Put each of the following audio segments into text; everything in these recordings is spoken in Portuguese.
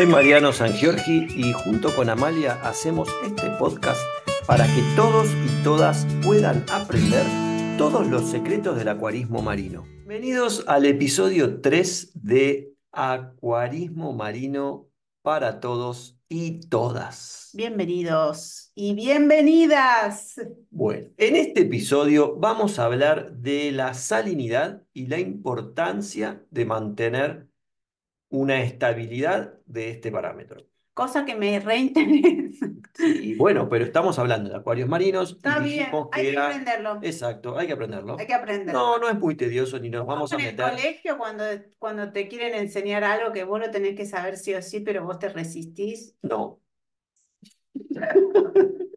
Soy Mariano Giorgi y junto con Amalia hacemos este podcast para que todos y todas puedan aprender todos los secretos del acuarismo marino. Bienvenidos al episodio 3 de Acuarismo Marino para todos y todas. Bienvenidos y bienvenidas. Bueno, en este episodio vamos a hablar de la salinidad y la importancia de mantener una estabilidad de este parámetro. Cosa que me reinteresa. Y bueno, pero estamos hablando de acuarios marinos. Está bien, hay que, aprenderlo. Exacto, hay que aprenderlo. Hay que aprenderlo. No, no es muy tedioso ni nos vamos a meter. En el colegio, cuando, cuando te quieren enseñar algo que vos lo tenés que saber sí o sí, pero vos te resistís. No.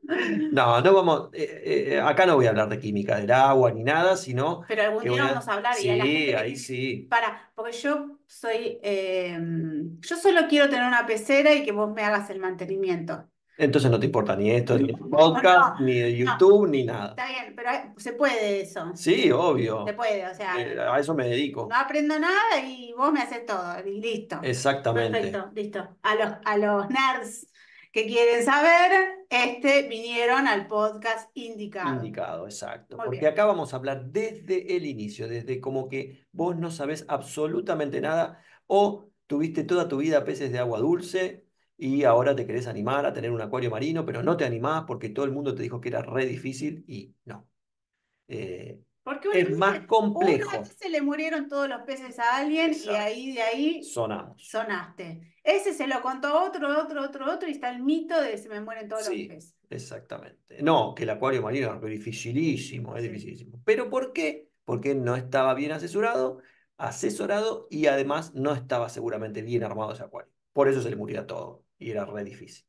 No, no vamos. Eh, eh, eh, acá no voy a hablar de química del agua ni nada, sino. Pero algún día vamos a hablar y a Sí, ahí sí. Para, porque yo soy, em, yo solo quiero tener una pecera y que vos me hagas el mantenimiento. Entonces no te importa ni esto, ni el podcast, ni de YouTube, ni nada. Está bien, pero se puede eso. Sí, obvio. Se puede, o sea, a eso me dedico. no aprendo nada y vos me haces todo listo. Exactamente. Perfecto, listo. A los, a los nerds que quieren saber, este, vinieron al podcast indicado. Indicado, exacto. porque acá vamos a hablar desde el inicio, desde como que vos no sabés absolutamente nada o tuviste toda tu vida peces de agua dulce y ahora te querés animar a tener un acuario marino, pero no te animás porque todo el mundo te dijo que era re difícil y no. Eh, porque es más complejo. se le murieron todos los peces a alguien y ahí de ahí Sonaste. Ese se lo contó otro, otro, otro, otro, y está el mito de se me mueren todos los peces. Exactamente. No, que el acuario marino es dificilísimo, es dificilísimo. ¿Pero por qué? Porque no estaba bien asesorado, asesorado y además no estaba seguramente bien armado ese acuario. Por eso se le murió todo y era re difícil.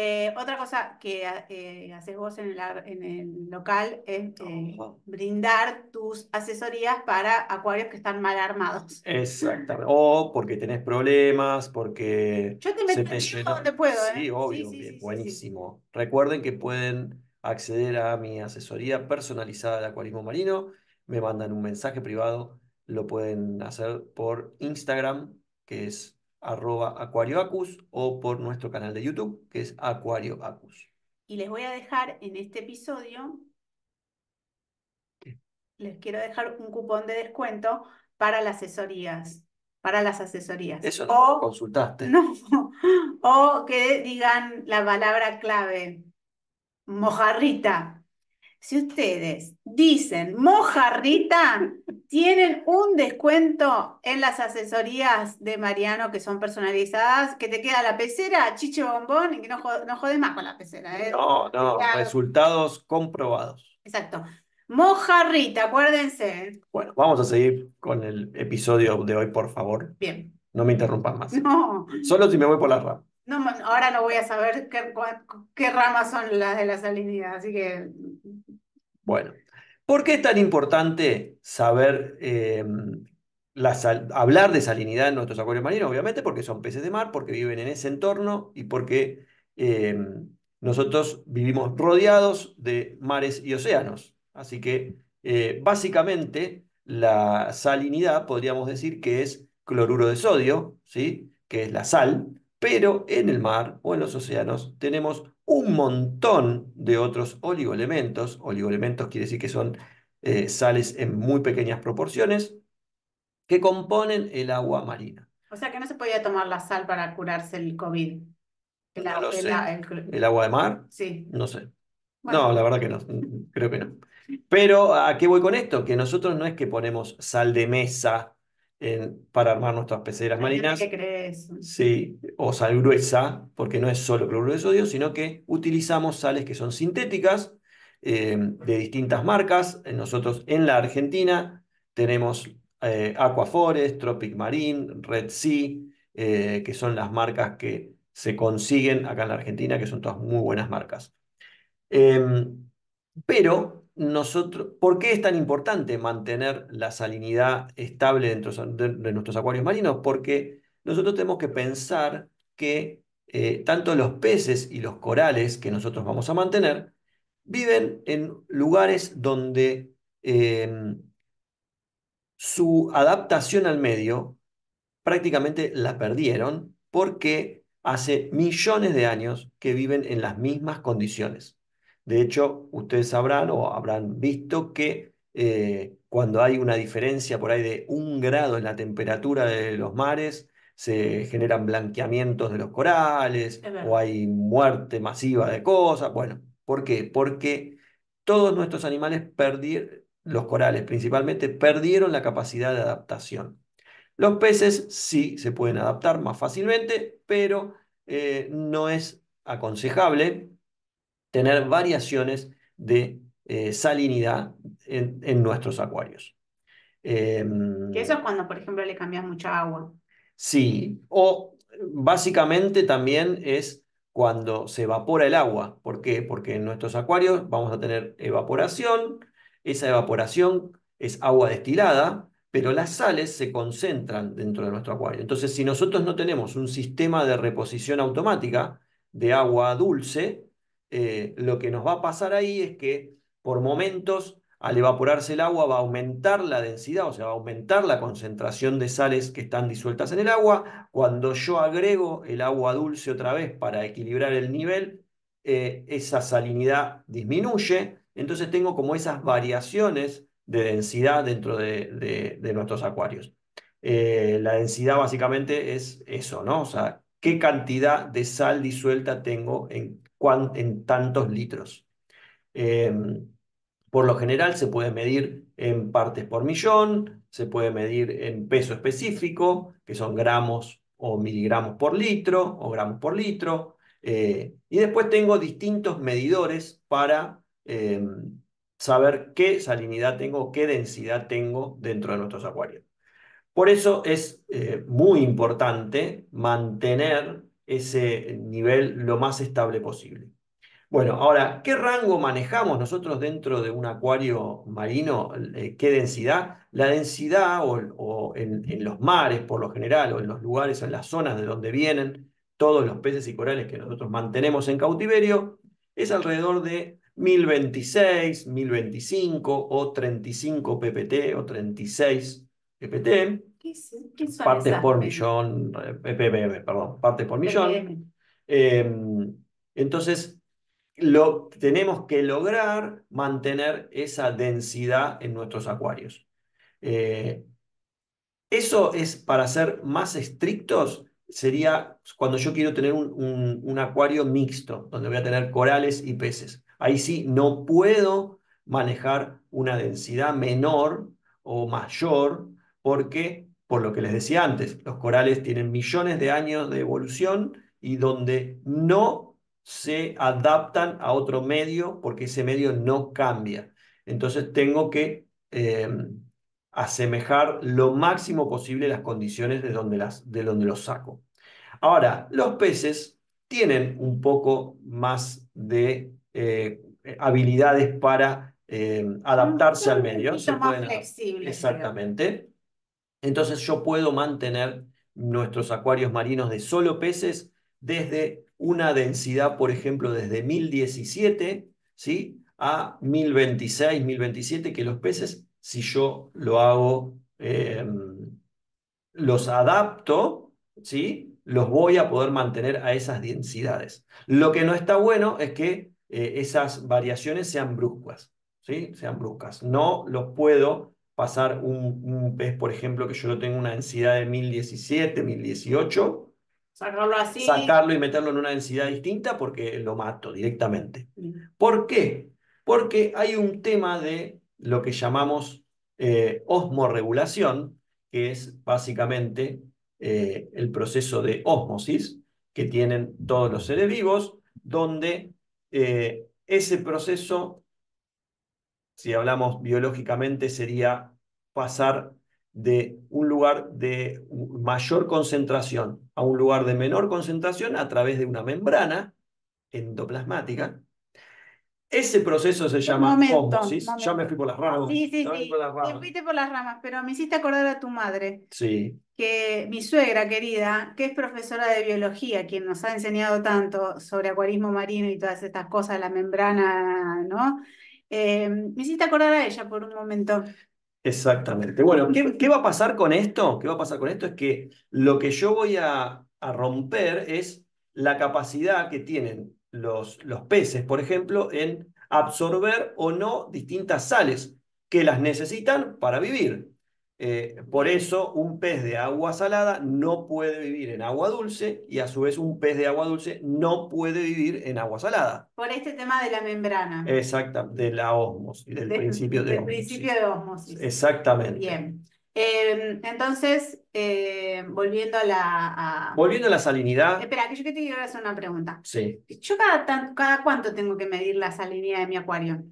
Eh, otra cosa que ah, eh, haces vos en el, local es eh, brindar tus asesorías para acuarios que están mal armados. Exactamente. O porque tenés problemas, porque. Yo te meto donde Sí, obvio, buenísimo. Recuerden que pueden acceder a mi asesoría personalizada de acuarismo marino. Me mandan un mensaje privado. Lo pueden hacer por Instagram, que es arroba acuarioacus o por nuestro canal de YouTube, que es acuarioacus. Y les voy a dejar en este episodio, les quiero dejar un cupón de descuento para las asesorías. Para las asesorías. Eso o, consultaste. o que digan la palabra clave, mojarrita. Si ustedes dicen mojarrita, tienen un descuento en las asesorías de Mariano que son personalizadas, que te queda la pecera, chiche bombón y que no, no jodes más con la pecera. ¿eh? No, no, resultados comprobados. Exacto. Mojarrita, acuérdense. Bueno, vamos a seguir con el episodio de hoy, por favor. Bien. No me interrumpan más. No. Solo si me voy por la rama. No, ahora no voy a saber qué, ramas son las de la salinidad, así que... Bueno, ¿por qué es tan importante saber em, hablar de salinidad en nuestros acuarios marinos? Obviamente porque son peces de mar, porque viven en ese entorno y porque em, nosotros vivimos rodeados de mares y océanos. Así que eh, básicamente la salinidad podríamos decir que es cloruro de sodio, ¿sí? que es la sal, pero en el mar o en los océanos tenemos un montón de otros oligoelementos. Oligoelementos quiere decir que son eh, sales en muy pequeñas proporciones que componen el agua marina. O sea que no se podía tomar la sal para curarse el COVID. El, agua de mar? Sí. No sé. No, la verdad que no. Creo que no. Pero ¿a qué voy con esto? Que nosotros no es que ponemos sal de mesa para armar nuestras peceras marinas. ¿Qué crees? Sí, o sal gruesa, porque no es solo cloruro de sodio, sino que utilizamos sales que son sintéticas em, de distintas marcas. Eh, nosotros en la Argentina tenemos eh, Aquaforest, Tropic Marine, Red Sea, eh, que son las marcas que se consiguen acá en la Argentina, que son todas muy buenas marcas. Em, pero nosotros, ¿por qué es tan importante mantener la salinidad estable dentro de, nuestros acuarios marinos? Porque nosotros tenemos que pensar que eh, tanto los peces y los corales que nosotros vamos a mantener viven en lugares donde em, su adaptación al medio prácticamente la perdieron porque hace millones de años que viven en las mismas condiciones. De hecho, ustedes sabrán o habrán visto que eh, cuando hay una diferencia por ahí de un grado en la temperatura de los mares, se generan blanqueamientos de los corales o hay muerte masiva de cosas. Bueno, ¿por qué? Porque todos nuestros animales perdieron, los corales principalmente, perdieron la capacidad de adaptación. Los peces sí se pueden adaptar más fácilmente, pero eh, no es aconsejable tener variaciones de eh, salinidad en, nuestros acuarios. Em, eso es cuando, por ejemplo, le cambias mucha agua. Sí, o básicamente también es cuando se evapora el agua. ¿Por qué? Porque en nuestros acuarios vamos a tener evaporación, esa evaporación es agua destilada, pero las sales se concentran dentro de nuestro acuario. Entonces, si nosotros no tenemos un sistema de reposición automática de agua dulce, eh, lo que nos va a pasar ahí es que por momentos, al evaporarse el agua, va a aumentar la densidad, o sea, va a aumentar la concentración de sales que están disueltas en el agua. Cuando yo agrego el agua dulce otra vez para equilibrar el nivel, eh, esa salinidad disminuye, entonces tengo como esas variaciones de densidad dentro de, de, nuestros acuarios. Eh, la densidad básicamente es eso, ¿no? O sea, qué cantidad de sal disuelta tengo en en tantos litros. Em, por lo general se puede medir en partes por millón, se puede medir en peso específico, que son gramos o miligramos por litro o gramos por litro. Eh, y después tengo distintos medidores para em, saber qué salinidad tengo, qué densidad tengo dentro de nuestros acuarios. Por eso es eh, muy importante mantener ese nivel lo más estable posible. Bueno, ahora, ¿qué rango manejamos nosotros dentro de un acuario marino? Eh, ¿Qué densidad? La densidad o, en, en, los mares por lo general o en los lugares, en las zonas de donde vienen todos los peces y corales que nosotros mantenemos en cautiverio es alrededor de 1026, 1025 o 35 ppt o 36 ppt. ¿Qué, partes eh, por millón, ppm, perdón, partes por em, millón. entonces, lo, tenemos que lograr mantener esa densidad en nuestros acuarios. Eh, eso es para ser más estrictos, sería cuando yo quiero tener un, un, acuario mixto, donde voy a tener corales y peces. Ahí sí no puedo manejar una densidad menor o mayor porque por lo que les decía antes, los corales tienen millones de años de evolución y donde no se adaptan a otro medio porque ese medio no cambia. Entonces tengo que em, asemejar lo máximo posible las condiciones de donde, las, de donde los saco. Ahora, los peces tienen un poco más de eh, habilidades para em, adaptarse al medio. más flexibles. Exactamente. Entonces yo puedo mantener nuestros acuarios marinos de solo peces desde una densidad, por ejemplo, desde 1017 ¿sí? a 1026, 1027, que los peces, si yo lo hago, em, los adapto, ¿sí? los voy a poder mantener a esas densidades. Lo que no está bueno es que eh, esas variaciones sean bruscas, ¿sí? sean bruscas. No los puedo pasar un, pez, por ejemplo, que yo lo tengo una densidad de 1017, 1018. Sacarlo así. Sacarlo y meterlo en una densidad distinta porque lo mato directamente. ¿Por qué? Porque hay un tema de lo que llamamos eh, osmoregulación, que es básicamente eh, el proceso de osmosis que tienen todos los seres vivos, donde eh, ese proceso si hablamos biológicamente, sería pasar de un lugar de mayor concentración a un lugar de menor concentración a través de una membrana endoplasmática. Ese proceso se llama fomosis Ya me fui por las ramas. Sí, sí, sí. Por fuiste por las ramas, pero me hiciste acordar a tu madre. Sí. Que mi suegra querida, que es profesora de biología, quien nos ha enseñado tanto sobre acuarismo marino y todas estas cosas, la membrana, ¿no? Em, me hiciste acordar a ella por un momento. Exactamente. Bueno, ¿qué, va a pasar con esto? ¿Qué va a pasar con esto? Es que lo que yo voy a, romper es la capacidad que tienen los peces, por ejemplo, en absorber o no distintas sales que las necesitan para vivir. Eh, por eso un pez de agua salada no puede vivir en agua dulce y a su vez un pez de agua dulce no puede vivir en agua salada. Por este tema de la membrana. Exacta, de la osmosis, del principio de del principio de Exactamente. Bien. Em, entonces, eh, volviendo a la... Volviendo a la salinidad. Espera, que yo te quiero hacer una pregunta. Sí. ¿Yo cada, cada cuánto tengo que medir la salinidad de mi acuario?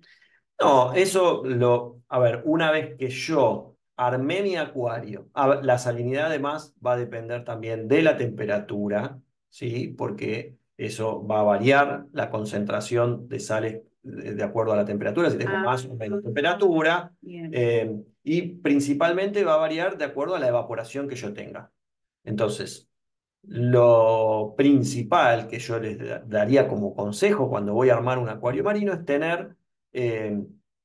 No, eso lo... A ver, una vez que yo mi Acuario. La salinidad además va a depender también de la temperatura, ¿sí? porque eso va a variar la concentración de sales de acuerdo a la temperatura, si tengo ah, más o menos temperatura, eh, y principalmente va a variar de acuerdo a la evaporación que yo tenga. Entonces, lo principal que yo les daría como consejo cuando voy a armar un acuario marino es tener eh,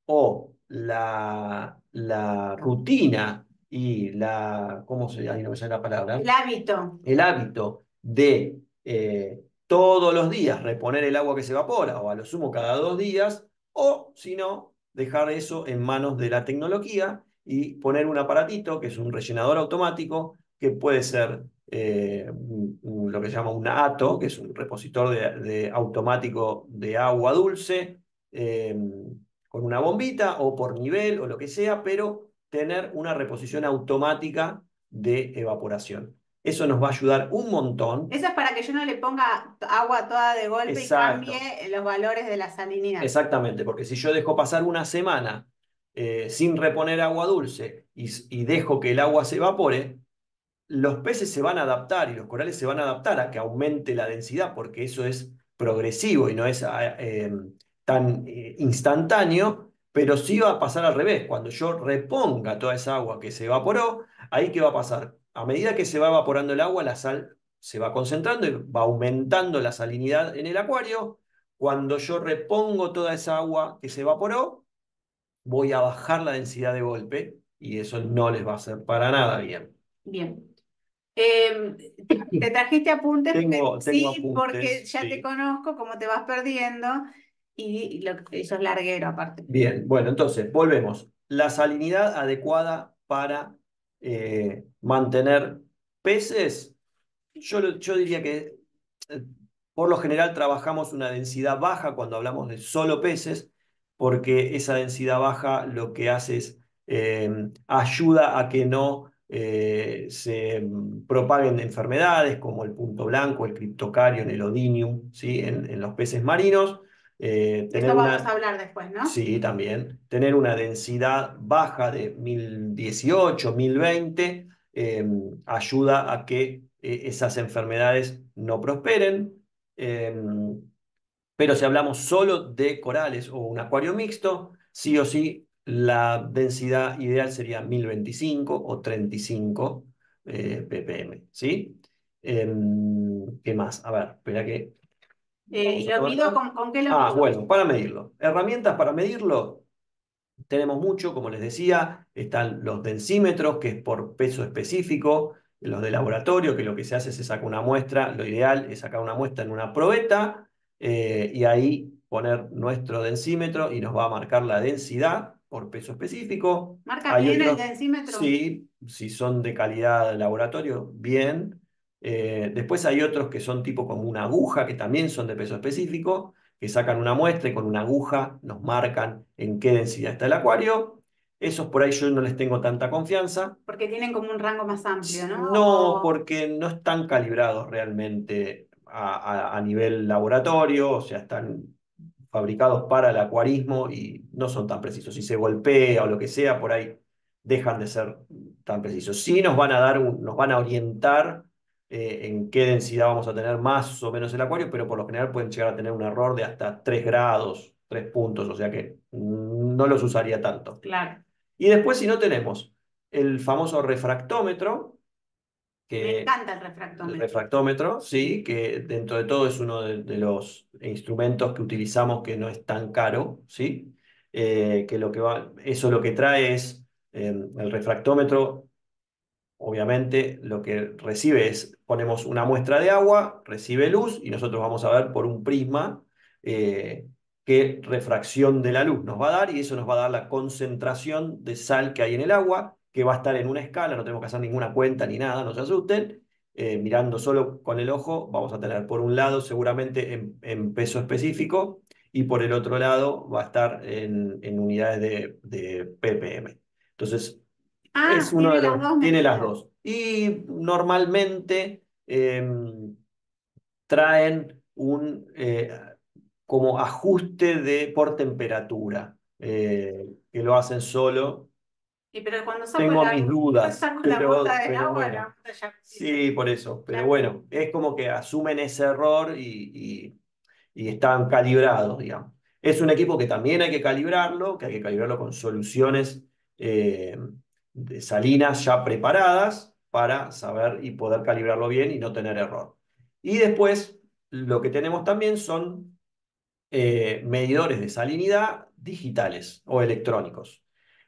o la la rutina y la, ¿cómo se llama la palabra? El hábito. El hábito de eh, todos los días reponer el agua que se evapora, o a lo sumo cada dos días, o si no, dejar eso en manos de la tecnología y poner un aparatito que es un rellenador automático que puede ser eh, lo que se llama un ATO, que es un repositor de, automático de agua dulce, eh, con una bombita o por nivel o lo que sea, pero tener una reposición automática de evaporación. Eso nos va a ayudar un montón. Eso es para que yo no le ponga agua toda de golpe y cambie los valores de la salinidad. Exactamente, porque si yo dejo pasar una semana eh, sin reponer agua dulce y, dejo que el agua se evapore, los peces se van a adaptar y los corales se van a adaptar a que aumente la densidad, porque eso es progresivo y no es ah, eh, tan eh, instantáneo, pero sí va a pasar al revés. Cuando yo reponga toda esa agua que se evaporó, ahí qué va a pasar. A medida que se va evaporando el agua, la sal se va concentrando y va aumentando la salinidad en el acuario. Cuando yo repongo toda esa agua que se evaporó, voy a bajar la densidad de golpe y eso no les va a hacer para nada bien. Bien. Em, te trajiste apuntes, sí, porque ya te conozco, cómo te vas perdiendo y lo es larguero aparte. Bien, bueno, entonces, volvemos. La salinidad adecuada para eh, mantener peces, yo, diría que eh, por lo general trabajamos una densidad baja cuando hablamos de solo peces, porque esa densidad baja lo que hace es em, ayuda a que no eh, se em, propaguen enfermedades como el punto blanco, el criptocario, el odinium, en los peces marinos. Eh, Esto vamos a hablar después, ¿no? Sí, también. Tener una densidad baja de 1018, 1020 em, ayuda a que eh, esas enfermedades no prosperen. Em, pero si hablamos solo de corales o un acuario mixto, sí o sí la densidad ideal sería 1025 o 35 eh, ppm. ¿sí? Em, ¿Qué más? A ver, espera que eh, ¿Y lo mido con, qué lo Ah, bueno, para medirlo. Herramientas para medirlo. Tenemos mucho, como les decía, están los densímetros, que es por peso específico, los de laboratorio, que lo que se hace es sacar saca una muestra, lo ideal es sacar una muestra en una probeta eh, y ahí poner nuestro densímetro y nos va a marcar la densidad por peso específico. ¿Marca bien el densímetro? Sí, si son de calidad de laboratorio, bien. Eh, después hay otros que son tipo como una aguja, que también son de peso específico, que sacan una muestra y con una aguja nos marcan en qué densidad está el acuario. Esos por ahí yo no les tengo tanta confianza. Porque tienen como un rango más amplio, ¿no? No, porque no están calibrados realmente a, nivel laboratorio, o sea, están fabricados para el acuarismo y no son tan precisos. Si se golpea o lo que sea, por ahí dejan de ser tan precisos. Sí nos van a dar, nos van a orientar eh, en qué densidad vamos a tener más o menos el acuario, pero por lo general pueden llegar a tener un error de hasta 3 grados, 3 puntos, o sea que no los usaría tanto. Claro. Y después, si no tenemos el famoso refractómetro, que Me encanta el refractómetro. El refractómetro, sí, que dentro de todo es uno de, los instrumentos que utilizamos que no es tan caro, ¿sí? Eh, que lo que va, eso lo que trae es eh, el refractómetro obviamente lo que recibe es, ponemos una muestra de agua, recibe luz y nosotros vamos a ver por un prisma eh, qué refracción de la luz nos va a dar y eso nos va a dar la concentración de sal que hay en el agua, que va a estar en una escala, no tenemos que hacer ninguna cuenta ni nada, no se asusten. Eh, mirando solo con el ojo, vamos a tener por un lado seguramente en, peso específico y por el otro lado va a estar en, unidades de, de ppm. Entonces, Ah, es uno tiene de los, dos. Tiene las dos. Y normalmente em, traen un eh, como ajuste de, por temperatura, eh, que lo hacen solo. Tengo mis dudas, Sí, por eso. Pero bueno, es como que asumen ese error y, y- están calibrados, digamos. Es un equipo que también hay que calibrarlo, que hay que calibrarlo con soluciones eh, de salinas ya preparadas para saber y poder calibrarlo bien y no tener error. Y después, lo que tenemos también son eh, medidores de salinidad digitales o electrónicos.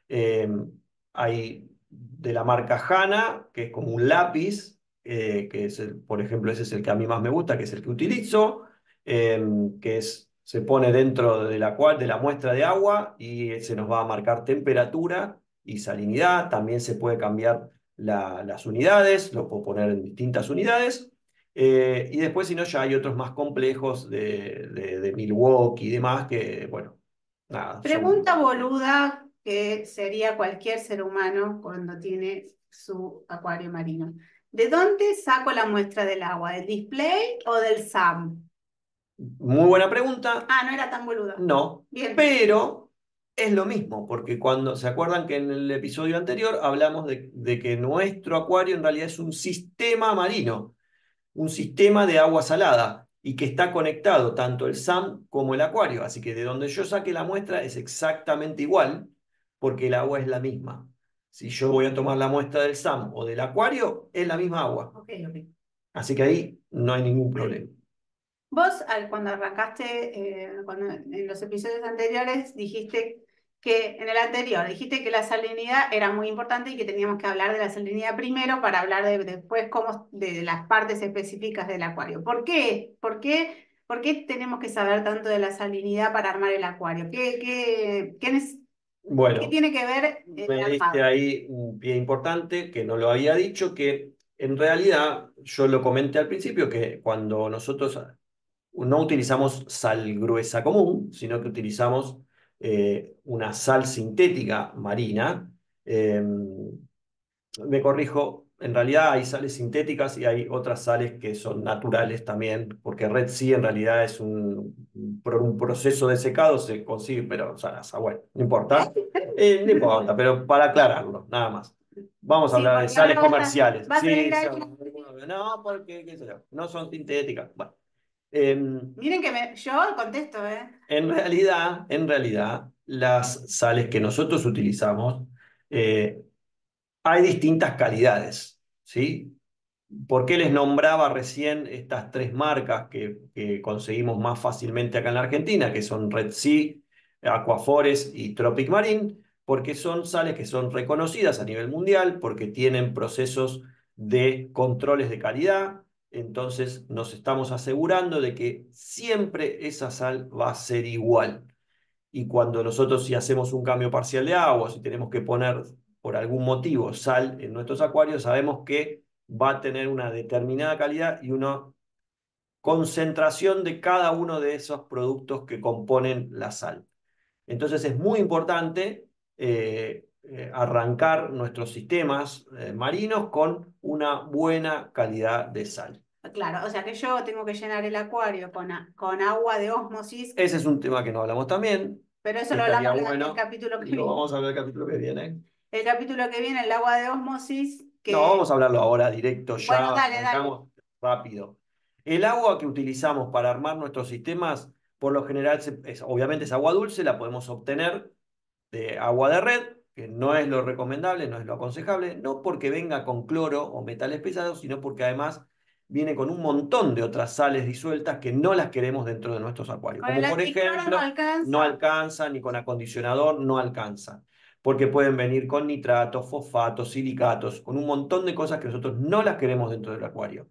Em, hay de la marca HANA, que es como un lápiz, eh, que es, por ejemplo, ese es el que a mí más me gusta, que es el que utilizo, em, que se pone dentro de la, cual, de la muestra de agua y se nos va a marcar temperatura y salinidad, también se puede cambiar las unidades, lo puedo poner en distintas unidades, eh, y después si no ya hay otros más complejos de, Milwaukee y demás que, bueno, Pregunta boluda que sería cualquier ser humano cuando tiene su acuario marino. ¿De dónde saco la muestra del agua? ¿Del display o del SAM? Muy buena pregunta. Ah, no era tan boluda. No. Bien. Pero es lo mismo, porque cuando se acuerdan que en el episodio anterior hablamos de, que nuestro acuario en realidad es un sistema marino, un sistema de agua salada y que está conectado tanto el SAM como el acuario. Así que de donde yo saque la muestra es exactamente igual, porque el agua es la misma. Si yo voy a tomar la muestra del SAM o del acuario, es la misma agua. Así que ahí no hay ningún problema. Vos, cuando arrancaste, eh, en los episodios anteriores, dijiste que en el anterior dijiste que la salinidad era muy importante y que teníamos que hablar de la salinidad primero para hablar después de las partes específicas del acuario. ¿Por qué? ¿Por qué? ¿Por qué tenemos que saber tanto de la salinidad para armar el acuario? ¿Qué, bueno, ¿qué tiene que ver? me diste ahí un pie importante que no lo había dicho, que en realidad yo lo comenté al principio, que cuando nosotros no utilizamos sal gruesa común, sino que utilizamos eh, una sal sintética marina. Em, me corrijo, en realidad hay sales sintéticas y hay otras sales que son naturales también, porque Red Sea en realidad es un, un proceso de secado, se consigue, pero bueno, no importa. Eh, no importa, pero para aclararlo, nada más. Vamos a hablar de sales comerciales. no, porque no son sintéticas. Bueno. Em, Miren que yo contesto, ¿eh? En realidad, en realidad, las sales que nosotros utilizamos, eh, hay distintas calidades, ¿sí? ¿Por qué les nombraba recién estas tres marcas que, que conseguimos más fácilmente acá en la Argentina, que son Red Sea, Aquafores y Tropic Marine? Porque son sales que son reconocidas a nivel mundial, porque tienen procesos de controles de calidad, entonces nos estamos asegurando de que siempre esa sal va a ser igual. Y cuando nosotros si hacemos un cambio parcial de agua, si tenemos que poner por algún motivo sal en nuestros acuarios, sabemos que va a tener una determinada calidad y una concentración de cada uno de esos productos que componen la sal. Entonces es muy importante eh, eh, arrancar nuestros sistemas eh, marinos con una buena calidad de sal. Claro, o sea que yo tengo que llenar el acuario con, con agua de osmosis. Ese es un tema que no hablamos también. Pero eso lo hablamos en el capítulo que viene. vamos a ver el capítulo que viene. El capítulo que viene, el agua de osmosis. Que... No, vamos a hablarlo ahora, directo, ya. Bueno, dale, dale. Rápido. El agua que utilizamos para armar nuestros sistemas, por lo general, obviamente es agua dulce, la podemos obtener de agua de red, que no es lo recomendable, no es lo aconsejable, no porque venga con cloro o metales pesados, sino porque además viene con un montón de otras sales disueltas que no las queremos dentro de nuestros acuarios. Como por ejemplo, no alcanza. ni con acondicionador no alcanza, porque pueden venir con nitratos, fosfatos, silicatos, con un montón de cosas que nosotros no las queremos dentro del acuario.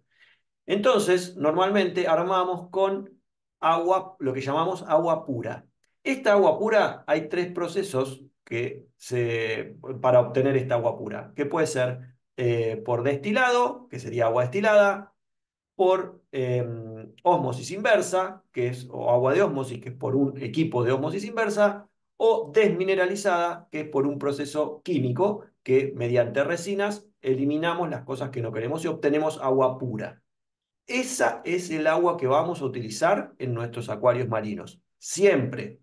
Entonces, normalmente armamos con agua, lo que llamamos agua pura. Esta agua pura, hay tres procesos que se, para obtener esta agua pura, que puede ser eh, por destilado, que sería agua destilada, por ósmosis em, inversa, que es o agua de ósmosis que es por un equipo de ósmosis inversa, o desmineralizada, que es por un proceso químico, que mediante resinas eliminamos las cosas que no queremos y obtenemos agua pura. Esa es el agua que vamos a utilizar en nuestros acuarios marinos. Siempre.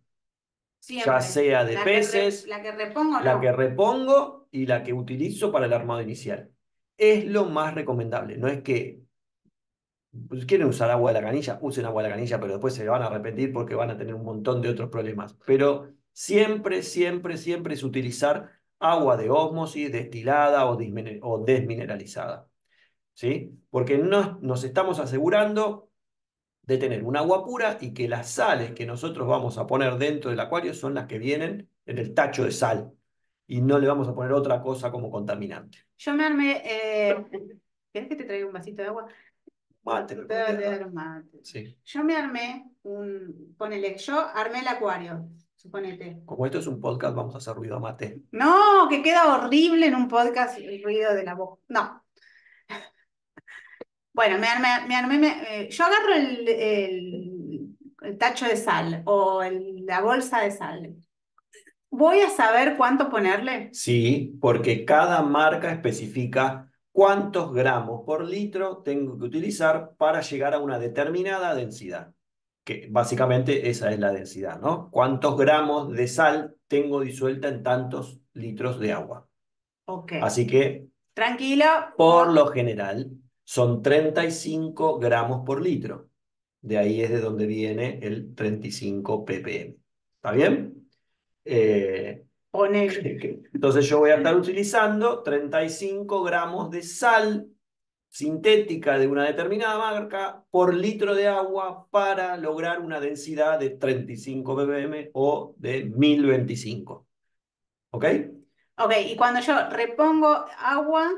Ya sea de peces, la, que repongo, la que repongo y la que utilizo para el armado inicial. Es lo más recomendable. No es que pues, quieren usar agua de la canilla, usen agua de la canilla, pero después se van a arrepentir porque van a tener un montón de otros problemas. Pero siempre, siempre, siempre es utilizar agua de ósmosis, destilada o, desmineralizada. ¿Sí? Porque nos estamos asegurando de tener un agua pura y que las sales que nosotros vamos a poner dentro del acuario son las que vienen en el tacho de sal y no le vamos a poner otra cosa como contaminante. Yo me armé, eh, ¿querés que te traiga un vasito de agua? mate. Yo me armé un, ponele, yo armé el acuario, suponete. Como esto es un podcast, vamos a hacer ruido a mate. No, que queda horrible en un podcast el ruido de la voz. No. Bueno, me armé, me me, eh, yo agarro el, tacho de sal o la bolsa de sal. ¿Voy a saber cuánto ponerle? Sí, porque cada marca especifica cuántos gramos por litro tengo que utilizar para llegar a una determinada densidad. Que básicamente esa es la densidad, ¿no? ¿Cuántos gramos de sal tengo disuelta en tantos litros de agua? Ok. Así que... Tranquilo. Por lo general, son 35 gramos por litro. De ahí es de donde viene el 35 ppm. ¿Está bien? Eh, Entonces yo voy a estar utilizando 35 gramos de sal sintética de una determinada marca por litro de agua para lograr una densidad de 35 BBM o de 1025. ¿Ok? Ok, y cuando yo repongo agua,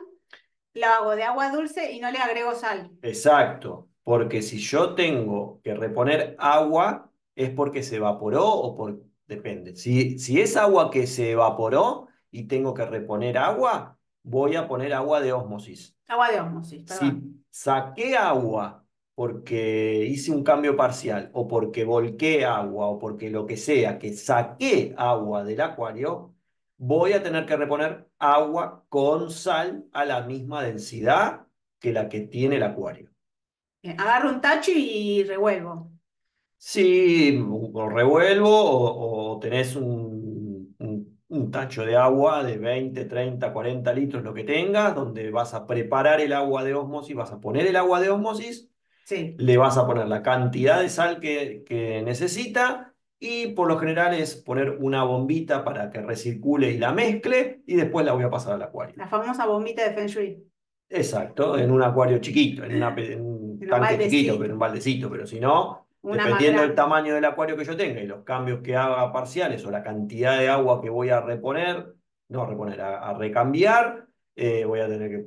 la hago de agua dulce y no le agrego sal. Exacto, porque si yo tengo que reponer agua, es porque se evaporó o por, Depende. Si, si es agua que se evaporó y tengo que reponer agua, voy a poner agua de ósmosis. Agua de osmosis, Si saqué agua porque hice un cambio parcial o porque volqué agua o porque lo que sea, que saqué agua del acuario, voy a tener que reponer agua con sal a la misma densidad que la que tiene el acuario. agarro un tacho y revuelvo. Sí, lo revuelvo o, tenés un, tacho de agua de 20, 30, 40 litros, lo que tengas, donde vas a preparar el agua de osmosis, vas a poner el agua de osmosis, le vas a poner la cantidad de sal que, necesita y por lo general es poner una bombita para que recircule y la mezcle y después la voy a pasar al acuario. La famosa bombita de Feng Shui. Exacto, en un acuario chiquito, en, un tanque chiquito, pero en un baldecito, pero si no, dependiendo del tamaño del acuario que yo tenga y los cambios que haga parciales o la cantidad de agua que voy a reponer, no reponer, a, recambiar, eh, voy a tener que,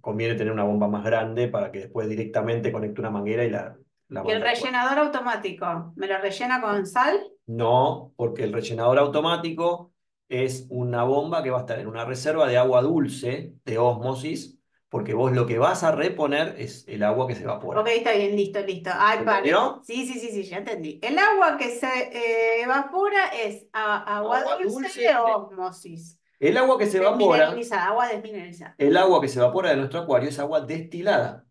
conviene tener una bomba más grande para que después directamente conecte una manguera y la... ¿Y el rellenador automático? ¿Me lo rellena con sal? No, porque el rellenador automático es una bomba que va a estar en una reserva de agua dulce, de ósmosis, porque vos lo que vas a reponer es el agua que se evapora. Ok, está bien, listo, listo. Ay, vale. Sí, sí, sí, sí, ya entendí. El agua que se eh, evapora es agua, dulce, osmosis. El agua que se evapora. agua desmineralizada. El agua que se evapora de nuestro acuario es agua destilada.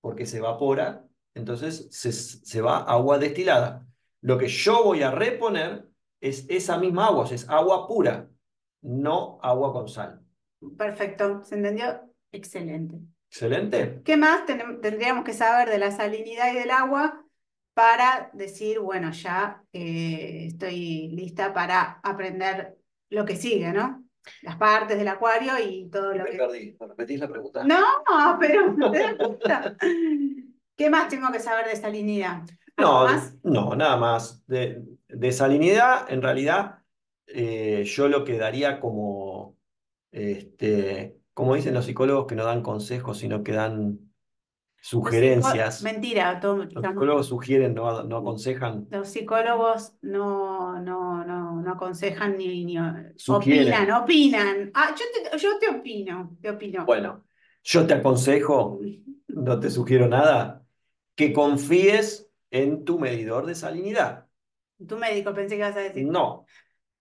Porque se evapora, entonces se, se va agua destilada. Lo que yo voy a reponer es esa misma agua, o es agua pura, no agua con sal. Perfecto, ¿se entendió? Excelente. Excelente. ¿Qué más tendríamos que saber de la salinidad y del agua para decir, bueno, ya eh, estoy lista para aprender lo que sigue, ¿no? Las partes del acuario y todo lo me que... Perdí. ¿Me repetís la pregunta? No, pero ¿Qué más tengo que saber de salinidad? No, no, nada más. De, de salinidad, en realidad, eh, yo lo quedaría como este, como dicen los psicólogos que no dan consejos, sino que dan sugerencias. Mentira, los psicólogos sugieren, no, aconsejan. Los psicólogos no, no, no, aconsejan ni, ni opinan, opinan. Ah, yo te, opino, te opino. Bueno, yo te aconsejo, no te sugiero nada, que confíes en tu medidor de salinidad. Tu médico, pensé que ibas a decir. No,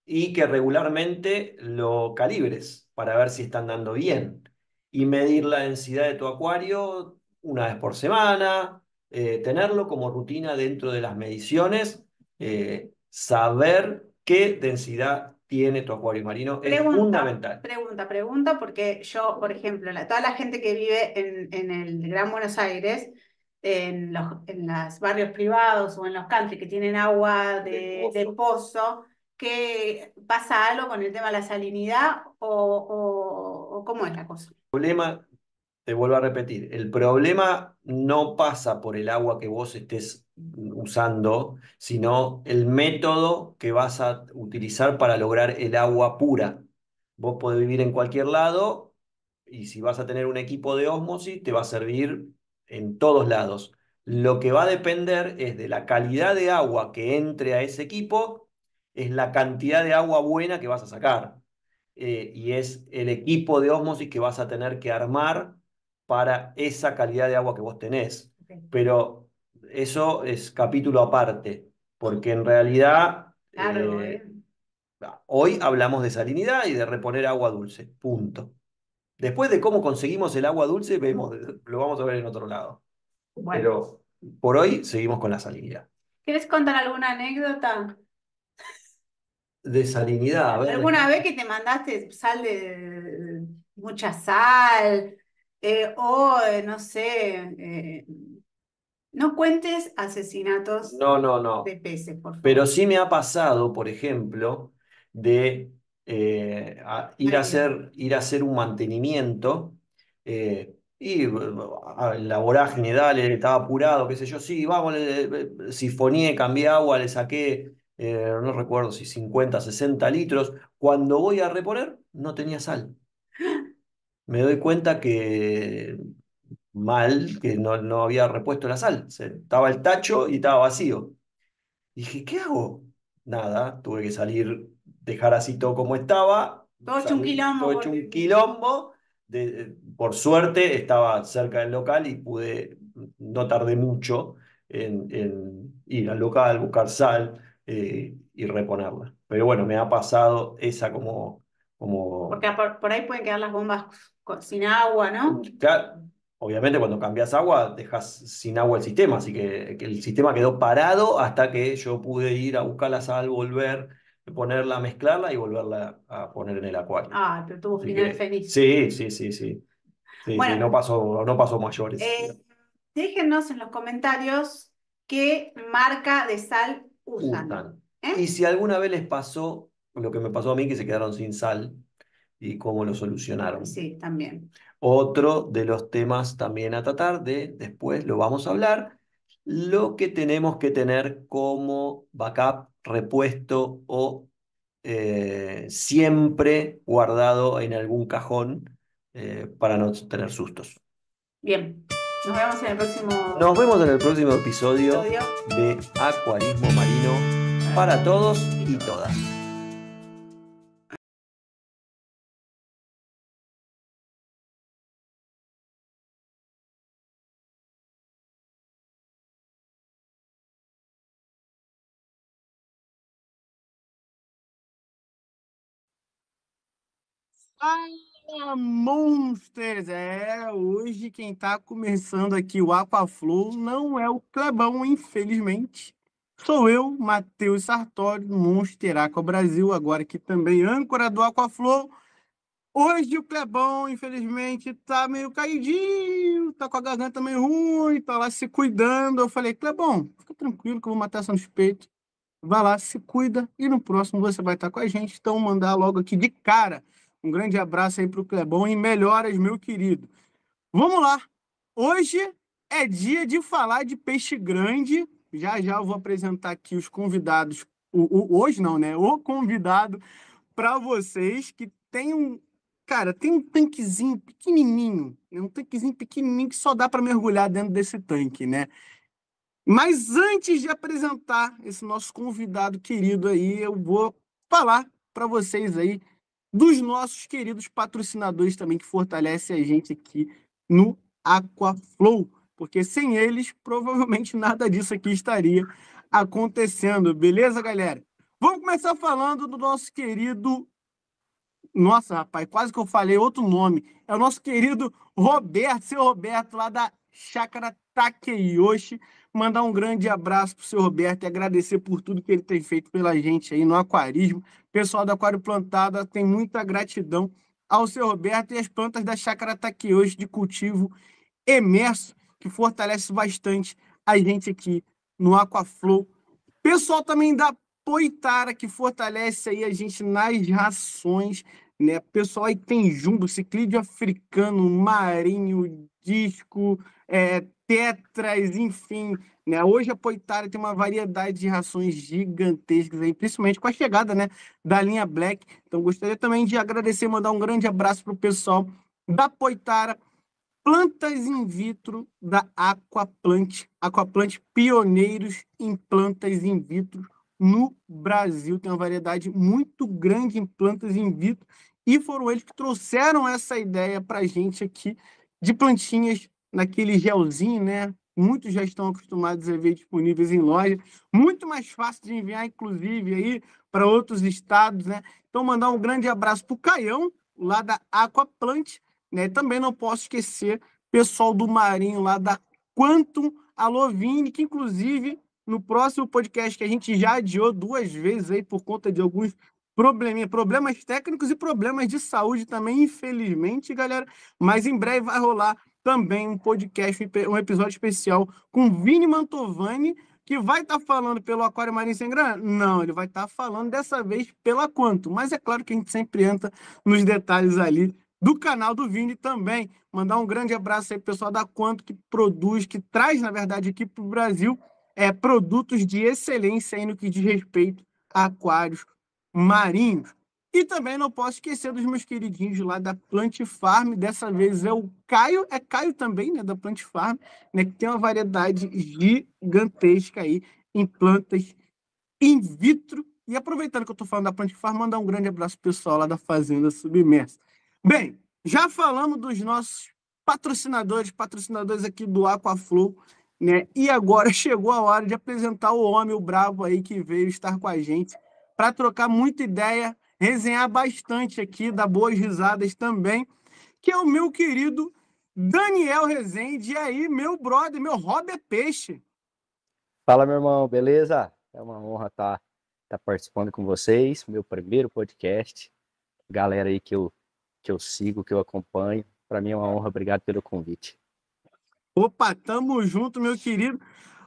y que regularmente lo calibres para ver si están dando bien y medir la densidad de tu acuario una vez por semana, eh, tenerlo como rutina dentro de las mediciones, eh, saber qué densidad tiene tu acuario marino es fundamental. Pregunta, pregunta, porque yo, por ejemplo, toda la gente que vive en, el Gran Buenos Aires, en los en las barrios privados o en los country que tienen agua de, de pozo, que pasa algo con el tema de la salinidad o, cómo es la cosa. El problema, te vuelvo a repetir, el problema no pasa por el agua que vos estés usando, sino el método que vas a utilizar para lograr el agua pura. Vos podés vivir en cualquier lado y si vas a tener un equipo de osmosis, te va a servir en todos lados. Lo que va a depender es de la calidad de agua que entre a ese equipo es la cantidad de agua buena que vas a sacar. Eh, y es el equipo de ósmosis que vas a tener que armar para esa calidad de agua que vos tenés. Pero eso es capítulo aparte, porque en realidad eh, eh. hoy hablamos de salinidad y de reponer agua dulce, punto. Después de cómo conseguimos el agua dulce, vemos, lo vamos a ver en otro lado. Pero por hoy seguimos con la salinidad. ¿Quieres contar alguna anécdota? de salinidad. ¿Alguna vez que te mandaste sal de mucha sal? Eh, o, eh, no sé, eh, no cuentes asesinatos no, no, no. de peces, por favor. Pero sí me ha pasado, por ejemplo, de ir, a hacer, ir a hacer un mantenimiento y la vorágine, dale, estaba apurado, qué sé yo, sí, vamos, sifoné, cambié agua, le saqué eh, no recuerdo si 50, 60 litros. Cuando voy a reponer, no tenía sal. Me doy cuenta que mal, que no, había repuesto la sal. estaba el tacho y estaba vacío. dije, ¿qué hago? Nada, tuve que salir, dejar así todo como estaba. Todo hecho un quilombo. un quilombo. Eh, por suerte estaba cerca del local y pude, no tardé mucho en, en ir al local, buscar sal, eh, y reponerla. Pero bueno, me ha pasado esa como... como... Porque por, ahí pueden quedar las bombas sin agua, ¿no? Mm, claro, obviamente cuando cambias agua dejas sin agua el sistema, así que, el sistema quedó parado hasta que yo pude ir a buscar la sal, volver, ponerla, mezclarla y volverla a poner en el acuario. Ah, pero tuvo final feliz. Sí, sí, sí, sí. no pasó, no pasó mayores. Eh, déjenos en los comentarios qué marca de sal ¿eh? Y si alguna vez les pasó lo que me pasó a mí, que se quedaron sin sal y cómo lo solucionaron. Sí, también. Otro de los temas también a tratar de, después lo vamos a hablar, lo que tenemos que tener como backup, repuesto o eh, siempre guardado en algún cajón eh, para no tener sustos. Bien. Nos vemos en el próximo. Nos vemos en el próximo episodio, de Acuarismo Marino para todos y todas. Fala, Monsters! É, hoje quem está começando aqui o Aquaflow não é o Clebão, infelizmente. Sou eu, Matheus Sartori, Monster Aqua Brasil, agora que também âncora do Aquaflow. Hoje o Clebão, infelizmente, tá meio caidinho, tá com a garganta meio ruim, tá lá se cuidando. Eu falei, Clebão, fica tranquilo que eu vou matar essa no peitos. Vai lá, se cuida e no próximo você vai estar tá com a gente. Então, mandar logo aqui de cara um grande abraço aí para o Clebão e melhoras, meu querido. Vamos lá. Hoje é dia de falar de peixe grande. Já já eu vou apresentar aqui os convidados. O, o hoje não, né? O convidado para vocês que tem um. Cara, tem um tanquezinho pequenininho, né? um tanquezinho pequenininho que só dá para mergulhar dentro desse tanque, né? Mas antes de apresentar esse nosso convidado querido aí, eu vou falar para vocês aí dos nossos queridos patrocinadores também que fortalece a gente aqui no Aquaflow, porque sem eles provavelmente nada disso aqui estaria acontecendo, beleza, galera? Vamos começar falando do nosso querido Nossa, rapaz, quase que eu falei outro nome. É o nosso querido Roberto, seu Roberto lá da Chácara Takeyoshi, Mandar um grande abraço para o seu Roberto e agradecer por tudo que ele tem feito pela gente aí no aquarismo. Pessoal do Aquário Plantada tem muita gratidão ao seu Roberto e as plantas da Chácara tá aqui hoje de cultivo emerso, que fortalece bastante a gente aqui no Aquaflow. Pessoal também da Poitara, que fortalece aí a gente nas rações, né? Pessoal aí tem jumbo, ciclídeo africano, marinho, disco, é, tetras, enfim. Né? Hoje a Poitara tem uma variedade de rações gigantescas, aí, principalmente com a chegada né, da linha Black. Então gostaria também de agradecer, mandar um grande abraço para o pessoal da Poitara, plantas in vitro da Aquaplant, Aquaplant pioneiros em plantas in vitro no Brasil. Tem uma variedade muito grande em plantas in vitro e foram eles que trouxeram essa ideia para a gente aqui de plantinhas naquele gelzinho, né? Muitos já estão acostumados a ver disponíveis em loja. Muito mais fácil de enviar, inclusive, aí para outros estados, né? Então, mandar um grande abraço para o Caião, lá da Aquaplant, né? Também não posso esquecer pessoal do Marinho, lá da Quantum Alovine, que inclusive no próximo podcast que a gente já adiou duas vezes aí por conta de alguns probleminha, problemas técnicos e problemas de saúde também, infelizmente, galera. Mas em breve vai rolar também um podcast, um episódio especial com Vini Mantovani, que vai estar tá falando pelo Aquário Marinho Sem Grana? Não, ele vai estar tá falando dessa vez pela Quanto. Mas é claro que a gente sempre entra nos detalhes ali do canal do Vini também. Mandar um grande abraço aí, pessoal da Quanto, que produz, que traz, na verdade, aqui para o Brasil é, produtos de excelência aí no que diz respeito a aquários marinhos. E também não posso esquecer dos meus queridinhos lá da Plant Farm. Dessa vez é o Caio, é Caio também, né? Da Plant Farm, né? Que tem uma variedade gigantesca aí em plantas in vitro. E aproveitando que eu estou falando da Plant Farm, mandar um grande abraço pessoal lá da Fazenda Submersa. Bem, já falamos dos nossos patrocinadores, patrocinadores aqui do Aquaflow, né? E agora chegou a hora de apresentar o homem, o brabo aí que veio estar com a gente para trocar muita ideia, resenhar bastante aqui, dar boas risadas também, que é o meu querido Daniel Rezende. E aí, meu brother, meu hobby é peixe. Fala, meu irmão, beleza? É uma honra estar, tá, estar tá participando com vocês, meu primeiro podcast. Galera aí que eu, que eu sigo, que eu acompanho. Para mim é uma honra, obrigado pelo convite. Opa, tamo junto, meu querido.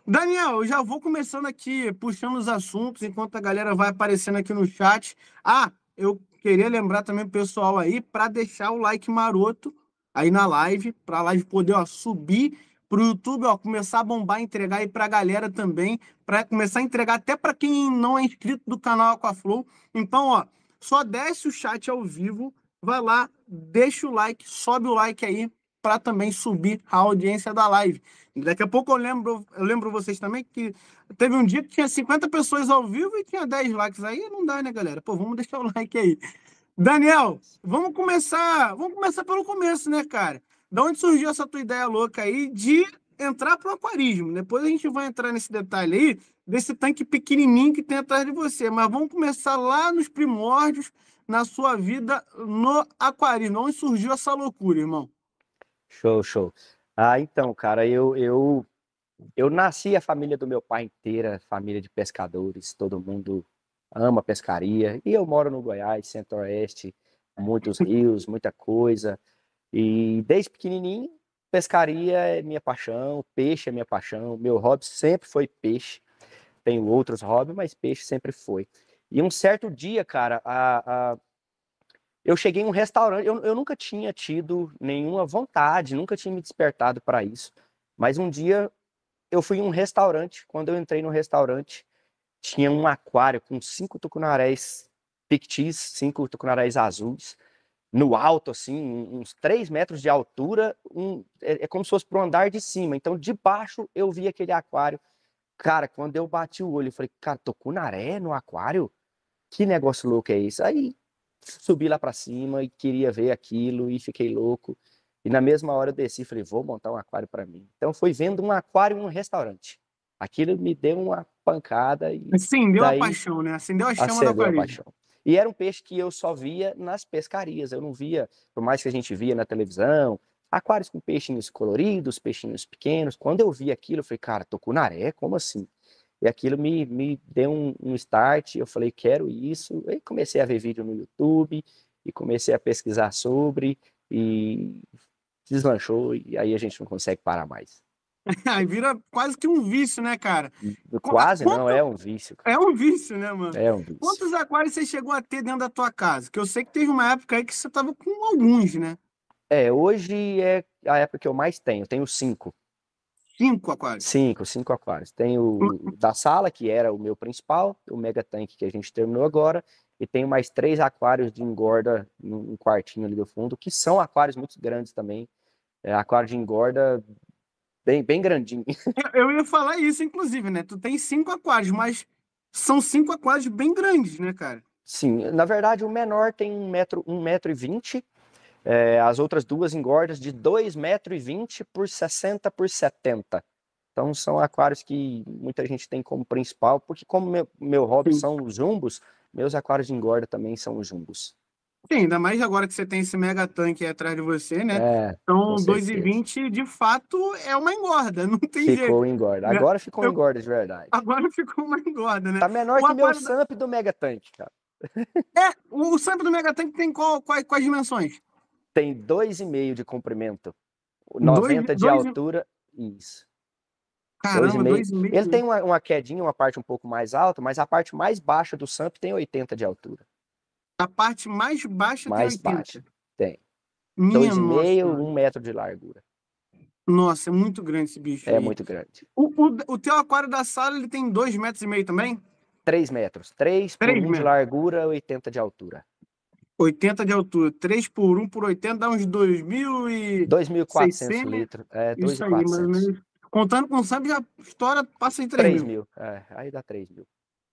Daniel, eu já vou começando aqui, puxando os assuntos, enquanto a galera vai aparecendo aqui no chat. Ah, eu queria lembrar também o pessoal aí para deixar o like maroto aí na live, para a live poder ó, subir para o YouTube, ó, começar a bombar, entregar aí para a galera também, para começar a entregar até para quem não é inscrito do canal Aquaflow. Então, ó, só desce o chat ao vivo, vai lá, deixa o like, sobe o like aí para também subir a audiência da live. Daqui a pouco eu lembro, eu lembro vocês também que teve um dia que tinha 50 pessoas ao vivo e tinha 10 likes. Aí não dá, né, galera? Pô, vamos deixar o like aí. Daniel, vamos começar, vamos começar pelo começo, né, cara? Da onde surgiu essa tua ideia louca aí de entrar pro aquarismo? Depois a gente vai entrar nesse detalhe aí desse tanque pequenininho que tem atrás de você, mas vamos começar lá nos primórdios na sua vida no aquarismo. Onde surgiu essa loucura, irmão? Show, show. Ah, então, cara, eu, eu, eu nasci a família do meu pai inteira, família de pescadores, todo mundo ama pescaria. E eu moro no Goiás, centro-oeste, muitos rios, muita coisa. E desde pequenininho, pescaria é minha paixão, peixe é minha paixão. Meu hobby sempre foi peixe. Tenho outros hobbies, mas peixe sempre foi. E um certo dia, cara, a, a eu cheguei em um restaurante, eu, eu nunca tinha tido nenhuma vontade, nunca tinha me despertado para isso. Mas um dia eu fui em um restaurante, quando eu entrei no restaurante, tinha um aquário com cinco tucunarés pictis, cinco tucunarés azuis, no alto, assim, uns três metros de altura, um, é, é como se fosse para o andar de cima. Então, de baixo, eu vi aquele aquário. Cara, quando eu bati o olho, eu falei, cara, tucunaré no aquário? Que negócio louco é isso? Aí subi lá para cima e queria ver aquilo e fiquei louco. E na mesma hora eu desci e falei, vou montar um aquário para mim. Então foi vendo um aquário em um restaurante. Aquilo me deu uma pancada e acendeu daí... a paixão, né? Acendeu a chama acendeu do aquarismo. A paixão. E era um peixe que eu só via nas pescarias, eu não via, por mais que a gente via na televisão, aquários com peixinhos coloridos, peixinhos pequenos. Quando eu vi aquilo, eu falei, cara, tô com naré? como assim? E aquilo me, me deu um, um start, eu falei, quero isso. E comecei a ver vídeo no YouTube, e comecei a pesquisar sobre, e deslanchou, e aí a gente não consegue parar mais. Aí vira quase que um vício, né, cara? Hum, quase Quanto... não, é um vício. Cara. É um vício, né, mano? É um vício. Quantos aquários você chegou a ter dentro da tua casa? Que eu sei que teve uma época aí que você tava com alguns, né? É, hoje é a época que eu mais tenho, eu tenho cinco. Cinco aquários? Cinco, cinco aquários. Tem uhum. o da sala, que era o meu principal, o mega tanque que a gente terminou agora, e tem mais três aquários de engorda num quartinho ali do fundo, que são aquários muito grandes também. É, aquário de engorda bem, bem grandinho. Eu, eu ia falar isso, inclusive, né? Tu tem cinco aquários, mas são cinco aquários bem grandes, né, cara? Sim, na verdade o menor tem um metro, um metro e vinte, é, as outras duas engordas de 2,20m por 60 por 70. Então são aquários que muita gente tem como principal, porque como meu, meu hobby Sim. são os jumbos, meus aquários de engorda também são os jumbos. Sim, ainda mais agora que você tem esse mega tanque aí atrás de você, né? É, então, 2,20 de fato é uma engorda, não tem ficou jeito. Ficou engorda. Né? Agora ficou Eu... engorda de verdade. Agora ficou uma engorda, né? Tá menor o que o meu Samp do mega tanque, cara. É, o, Samp do mega tanque tem qual, quais, quais dimensões? tem 2,5 de comprimento, 90 dois, de dois altura. E... Isso. Caramba, 2,5. Ele tem uma, uma, quedinha, uma parte um pouco mais alta, mas a parte mais baixa do SAMP tem 80 de altura. A parte mais baixa mais tem 80? Baixa. Tem. 2,5, 1 um metro de largura. Nossa, é muito grande esse bicho. É aí. muito grande. O, o, o teu aquário da sala ele tem 2,5 metros e meio também? 3 metros. 3, por 1 metros. de largura, 80 de altura. 80 de altura, 3 por 1 por 80 dá uns 2.000 e... 2.400 litros. É, 2.400. Contando com o SAMP, já estoura, passa em 3, 3 mil. É, aí dá 3 mil.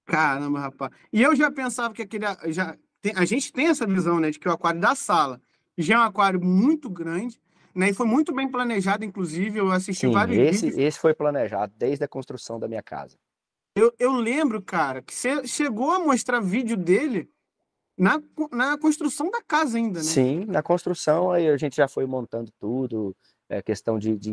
Caramba, rapaz. E eu já pensava que aquele... Já, tem, a gente tem essa visão, né, de que o aquário da sala já é um aquário muito grande, né, e foi muito bem planejado, inclusive, eu assisti Sim, vários esse, vídeos. esse foi planejado desde a construção da minha casa. Eu, eu lembro, cara, que você chegou a mostrar vídeo dele na, na construção da casa ainda, né? Sim, na construção aí a gente já foi montando tudo, é, questão de, de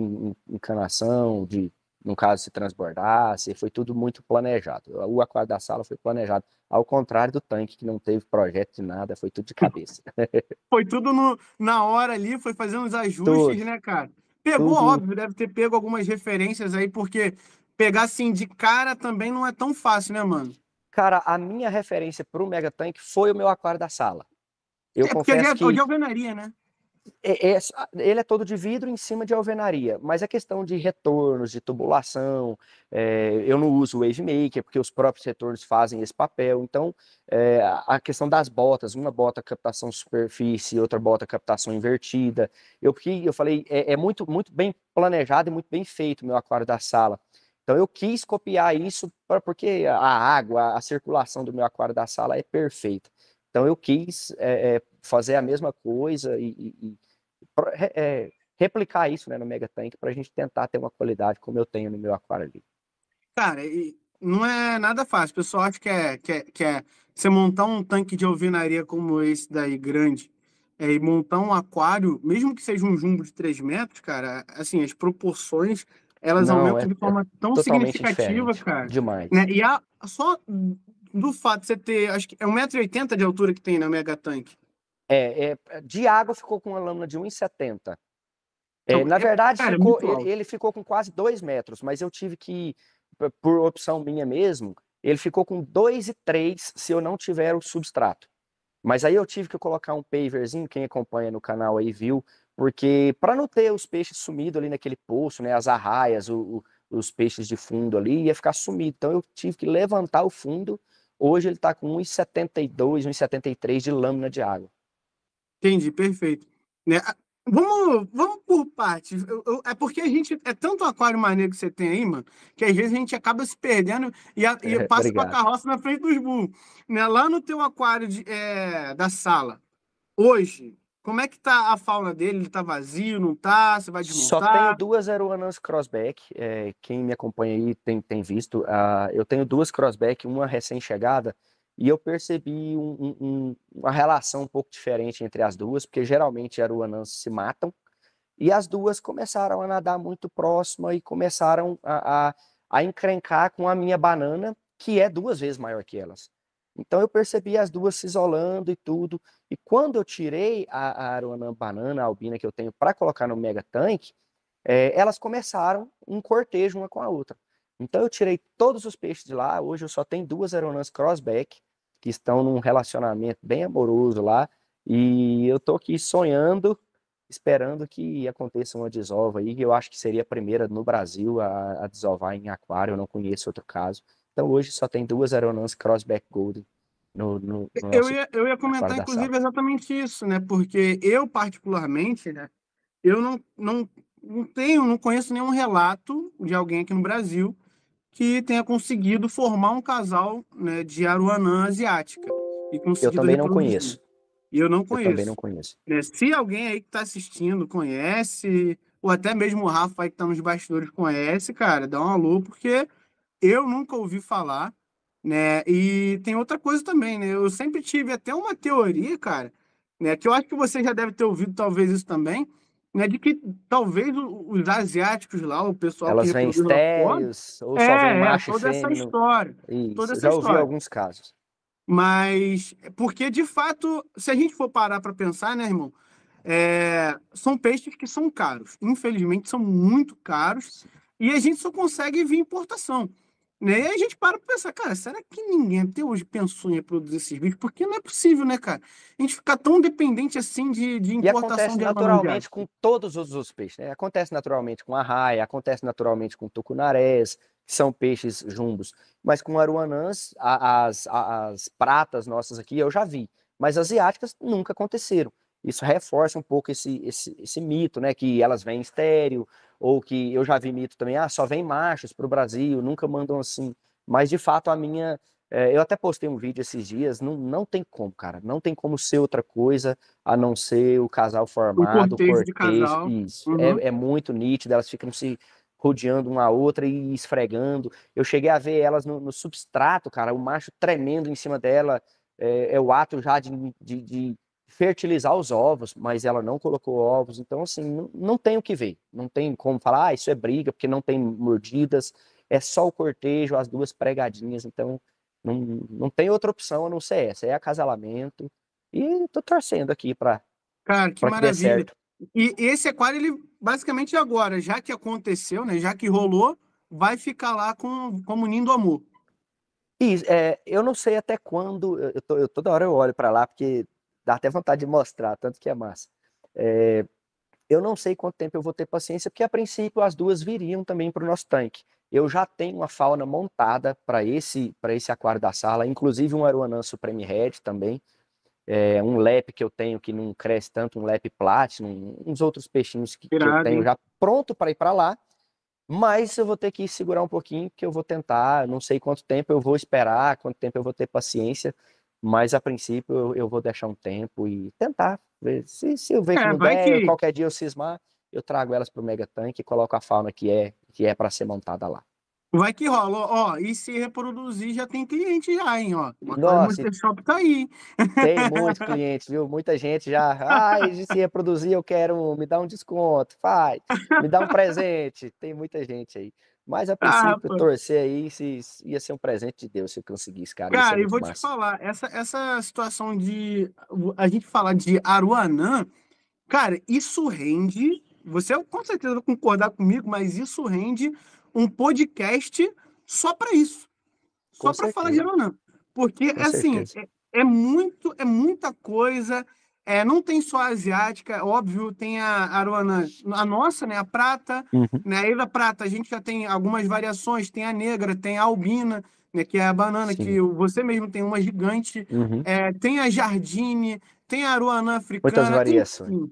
encanação, de no caso se transbordasse, foi tudo muito planejado. O aquário da sala foi planejado, ao contrário do tanque que não teve projeto de nada, foi tudo de cabeça. foi tudo no, na hora ali, foi fazendo os ajustes, tudo. né, cara? Pegou, tudo. óbvio, deve ter pego algumas referências aí, porque pegar assim de cara também não é tão fácil, né, mano? Cara, a minha referência para o mega tank foi o meu aquário da sala. Eu é confesso é, que... de alvenaria, né? É, é, ele é todo de vidro em cima de alvenaria, mas a questão de retornos, de tubulação, é, eu não uso Wave Maker, porque os próprios retornos fazem esse papel. Então, é, a questão das botas, uma bota captação superfície, outra bota captação invertida. Eu, eu falei, é, é, muito, muito bem planejado e muito bem feito o meu aquário da sala. Então eu quis copiar isso pra, porque a água, a circulação do meu aquário da sala é perfeita. Então eu quis é, é, fazer a mesma coisa e, e, e é, replicar isso né, no Mega Tank para a gente tentar ter uma qualidade como eu tenho no meu aquário ali. Cara, e não é nada fácil. O pessoal acha que é, que é, que é você montar um tanque de alvenaria como esse daí, grande, é, e montar um aquário, mesmo que seja um jumbo de 3 metros, cara, assim, as proporções elas não, aumentam é, de forma tão significativa, cara. Demais. Né? E a, só do fato de você ter, acho que é 1,80m de altura que tem na Mega Tank. É, é de água ficou com uma lâmina de 1,70m. é, então, na é, verdade, cara, é ficou, ele, ele, ficou com quase 2 metros, mas eu tive que, por opção minha mesmo, ele ficou com 2,3 e se eu não tiver o substrato. Mas aí eu tive que colocar um paverzinho, quem acompanha no canal aí viu, porque para não ter os peixes sumidos ali naquele poço, né, as arraias, o, o, os peixes de fundo ali, ia ficar sumido. Então eu tive que levantar o fundo. Hoje ele está com 1,72, 1,73 de lâmina de água. Entendi, perfeito. Né? Vamos, vamos por partes. é porque a gente. É tanto aquário maneiro que você tem aí, mano, que às vezes a gente acaba se perdendo e, a, e é, passa com a carroça na frente dos burros. Né? Lá no teu aquário de, é, da sala, hoje, como é que tá a fauna dele? Ele tá vazio, não tá? Você vai desmontar? Só tenho duas aroanãs crossback. É, quem me acompanha aí tem, tem visto. Uh, eu tenho duas crossback, uma recém-chegada, e eu percebi um, um, uma relação um pouco diferente entre as duas, porque geralmente aruanãs se matam, e as duas começaram a nadar muito próxima e começaram a, a, a encrencar com a minha banana, que é duas vezes maior que elas. Então eu percebi as duas se isolando e tudo. E quando eu tirei a, a aruanã banana, a albina que eu tenho para colocar no mega tanque, é, elas começaram um cortejo uma com a outra. Então eu tirei todos os peixes de lá. Hoje eu só tenho duas aronãs crossback que estão num relacionamento bem amoroso lá. E eu tô aqui sonhando, esperando que aconteça uma desova aí. Eu acho que seria a primeira no Brasil a, a desovar em aquário. Eu não conheço outro caso. Então hoje só tem duas aeronaves Crossback Gold no, no, no eu, ia, eu ia comentar, inclusive, exatamente isso, né? Porque eu, particularmente, né? Eu não, não, não tenho, não conheço nenhum relato de alguém aqui no Brasil que tenha conseguido formar um casal né, de aruanã asiática. E eu também não conheço. E eu não conheço. Eu também não conheço. Né, se alguém aí que está assistindo conhece, ou até mesmo o Rafa aí que está nos bastidores conhece, cara, dá uma alô, porque eu nunca ouvi falar, né? E tem outra coisa também, né? Eu sempre tive até uma teoria, cara, né? Que eu acho que você já deve ter ouvido talvez isso também, né? De que talvez os asiáticos lá, o pessoal Elas que vêm estéreos, ou é, só vem é, macho é, toda essa história. Isso, toda essa já ouvi alguns casos. Mas porque de fato, se a gente for parar para pensar, né, irmão? É, são peixes que são caros, infelizmente são muito caros e a gente só consegue vir importação. Né? E a gente para pra pensar, cara, será que ninguém até hoje pensou em produzir esses bichos? Porque não é possível, né, cara? A gente ficar tão dependente assim de, de importação e acontece de naturalmente com todos os, os peixes, né? Acontece naturalmente com a raia, acontece naturalmente com tucunarés, que são peixes jumbos. Mas com aruanãs, as, as, as pratas nossas aqui eu já vi, mas asiáticas nunca aconteceram. Isso reforça um pouco esse, esse, esse mito, né? Que elas vêm estéreo, ou que eu já vi mito também, ah, só vem machos para o Brasil, nunca mandam assim. Mas de fato a minha, eh, eu até postei um vídeo esses dias, não, não tem como, cara, não tem como ser outra coisa a não ser o casal formado, o cortejo, é, Uhum. É, é, muito nítido, elas ficam se rodeando uma a outra e esfregando. Eu cheguei a ver elas no, no substrato, cara, o macho tremendo em cima dela, é, é o ato já de, de, de fertilizar os ovos, mas ela não colocou ovos. Então, assim, não, não tem o que ver. Não tem como falar, ah, isso é briga, porque não tem mordidas, é só o cortejo, as duas pregadinhas. Então, não, não tem outra opção a não ser essa. É acasalamento. E tô torcendo aqui para. Cara, que pra maravilha. e esse aquário, ele basicamente agora, já que aconteceu, né, já que rolou, vai ficar lá com, como ninho do amor. Isso, é, eu não sei até quando, eu, tô, eu toda hora eu olho para lá, porque Dá até vontade de mostrar, tanto que é massa. É, eu não sei quanto tempo eu vou ter paciência, porque a princípio as duas viriam também para o nosso tanque. Eu já tenho uma fauna montada para esse para esse aquário da sala, inclusive um Aruanã Supreme Red também, é, um lep que eu tenho que não cresce tanto, um lep platinum, uns outros peixinhos que, que eu tenho já pronto para ir para lá, mas eu vou ter que segurar um pouquinho, que eu vou tentar, não sei quanto tempo eu vou esperar, quanto tempo eu vou ter paciência, mas a princípio eu, vou deixar um tempo e tentar. Se, se eu ver que é, não der, que... qualquer dia eu cismar, eu trago elas para o Mega Tank e coloco a fauna que é que é para ser montada lá. Vai que rola, ó, e se reproduzir já tem cliente já, hein, ó. Nossa, o Shop tá aí, hein? Tem muitos clientes, viu? Muita gente já, ai, ah, se reproduzir eu quero, me dá um desconto, faz, me dá um presente. Tem muita gente aí. Mas a ah, princípio, ah, torcer aí se, ia ser um presente de Deus se eu conseguisse, cara. Cara, é eu vou massa. te falar, essa, essa situação de a gente falar de Aruanã, cara, isso rende. Você com certeza vai concordar comigo, mas isso rende um podcast só para isso. Só para falar de Aruanã. Porque, com assim, é, é, muito, é muita coisa, é, não tem só a asiática, óbvio, tem a aruana, a nossa, né, a prata, uhum. né, aí da prata a gente já tem algumas variações, tem a negra, tem a albina, né, que é a banana, Sim. que você mesmo tem uma gigante, uhum. é, tem a jardine, tem a aroana africana. Muitas variações.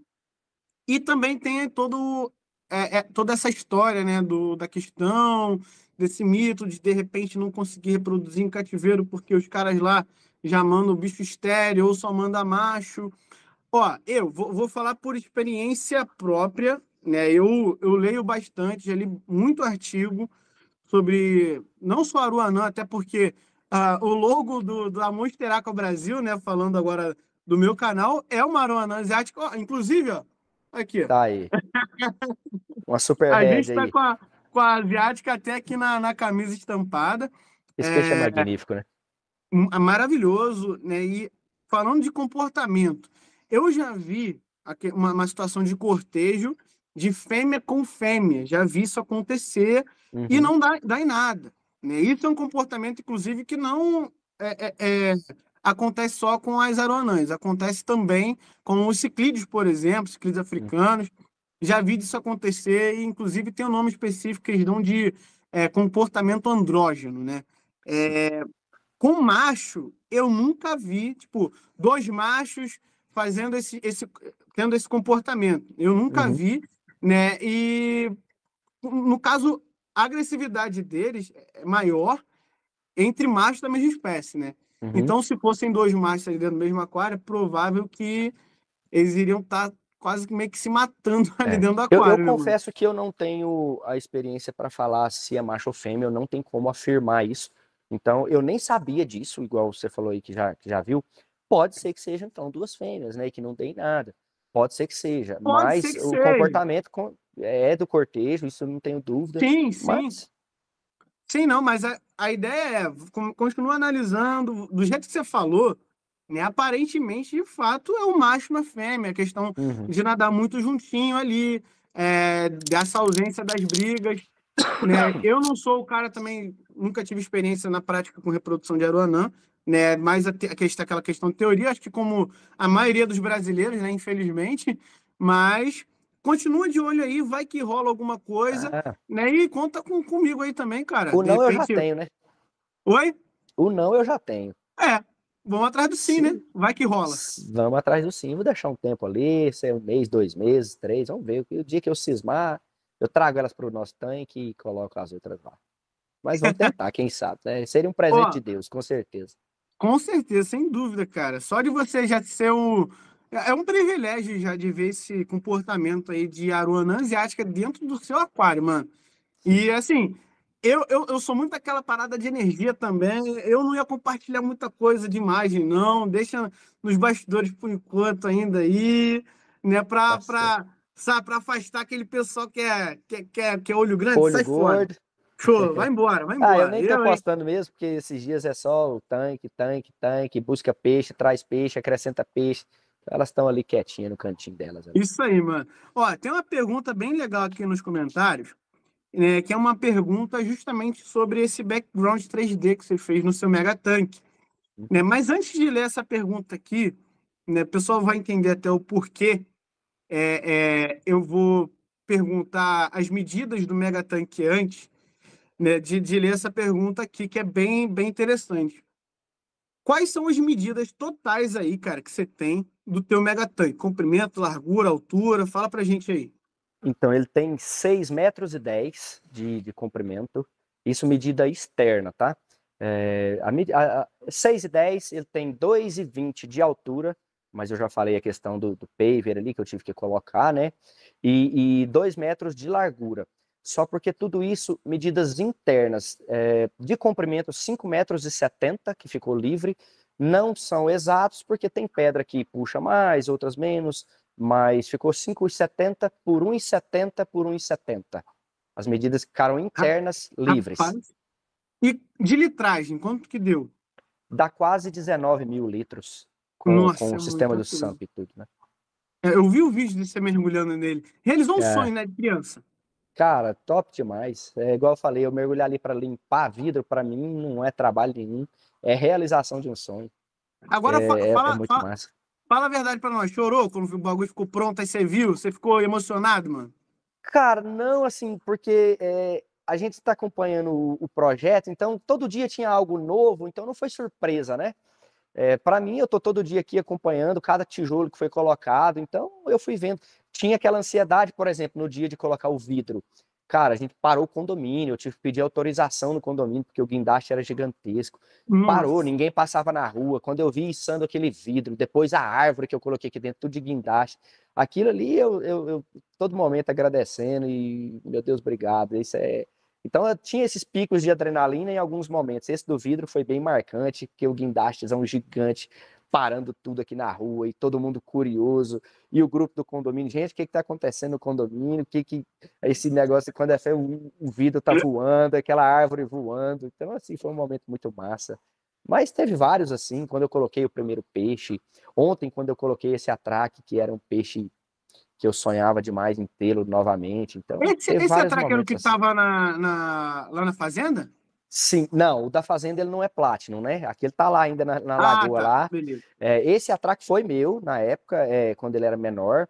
e também tem todo, é, é, toda essa história, né, do, da questão, desse mito de, de repente, não conseguir reproduzir em cativeiro porque os caras lá já mandam o bicho estéreo ou só manda macho, Ó, eu vou, vou falar por experiência própria, né? Eu, eu leio bastante, já li muito artigo sobre não só Aruanã, até porque uh, o logo do, da Monsteraco Brasil, né? Falando agora do meu canal, é uma Aruanã asiática. Ó, inclusive, ó, aqui. Tá aí. Uma super A gente tá aí. Com, a, com a asiática até aqui na, na camisa estampada. Esse é, é magnífico, né? É maravilhoso, né? E falando de comportamento, eu já vi uma, uma situação de cortejo de fêmea com fêmea, já vi isso acontecer uhum. e não dá, dá em nada. Né? Isso é um comportamento, inclusive, que não é, é, é, acontece só com as aronãs, acontece também com os ciclídeos, por exemplo, ciclídeos uhum. africanos. Uhum. Já vi isso acontecer e, inclusive, tem um nome específico que eles dão de é, comportamento andrógeno, né? É, com macho, eu nunca vi, tipo, dois machos fazendo esse, esse tendo esse comportamento. Eu nunca uhum. vi, né? E no caso, a agressividade deles é maior entre machos da mesma espécie, né? Uhum. Então, se fossem dois machos ali dentro do mesmo aquário, é provável que eles iriam estar tá quase meio que se matando ali é. dentro do aquário. Eu, eu né, confesso que eu não tenho a experiência para falar se é macho ou fêmea, eu não tenho como afirmar isso. Então, eu nem sabia disso, igual você falou aí que já, que já viu. Pode ser que sejam, então, duas fêmeas, né? E que não tem nada. Pode ser que seja. Pode mas que o seja. comportamento é do cortejo, isso eu não tenho dúvida. Sim, mas... sim. Sim, não, mas a, a ideia é, continua analisando, do jeito que você falou, né? Aparentemente, de fato, é o macho na fêmea, a questão uhum. de nadar muito juntinho ali, é, dessa ausência das brigas. Né? Eu não sou o cara também, nunca tive experiência na prática com reprodução de aruanã, né? Mais a, te, questão, aquela questão de teoria, acho que como a maioria dos brasileiros, né? Infelizmente, mas continua de olho aí, vai que rola alguma coisa, ah. né? E conta com, comigo aí também, cara. O não repente... eu já tenho, né? Oi? O não eu já tenho. É, vamos atrás do sim, sim, né? Vai que rola. Vamos atrás do sim, vou deixar um tempo ali, sei um mês, dois meses, três, vamos ver. O dia que eu cismar, eu trago elas para o nosso tanque e coloco as outras lá. Mas vamos tentar, quem sabe, né? Seria um presente de Deus, com certeza. Com certeza, sem dúvida, cara. Só de você já ser o. É, é um privilégio já de ver esse comportamento aí de aruanã asiática dentro do seu aquário, mano. E assim, eu, eu, eu sou muito aquela parada de energia também. Eu não ia compartilhar muita coisa de imagem, não. Deixa nos bastidores por enquanto ainda aí, né? Pra, tá pra, sabe, pra afastar aquele pessoal que é, que, é, que é, que é olho grande, olho sai gordo. fora. Show, vai embora, vai embora. Ah, eu nem tô eu, postando hein? mesmo, porque esses dias é só o tanque, tanque, tanque, busca peixe, traz peixe, acrescenta peixe. Elas estão ali quietinhas no cantinho delas. Ali. Isso aí, mano. Ó, tem uma pergunta bem legal aqui nos comentários, né, que é uma pergunta justamente sobre esse background 3D que você fez no seu Mega tanque, hum. Né? Mas antes de ler essa pergunta aqui, né, o pessoal vai entender até o porquê. É, é, eu vou perguntar as medidas do Mega tanque antes, né, de, de ler essa pergunta aqui, que é bem, bem interessante. Quais são as medidas totais aí, cara, que você tem do teu megatanque? Comprimento, largura, altura? Fala pra gente aí. Então, ele tem 6 metros e 10 de, de comprimento. Isso medida externa, tá? É, a, a, 6 e 10, ele tem 2 e 20 de altura, mas eu já falei a questão do, do paver ali, que eu tive que colocar, né? E, e 2 metros de largura só porque tudo isso, medidas internas é, de comprimento 5,70 metros, que ficou livre, não são exatos, porque tem pedra que puxa mais, outras menos, mas ficou 5,70 por 1,70 por 1,70. As medidas ficaram internas livres. Rapaz. E de litragem, quanto que deu? Dá quase 19 mil litros com, Nossa, com o é sistema do SAMP e tudo, né? É, eu vi o vídeo de você mergulhando nele. Realizou um é. sonho, né, de criança? Cara, top demais. É igual eu falei, eu mergulhar ali para limpar vidro, para mim não é trabalho nenhum, é realização de um sonho. Agora é, é fala, é, é muito fala, massa. fala a verdade para nós. Chorou quando o bagulho ficou pronto aí você viu? Você ficou emocionado, mano? Cara, não, assim, porque é, a gente está acompanhando o, o, projeto, então todo dia tinha algo novo, então não foi surpresa, né? É, eh, para mim, eu estou todo dia aqui acompanhando cada tijolo que foi colocado, então eu fui vendo. Tinha aquela ansiedade, por exemplo, no dia de colocar o vidro. Cara, a gente parou o condomínio, eu tive que pedir autorização no condomínio, porque o guindaste era gigantesco. Nossa. Parou, ninguém passava na rua. Quando eu vi içando aquele vidro, depois a árvore que eu coloquei aqui dentro, tudo de guindaste. Aquilo ali, eu, eu, eu todo momento agradecendo e, meu Deus, obrigado. Isso é, então eu tinha esses picos de adrenalina em alguns momentos. Esse do vidro foi bem marcante, que o guindaste é um gigante parando tudo aqui na rua e todo mundo curioso. E o grupo do condomínio, gente, o que está acontecendo no condomínio? O que, que esse negócio, quando é feio, o vidro tá voando, aquela árvore voando. Então, assim, foi um momento muito massa. Mas teve vários assim, quando eu coloquei o primeiro peixe. Ontem, quando eu coloquei esse atraque, que era um peixe que eu sonhava demais em tê-lo novamente. Então, esse, esse é traqueiro que estava assim. na, na, lá na fazenda? Sim, não, o da fazenda ele não é Platinum, né? Aqui ele tá lá ainda na, na ah, lagoa tá, lá. É, esse atraque foi meu na época, é, quando ele era menor.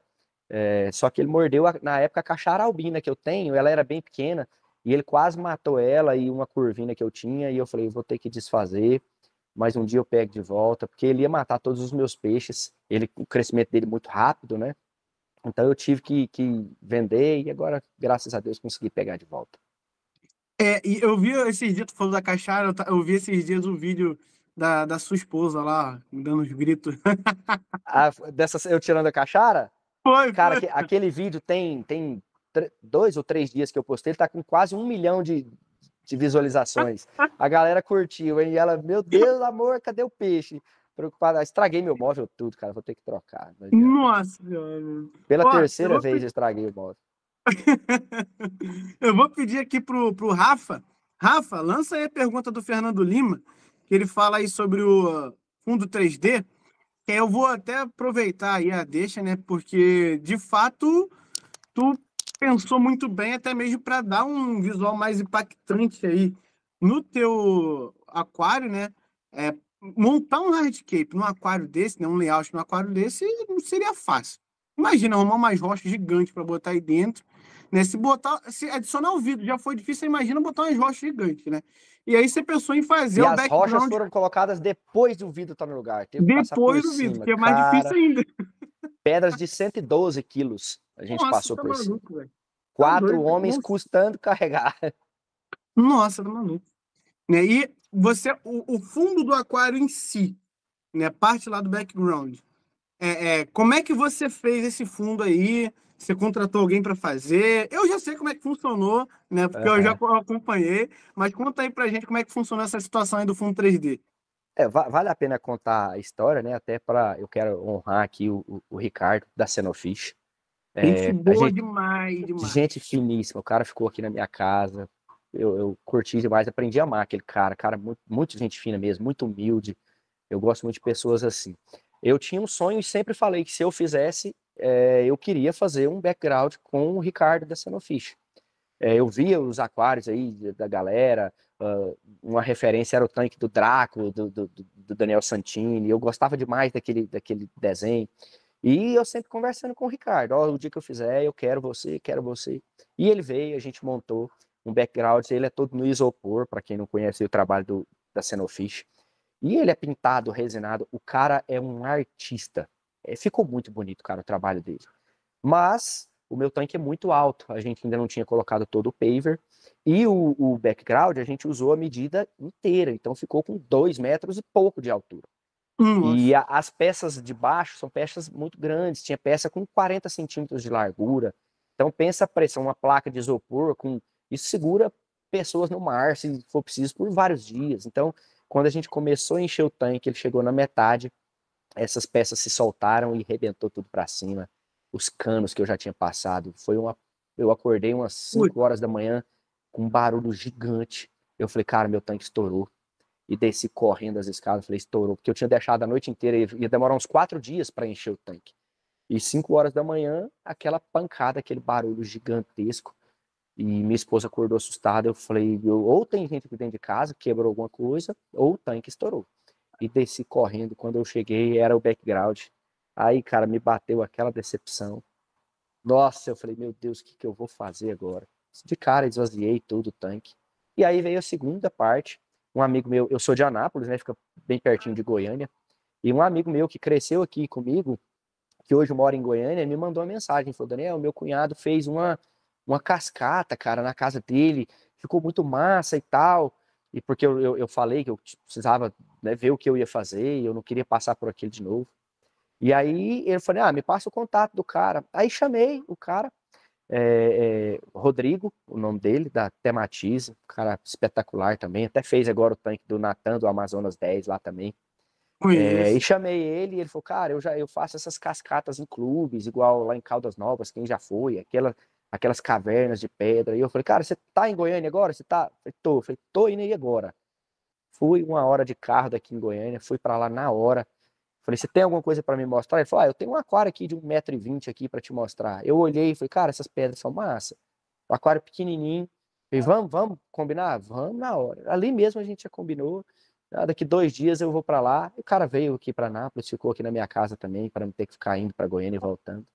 É, só que ele mordeu a, na época a caixara albina que eu tenho, ela era bem pequena, e ele quase matou ela e uma curvina que eu tinha, e eu falei, vou ter que desfazer, mas um dia eu pego de volta, porque ele ia matar todos os meus peixes, ele, o crescimento dele muito rápido, né? Então eu tive que, que vender e agora, graças a Deus, consegui pegar de volta. É, eu vi esses dias, tu falou da Caixara, eu, eu vi esses dias um vídeo da, da sua esposa lá, dando os gritos. ah, dessa, eu tirando a Caixara? Foi, Cara, foi. aquele vídeo tem, tem dois ou três dias que eu postei, ele tá com quase um milhão de, de visualizações. A galera curtiu, hein? E ela, meu Deus, amor, cadê o peixe? preocupado. Ah, estraguei meu móvel tudo, cara. Vou ter que trocar. Nossa Pela terceira eu vez pedir... estraguei o móvel. eu vou pedir aqui pro, pro Rafa. Rafa, lança aí a pergunta do Fernando Lima, que ele fala aí sobre o fundo 3D. Que eu vou até aproveitar aí a deixa, né? Porque, de fato, tu pensou muito bem, até mesmo para dar um visual mais impactante aí no teu aquário, né? É, montar um hardscape num aquário desse, né, um layout num aquário desse, não seria fácil. Imagina arrumar umas rochas gigantes para botar aí dentro, né? Se botar, se adicionar o vidro já foi difícil, imagina botar umas rochas gigantes, né? E aí você pensou em fazer e o as background. As rochas foram colocadas depois do vidro estar tá no lugar. depois do vidro, que é mais Cara, difícil ainda. Pedras de 112 quilos a gente Nossa, passou tá por isso. Tá Quatro doido, homens custando carregar. Nossa, tá maluco. Né? E você o, o, fundo do aquário em si, né, parte lá do background. É, é como é que você fez esse fundo aí? Você contratou alguém para fazer? Eu já sei como é que funcionou, né? Porque é. eu já acompanhei, mas conta aí para gente como é que funcionou essa situação aí do fundo 3D. É, vale a pena contar a história, né? Até para eu quero honrar aqui o, o, Ricardo da Cenofish. É, gente boa gente, demais, demais. Gente finíssima. O cara ficou aqui na minha casa, eu, eu curti demais, aprendi a amar aquele cara, cara, muito, muito gente fina mesmo, muito humilde. Eu gosto muito de pessoas assim. Eu tinha um sonho e sempre falei que se eu fizesse, é, eu queria fazer um background com o Ricardo da Cenofish. É, eh, eu via os aquários aí da galera, uh, uma referência era o tanque do Draco, do, do, do, Daniel Santini, eu gostava demais daquele, daquele desenho. E eu sempre conversando com o Ricardo, ó, oh, o dia que eu fizer, eu quero você, quero você. E ele veio, a gente montou, um background, ele é todo no isopor, para quem não conhece o trabalho do, da Cenofish. E ele é pintado, resinado, o cara é um artista. É, ficou muito bonito, cara, o trabalho dele. Mas o meu tanque é muito alto, a gente ainda não tinha colocado todo o paver. E o, o background a gente usou a medida inteira, então ficou com dois metros e pouco de altura. E a, as peças de baixo são peças muito grandes, tinha peça com 40 centímetros de largura. Então pensa a pressão, uma placa de isopor com isso segura pessoas no mar, se for preciso, por vários dias. Então, quando a gente começou a encher o tanque, ele chegou na metade, essas peças se soltaram e rebentou tudo para cima. Os canos que eu já tinha passado, foi uma eu acordei umas 5 horas da manhã com um barulho gigante. Eu falei, cara, meu tanque estourou. E desci correndo as escadas, falei, estourou, porque eu tinha deixado a noite inteira, ia demorar uns quatro dias para encher o tanque. E 5 horas da manhã, aquela pancada, aquele barulho gigantesco. E minha esposa acordou assustada. Eu falei: ou tem gente aqui dentro de casa, quebrou alguma coisa, ou o tanque estourou. E desci correndo. Quando eu cheguei, era o background. Aí, cara, me bateu aquela decepção. Nossa, eu falei: meu Deus, o que, que eu vou fazer agora? De cara, esvaziei todo o tanque. E aí veio a segunda parte. Um amigo meu, eu sou de Anápolis, né? Fica bem pertinho de Goiânia. E um amigo meu que cresceu aqui comigo, que hoje mora em Goiânia, me mandou uma mensagem, falou, Daniel, meu cunhado fez uma uma cascata, cara, na casa dele. Ficou muito massa e tal. E porque eu, eu, eu falei que eu precisava né, ver o que eu ia fazer e eu não queria passar por aquilo de novo. E aí ele falou: ah, me passa o contato do cara. Aí chamei o cara, é, é, Rodrigo, o nome dele, da Tematiza, um cara espetacular também. Até fez agora o tanque do Natan, do Amazonas 10 lá também. É, e chamei ele e ele falou, cara, eu já eu faço essas cascatas em clubes, igual lá em Caldas Novas, quem já foi, aquela, aquelas cavernas de pedra. E eu falei, cara, você tá em Goiânia agora? Você tá? Eu falei, tô. Eu falei, tô indo aí agora. Fui uma hora de carro daqui em Goiânia, fui para lá na hora. Falei, você tem alguma coisa para me mostrar? Ele falou, ah, eu tenho um aquário aqui de 1,20m aqui para te mostrar. Eu olhei e falei, cara, essas pedras são massa. O aquário pequenininho. falei, vamos, vamos combinar? Vamos na hora. Ali mesmo a gente já combinou. Ah, daqui dois dias eu vou para lá. O cara veio aqui para Nápoles, ficou aqui na minha casa também, para não ter que ficar indo para Goiânia e voltando.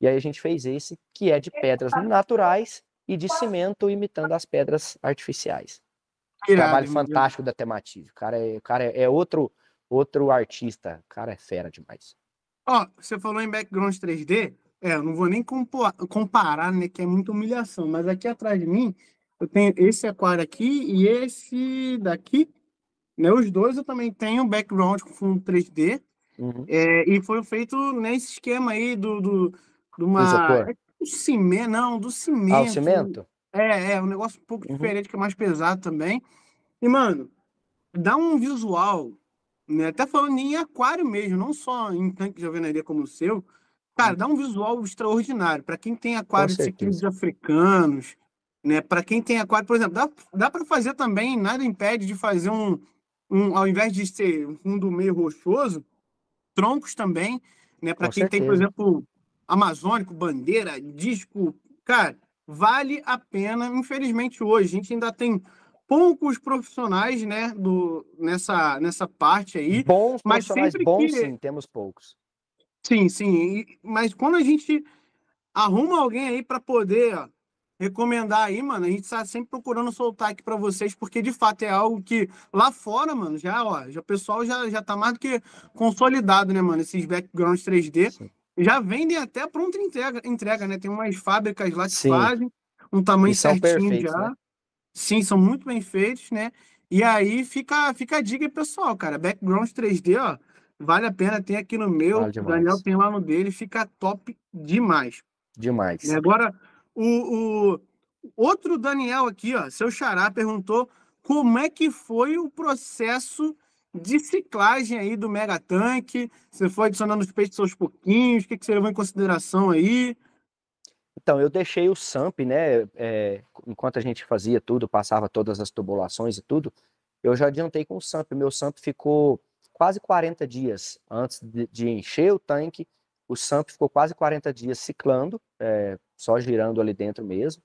E aí a gente fez esse, que é de pedras naturais e de cimento, imitando as pedras artificiais. Irado, Trabalho fantástico da Tematize. O cara é, cara é, é outro, outro artista. O cara é fera demais. Ó, oh, você falou em background 3D. É, eu não vou nem comparar, né, que é muita humilhação. Mas aqui atrás de mim, eu tenho esse aquário aqui e esse daqui. Né, os dois eu também tenho background com fundo 3D. Uhum. É, e foi feito nesse esquema aí do, do de uma. do É tipo cimento, não, do cimento. Ah, o cimento? É, é, um negócio um pouco uhum. diferente, que é mais pesado também. E, mano, dá um visual, né? Até falando em aquário mesmo, não só em tanque de alvenaria como o seu. Cara, uhum. dá um visual extraordinário. Para quem tem aquários de africanos, né? Para quem tem aquário, por exemplo, dá, dá para fazer também, nada impede de fazer um, um, ao invés de ser um fundo meio rochoso, troncos também, né? Para quem certeza. tem, por exemplo, amazônico, bandeira, disco. Cara, vale a pena. Infelizmente, hoje, a gente ainda tem poucos profissionais né, do, nessa, nessa parte aí. Bons mas profissionais, sempre bons que... sim, temos poucos. Sim, sim. E, mas quando a gente arruma alguém aí para poder recomendar aí, mano, a gente está sempre procurando soltar aqui para vocês, porque de fato é algo que lá fora, mano, já, ó, já o pessoal já, já tá mais do que consolidado, né, mano, esses backgrounds 3D. Sim já vendem até pronta entrega, entrega, né? Tem umas fábricas lá que Sim. fazem, um tamanho certinho já. Né? Sim, são muito bem feitos, né? E aí fica, fica a dica pessoal, cara. Background 3D, ó, vale a pena, tem aqui no meu, vale o Daniel tem lá no dele, fica top demais. Demais. E agora, o, o outro Daniel aqui, ó, seu xará, perguntou como é que foi o processo de ciclagem aí do Mega Tanque? Você foi adicionando os peixes aos pouquinhos? O que, que você levou em consideração aí? Então, eu deixei o SAMP, né? É, enquanto a gente fazia tudo, passava todas as tubulações e tudo, eu já adiantei com o SAMP. Meu SAMP ficou quase 40 dias antes de, de encher o tanque. O SAMP ficou quase 40 dias ciclando, é, só girando ali dentro mesmo.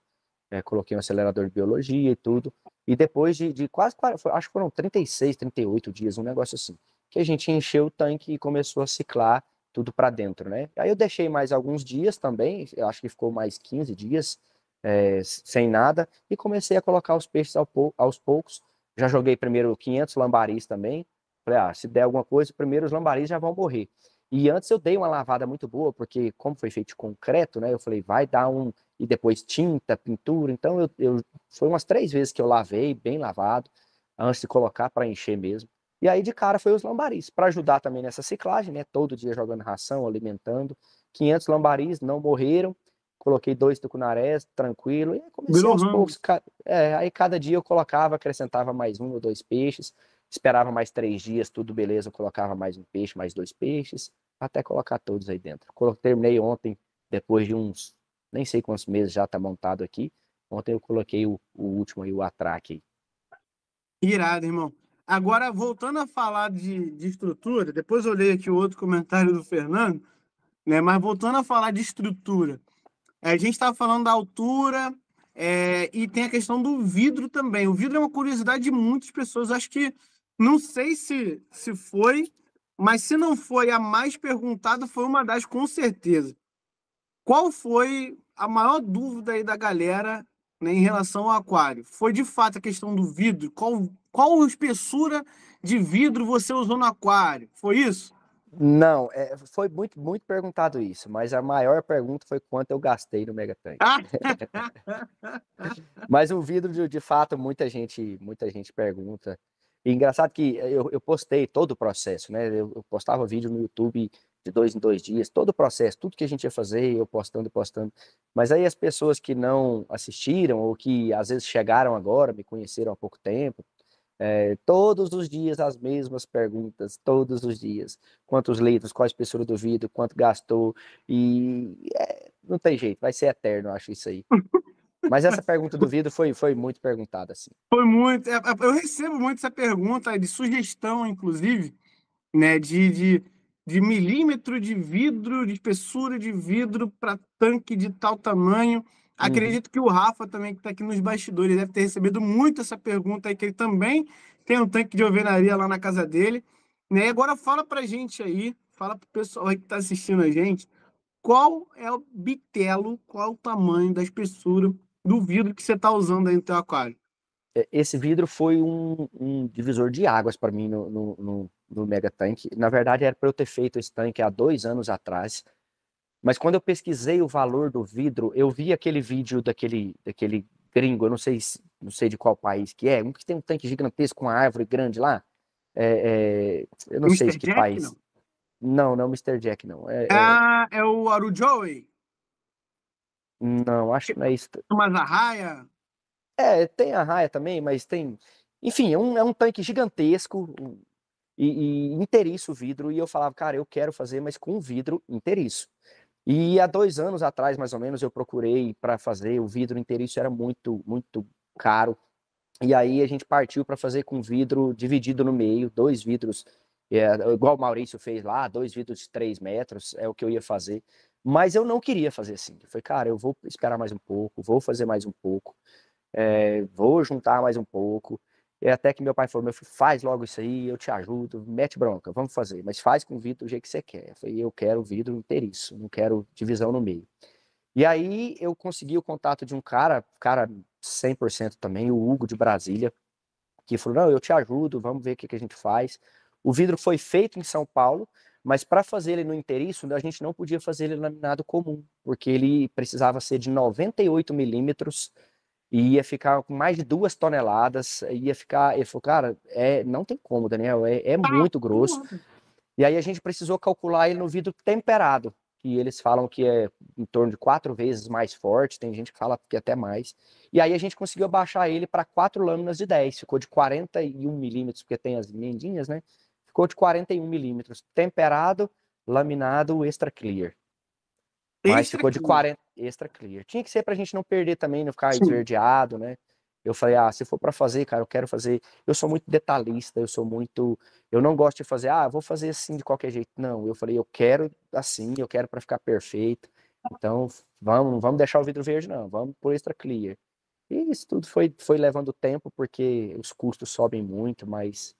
É, coloquei um acelerador de biologia e tudo. E depois de, de quase, acho que foram 36, 38 dias, um negócio assim, que a gente encheu o tanque e começou a ciclar tudo para dentro, né? Aí eu deixei mais alguns dias também, eu acho que ficou mais 15 dias é, sem nada, e comecei a colocar os peixes ao pou, aos poucos. Já joguei primeiro 500 lambaris também, falei, ah, se der alguma coisa, primeiro os lambaris já vão morrer. E antes eu dei uma lavada muito boa, porque como foi feito de concreto, né? Eu falei, vai dar um e depois tinta, pintura. Então, eu, eu foi umas três vezes que eu lavei, bem lavado, antes de colocar para encher mesmo. E aí, de cara, foi os lambaris, para ajudar também nessa ciclagem, né? Todo dia jogando ração, alimentando. 500 lambaris não morreram. Coloquei dois tucunarés, tranquilo. E comecei aos poucos. É, aí, cada dia eu colocava, acrescentava mais um ou dois peixes. Esperava mais três dias, tudo beleza. Eu colocava mais um peixe, mais dois peixes, até colocar todos aí dentro. Terminei ontem, depois de uns nem sei quantos meses já está montado aqui. Ontem eu coloquei o, o último aí, o atraque. Irado, irmão. Agora, voltando a falar de, de estrutura, depois olhei aqui o outro comentário do Fernando, né? mas voltando a falar de estrutura, é, a gente estava tá falando da altura é, e tem a questão do vidro também. O vidro é uma curiosidade de muitas pessoas. Acho que, não sei se, se foi, mas se não foi a mais perguntada, foi uma das com certeza. Qual foi a maior dúvida aí da galera né, em relação ao aquário? Foi de fato a questão do vidro? Qual, qual espessura de vidro você usou no aquário? Foi isso? Não, é, foi muito, muito perguntado isso, mas a maior pergunta foi quanto eu gastei no Megatank. mas o vidro, de, de, fato, muita gente, muita gente pergunta. E engraçado que eu, eu postei todo o processo, né? Eu, eu postava vídeo no YouTube de dois em dois dias, todo o processo, tudo que a gente ia fazer, eu postando e postando. Mas aí as pessoas que não assistiram ou que às vezes chegaram agora, me conheceram há pouco tempo, é, todos os dias as mesmas perguntas, todos os dias. Quantos litros, qual a espessura do vidro, quanto gastou, e é, não tem jeito, vai ser eterno, acho isso aí. Mas essa pergunta do vidro foi, foi muito perguntada, assim. Foi muito, é, é, eu recebo muito essa pergunta, de sugestão, inclusive, né, de, de de milímetro de vidro, de espessura de vidro para tanque de tal tamanho. Uhum. Acredito que o Rafa também, que está aqui nos bastidores, deve ter recebido muito essa pergunta aí, que ele também tem um tanque de alvenaria lá na casa dele. Né? Agora fala a gente aí, fala para o pessoal aí que está assistindo a gente, qual é o bitelo, qual é o tamanho da espessura do vidro que você está usando aí no teu aquário? É, esse vidro foi um, um divisor de águas para mim no, no, no, do Mega tanque Na verdade, era para eu ter feito esse tanque há dois anos atrás. Mas quando eu pesquisei o valor do vidro, eu vi aquele vídeo daquele, daquele gringo, eu não sei, não sei de qual país que é, um que tem um tanque gigantesco com uma árvore grande lá. É, é, eu não Mr. sei de que Jack, país. Não, não, não é Mr. Jack, não. É, é ah, é... é o Aru Joey? Não, acho que não é isso. Mas a raia? É, tem a raia também, mas tem. Enfim, é um, é um tanque gigantesco, e, e inteiriço o vidro. E eu falava, cara, eu quero fazer, mas com vidro inteiriço. E há dois anos atrás, mais ou menos, eu procurei para fazer o vidro inteiriço, era muito, muito caro. E aí a gente partiu para fazer com vidro dividido no meio, dois vidros, é, igual o Maurício fez lá, dois vidros de três metros, é o que eu ia fazer. Mas eu não queria fazer assim. Eu falei, cara, eu vou esperar mais um pouco, vou fazer mais um pouco, é, vou juntar mais um pouco. É até que meu pai falou: meu filho, faz logo isso aí, eu te ajudo, mete bronca, vamos fazer, mas faz com o vidro do jeito que você quer. Eu falei: eu quero vidro inteiriço, não quero divisão no meio. E aí eu consegui o contato de um cara, cara 100% também, o Hugo de Brasília, que falou: não, eu te ajudo, vamos ver o que, que a gente faz. O vidro foi feito em São Paulo, mas para fazer ele no inteiriço, a gente não podia fazer ele laminado comum, porque ele precisava ser de 98 milímetros e ia ficar com mais de duas toneladas, ia ficar, ele falou, cara, é, não tem como, Daniel, é, é tá muito grosso. E aí a gente precisou calcular ele no vidro temperado, que eles falam que é em torno de quatro vezes mais forte, tem gente que fala que até mais. E aí a gente conseguiu baixar ele para quatro lâminas de 10, ficou de 41 milímetros, porque tem as mendinhas, né? Ficou de 41 milímetros, temperado, laminado, extra clear. Mas extra ficou de 40 extra clear. Tinha que ser pra gente não perder também, não ficar esverdeado, né? Eu falei, ah, se for para fazer, cara, eu quero fazer. Eu sou muito detalhista, eu sou muito. Eu não gosto de fazer, ah, vou fazer assim de qualquer jeito. Não, eu falei, eu quero assim, eu quero para ficar perfeito. Então, vamos, vamos deixar o vidro verde, não, vamos por extra clear. E isso tudo foi, foi levando tempo, porque os custos sobem muito, mas.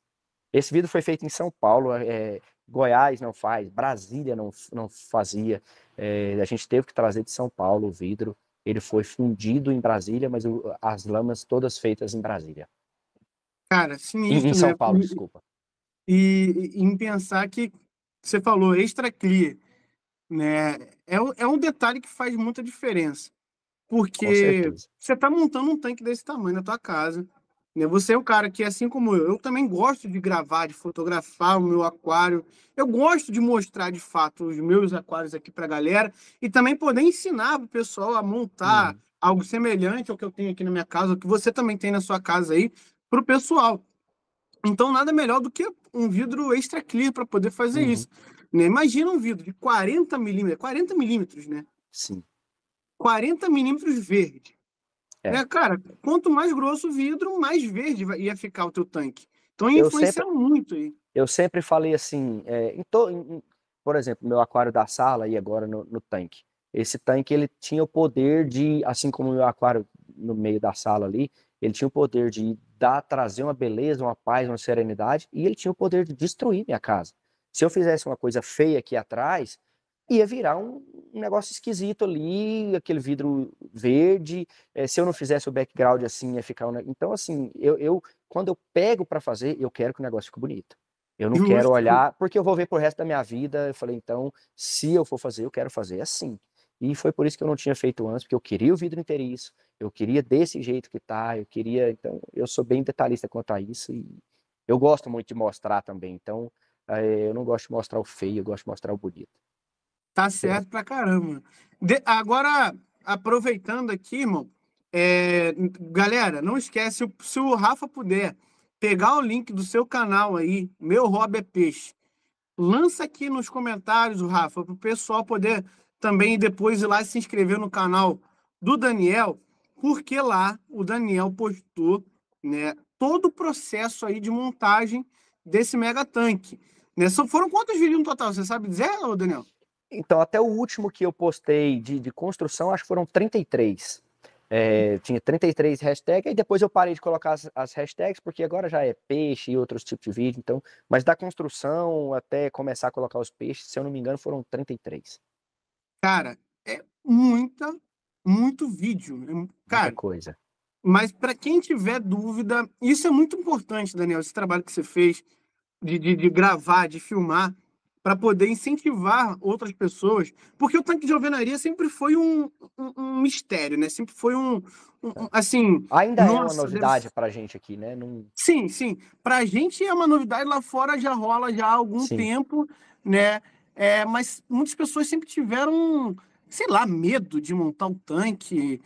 Esse vidro foi feito em São Paulo, é... Goiás não faz, Brasília não, não fazia. É, a gente teve que trazer de São Paulo o vidro. Ele foi fundido em Brasília, mas o, as lamas todas feitas em Brasília. Cara, sinistro. Em, em São né? Paulo, e, desculpa. E, e, em pensar que você falou extra clear, né? É, é um detalhe que faz muita diferença. Porque você está montando um tanque desse tamanho na tua casa, né? Você é um cara que, assim como eu, eu também gosto de gravar, de fotografar o meu aquário. Eu gosto de mostrar, de fato, os meus aquários aqui para a galera e também poder ensinar o pessoal a montar uhum. algo semelhante ao que eu tenho aqui na minha casa, o que você também tem na sua casa aí, para o pessoal. Então, nada melhor do que um vidro extra clear para poder fazer uhum. isso. Né? Imagina um vidro de 40 milímetros, 40 milímetros, né? Sim. 40 milímetros verde. É. Né, cara, quanto mais grosso o vidro, mais verde ia ficar o teu tanque. Então influencia sempre, muito aí. Eu sempre falei assim, é, em to, em, por exemplo, meu aquário da sala e agora no, no, tanque. Esse tanque ele tinha o poder de, assim como o meu aquário no meio da sala ali, ele tinha o poder de dar, trazer uma beleza, uma paz, uma serenidade, e ele tinha o poder de destruir minha casa. Se eu fizesse uma coisa feia aqui atrás, ia virar um, um negócio esquisito ali, aquele vidro verde. É, se eu não fizesse o background assim, ia ficar. Um... Então, assim, eu, eu quando eu pego para fazer, eu quero que o negócio fique bonito. Eu não Justo. quero olhar, porque eu vou ver pro resto da minha vida. Eu falei, então, se eu for fazer, eu quero fazer assim. E foi por isso que eu não tinha feito antes, porque eu queria o vidro inteiriço, eu queria desse jeito que tá, eu queria. Então, eu sou bem detalhista quanto a isso e eu gosto muito de mostrar também. Então, eh, eu não gosto de mostrar o feio, eu gosto de mostrar o bonito. Tá, tá certo pra caramba. De, agora, aproveitando aqui, irmão, é, galera, não esquece, se o Rafa puder pegar o link do seu canal aí, Meu Rob é Peixe, lança aqui nos comentários, o Rafa, para o pessoal poder também depois ir lá e se inscrever no canal do Daniel, porque lá o Daniel postou né, todo o processo aí de montagem desse mega tanque. Né? foram quantos vídeos no total? Você sabe dizer, Daniel? Então, até o último que eu postei de, de construção, acho que foram 33. É, uhum. tinha 33 hashtags, e depois eu parei de colocar as, as, hashtags, porque agora já é peixe e outros tipos de vídeo, então, mas da construção até começar a colocar os peixes, se eu não me engano, foram 33. Cara, é muita, muito vídeo. É cara, muita coisa. Mas para quem tiver dúvida, isso é muito importante, Daniel, esse trabalho que você fez de, de, de gravar, de filmar, para poder incentivar outras pessoas, porque o tanque de alvenaria sempre foi um, um, um mistério, né? Sempre foi um, um assim. Ainda nossa, é uma novidade deve... para gente aqui, né? Não... Sim, sim. Para a gente é uma novidade lá fora já rola já há algum sim. tempo, né? É, mas muitas pessoas sempre tiveram, sei lá, medo de montar o tanque.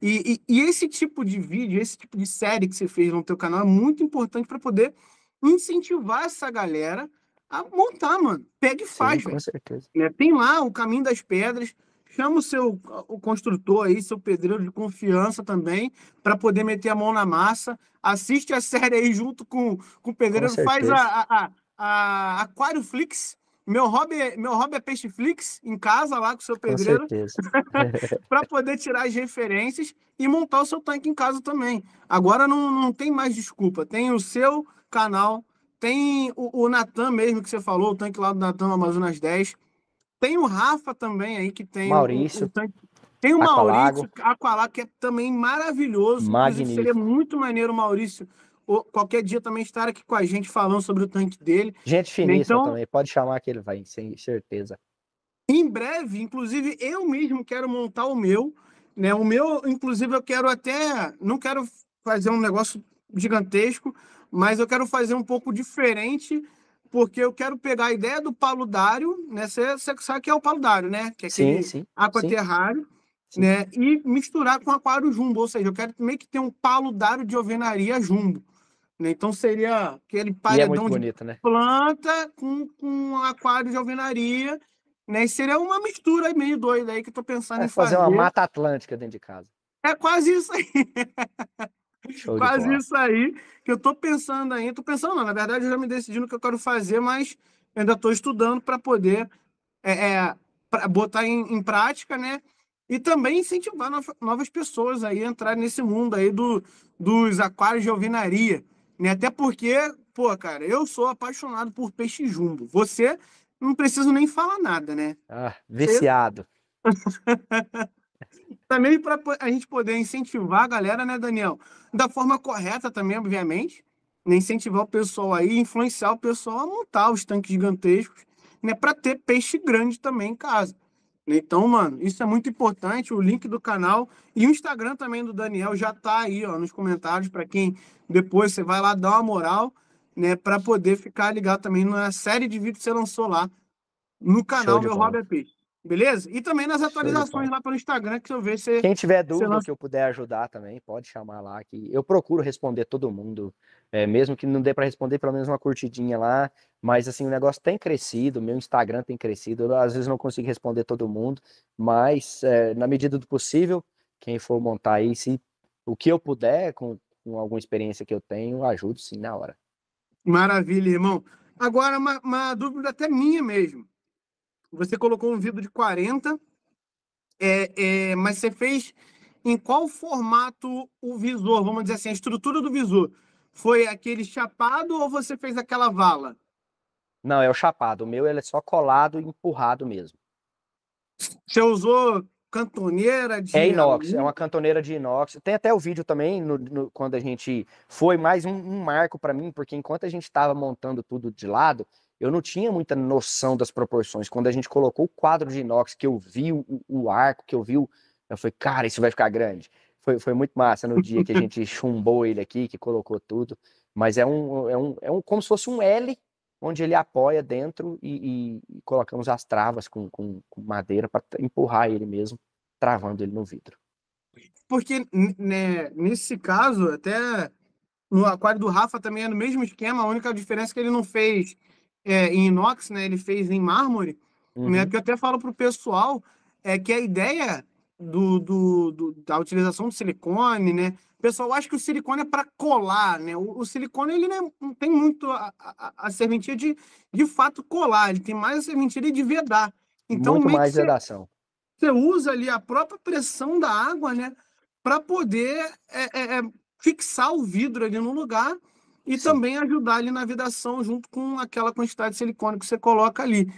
E, e, e esse tipo de vídeo, esse tipo de série que você fez no teu canal é muito importante para poder incentivar essa galera a montar, mano. Pega e faz. Sim, com certeza. Né? Tem lá o caminho das pedras. Chama o seu o construtor aí, seu pedreiro de confiança também, para poder meter a mão na massa. Assiste a série aí junto com, com o pedreiro. Com faz a, a, a, a Aquarioflix. Meu hobby, meu hobby é, é em casa lá com o seu pedreiro. para poder tirar as referências e montar o seu tanque em casa também. Agora não, não tem mais desculpa. Tem o seu canal tem o, o Natan mesmo que você falou, o tanque lá do Natan, Amazonas 10. Tem o Rafa também aí, que tem. Maurício. O, o tanque... Tem o Aqualago. Maurício Aqualá, que é também maravilhoso. Magnífico. Seria muito maneiro o Maurício qualquer dia também estar aqui com a gente falando sobre o tanque dele. Gente finíssima então, também, pode chamar que ele vai, sem certeza. Em breve, inclusive, eu mesmo quero montar o meu, né? O meu, inclusive, eu quero até, não quero fazer um negócio gigantesco, mas eu quero fazer um pouco diferente, porque eu quero pegar a ideia do paludário, né? Você, sabe que é o paludário, né? Que é aquele sim, sim, aquaterrário, né? E misturar com aquário jumbo, ou seja, eu quero meio que ter um paludário de alvenaria jumbo. Né? Então seria aquele é paredão é bonito, de né? planta com, com aquário de alvenaria, né? E seria uma mistura meio doida aí que eu tô pensando é em fazer. Fazer uma mata atlântica dentro de casa. É quase isso aí. Quase isso aí, que eu tô pensando ainda. Tô pensando, não, na verdade eu já me decidi no que eu quero fazer, mas ainda tô estudando para poder é, é botar em, em, prática, né? E também incentivar novas pessoas aí a entrar nesse mundo aí do, dos aquários de alvinaria, né? Até porque, pô, cara, eu sou apaixonado por peixe jumbo. Você não precisa nem falar nada, né? Ah, viciado. Eu... Também para a gente poder incentivar a galera, né, Daniel? Da forma correta também, obviamente. Né, incentivar o pessoal aí, influenciar o pessoal a montar os tanques gigantescos, né? Para ter peixe grande também em casa. Né? Então, mano, isso é muito importante. O link do canal e o Instagram também do Daniel já tá aí, ó, nos comentários para quem depois você vai lá dar uma moral, né, para poder ficar ligado também na série de vídeos que você lançou lá no canal Meu Hobby é Peixe. Beleza? E também nas atualizações lá pelo Instagram, que eu vejo se. Quem tiver dúvida que eu puder ajudar também, pode chamar lá. que Eu procuro responder todo mundo. É, mesmo que não dê para responder, pelo menos uma curtidinha lá. Mas assim, o negócio tem crescido, meu Instagram tem crescido. Eu, às vezes não consigo responder todo mundo, mas é, na medida do possível, quem for montar aí, se o que eu puder, com, com alguma experiência que eu tenho, ajudo sim na hora. Maravilha, irmão. Agora, uma, uma dúvida até minha mesmo. Você colocou um vidro de 40, é, é, mas você fez em qual formato o visor, vamos dizer assim, a estrutura do visor? Foi aquele chapado ou você fez aquela vala? Não, é o chapado. O meu ele é só colado e empurrado mesmo. Você usou cantoneira de. É inox, é uma cantoneira de inox. Tem até o vídeo também, no, no quando a gente. Foi mais um, um marco para mim, porque enquanto a gente estava montando tudo de lado, eu não tinha muita noção das proporções. Quando a gente colocou o quadro de inox, que eu vi o, o arco, que eu vi o... Eu falei, cara, isso vai ficar grande. Foi, foi muito massa no dia que a gente chumbou ele aqui, que colocou tudo. Mas é um, é um, é um como se fosse um L, onde ele apoia dentro e, e colocamos as travas com, com, com madeira para empurrar ele mesmo, travando ele no vidro. Porque né, nesse caso, até no aquário do Rafa também é no mesmo esquema, a única diferença é que ele não fez é, em inox, né? Ele fez em mármore, né, uhum. né? Porque eu até falo para o pessoal é que a ideia do, do, do, da utilização do silicone, né? O pessoal acha que o silicone é para colar, né? O, o silicone ele né, não tem muito a, a, a serventia de, de fato colar, ele tem mais a serventia de vedar. Então, muito é mais vedação. Você usa ali a própria pressão da água, né? Para poder é, é, é, fixar o vidro ali no lugar e Sim. também ajudar ali na vedação junto com aquela quantidade de silicone que você coloca ali.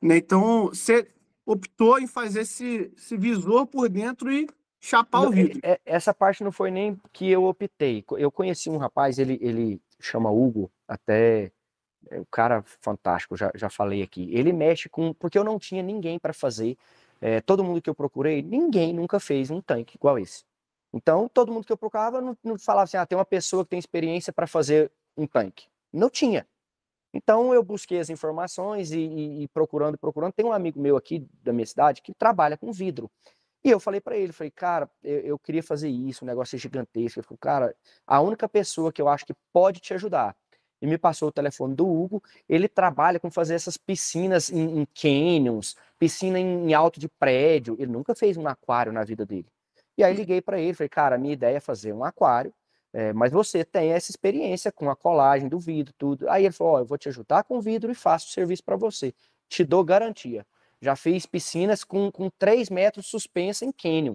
Né? Então, você optou em fazer esse, esse visor por dentro e chapar não, o é, vidro. É, essa parte não foi nem que eu optei. Eu conheci um rapaz, ele, ele chama Hugo, até é um cara fantástico, já, já falei aqui. Ele mexe com. Porque eu não tinha ninguém para fazer. É, todo mundo que eu procurei, ninguém nunca fez um tanque igual esse. Então, todo mundo que eu procurava não, não falava assim, ah, tem uma pessoa que tem experiência para fazer um tanque. Não tinha. Então, eu busquei as informações e, e, e procurando, procurando. Tem um amigo meu aqui da minha cidade que trabalha com vidro. E eu falei para ele, falei, cara, eu, eu, queria fazer isso, um negócio é gigantesco. Ele falou, cara, a única pessoa que eu acho que pode te ajudar. E me passou o telefone do Hugo, ele trabalha com fazer essas piscinas em, em canyons, piscina em, em alto de prédio. Ele nunca fez um aquário na vida dele. E aí hum. liguei para ele, falei, cara, minha ideia é fazer um aquário, é, mas você tem essa experiência com a colagem do vidro, tudo. Aí ele falou, ó, oh, eu vou te ajudar com o vidro e faço o serviço para você. Te dou garantia. Já fiz piscinas com, com 3 metros suspensa em cânion.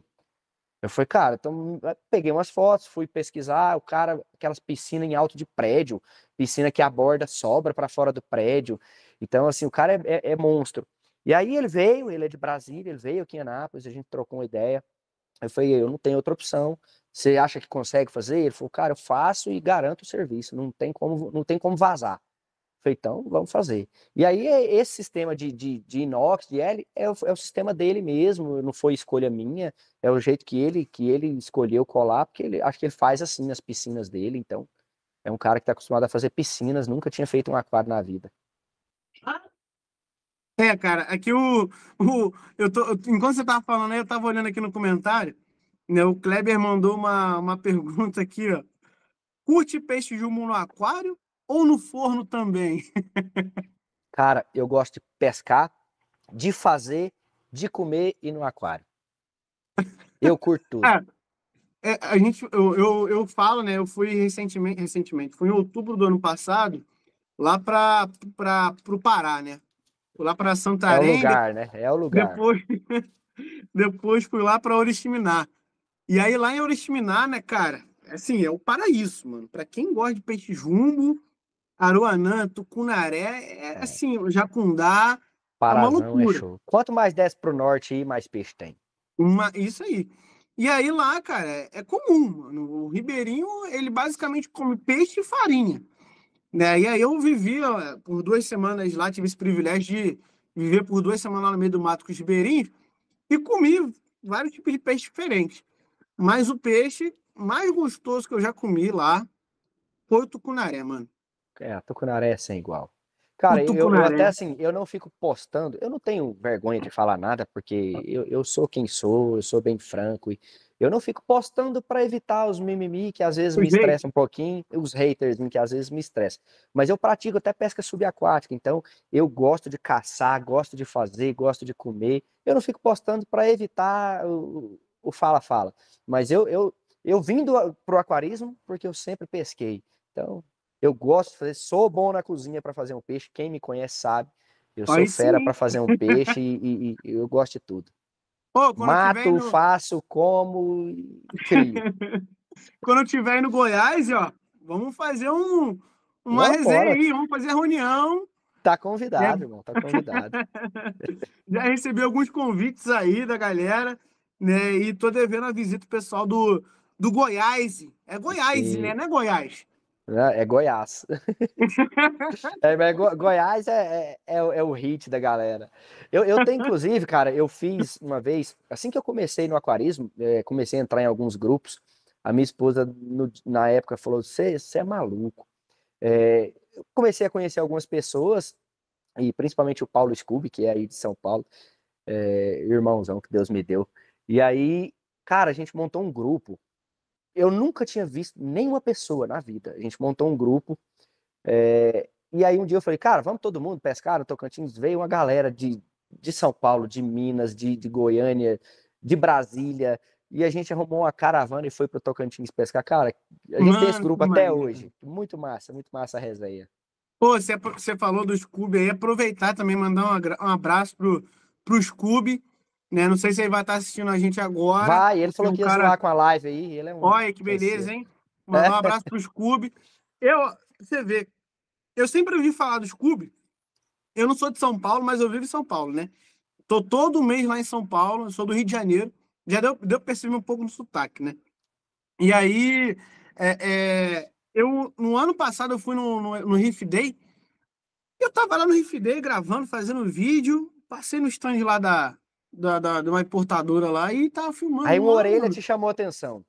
Eu falei, cara, então eh, peguei umas fotos, fui pesquisar, o cara, aquelas piscinas em alto de prédio, piscina que a borda sobra para fora do prédio. Então, assim, o cara é, é, é monstro. E aí ele veio, ele é de Brasília, ele veio aqui em Anápolis, a gente trocou uma ideia. Eu falei, eu não tenho outra opção. Você acha que consegue fazer? Ele falou, cara, eu faço e garanto o serviço. Não tem como, não tem como vazar. Eu falei, então, vamos fazer. E aí, é, esse sistema de, de, de inox, de L, é o, é o sistema dele mesmo. Não foi escolha minha. É o jeito que ele que ele escolheu colar, porque ele acho que ele faz assim nas piscinas dele. Então, é um cara que está acostumado a fazer piscinas, nunca tinha feito um aquário na vida. É, cara, aqui é o. o eu tô, enquanto você tava falando aí, eu tava olhando aqui no comentário, né? O Kleber mandou uma, uma pergunta aqui, ó. Curte peixe jumbo no aquário ou no forno também? Cara, eu gosto de pescar, de fazer, de comer e no aquário. Eu curto tudo. É, é, a gente, eu, eu, eu falo, né? Eu fui recentemente, recentemente, fui em outubro do ano passado, lá para o Pará, né? fui lá para Santarém. É o lugar, né? É o lugar. Depois, depois fui lá para Oriximiná. E aí lá em Oriximiná, né, cara, assim, é o paraíso, mano. Para quem gosta de peixe jumbo, Aruanã, Tucunaré, é, é. assim, Jacundá, é Parazão é uma loucura. É show. Quanto mais desce pro norte mais peixe tem. Uma, isso aí. E aí lá, cara, é comum, mano. O ribeirinho, ele basicamente come peixe e farinha. Né? E aí eu vivi ó, por duas semanas lá, tive esse privilégio de viver por duas semanas no meio do mato com os beirinhos e comi vários tipos de peixe diferentes. Mas o peixe mais gostoso que eu já comi lá foi o tucunaré, mano. É, tucunaré é sem igual. Cara, eu, eu, até assim, eu não fico postando, eu não tenho vergonha de falar nada, porque eu, eu sou quem sou, eu sou bem franco, e eu não fico postando para evitar os mimimi que às vezes me bem. estressam um pouquinho, os haters né, que às vezes me estressam. Mas eu pratico até pesca subaquática, então eu gosto de caçar, gosto de fazer, gosto de comer. Eu não fico postando para evitar o fala-fala. Mas eu, eu, eu vim para pro aquarismo porque eu sempre pesquei. Então, eu gosto de fazer, sou bom na cozinha para fazer um peixe. Quem me conhece sabe. Eu sou Aí fera para fazer um peixe e, e, e eu gosto de tudo. Mato, no... faço, como quando eu tiver aí no Goiás, ó, vamos fazer um, uma Não, resenha aí, vamos fazer reunião. Tá convidado, é. irmão, tá convidado. Já recebi alguns convites aí da galera, né? E tô devendo a visita pessoal do, do Goiás. É Goiás, Sim. né? Não é Goiás. Né? É Goiás. é, Go Goiás é, é, é, é, o hit da galera. Eu, eu tenho, inclusive, cara, eu fiz uma vez, assim que eu comecei no aquarismo, é, comecei a entrar em alguns grupos, a minha esposa, no, na época, falou: Você é maluco. É, eu comecei a conhecer algumas pessoas, e principalmente o Paulo Scooby, que é aí de São Paulo, é, irmãozão que Deus me deu. E aí, cara, a gente montou um grupo eu nunca tinha visto nenhuma pessoa na vida. A gente montou um grupo. É, e aí um dia eu falei, cara, vamos todo mundo pescar no Tocantins. Veio uma galera de, de São Paulo, de Minas, de, de Goiânia, de Brasília. E a gente arrumou uma caravana e foi pro Tocantins pescar. Cara, a gente mano, tem esse grupo até hoje. Muito massa, muito massa a resenha. Pô, você, você falou do Scooby aí. Aproveitar também, mandar um abraço pro, pro Scooby né? Não sei se ele vai estar tá assistindo a gente agora. Vai, ele falou um que ia cara... com a live aí. Ele é um... Olha, que beleza, hein? Mandar um é. abraço pro Scooby. Eu, você vê, eu sempre ouvi falar do Scooby. Eu não sou de São Paulo, mas eu vivo em São Paulo, né? Tô todo mês lá em São Paulo, sou do Rio de Janeiro. Já deu, deu perceber um pouco no sotaque, né? E aí, é, é, eu, no ano passado, eu fui no, no, no Riff Day. Eu tava lá no Riff Day gravando, fazendo vídeo. Passei no stand lá da, da, da, de uma importadora lá e tava tá filmando. Aí uma orelha te chamou a atenção.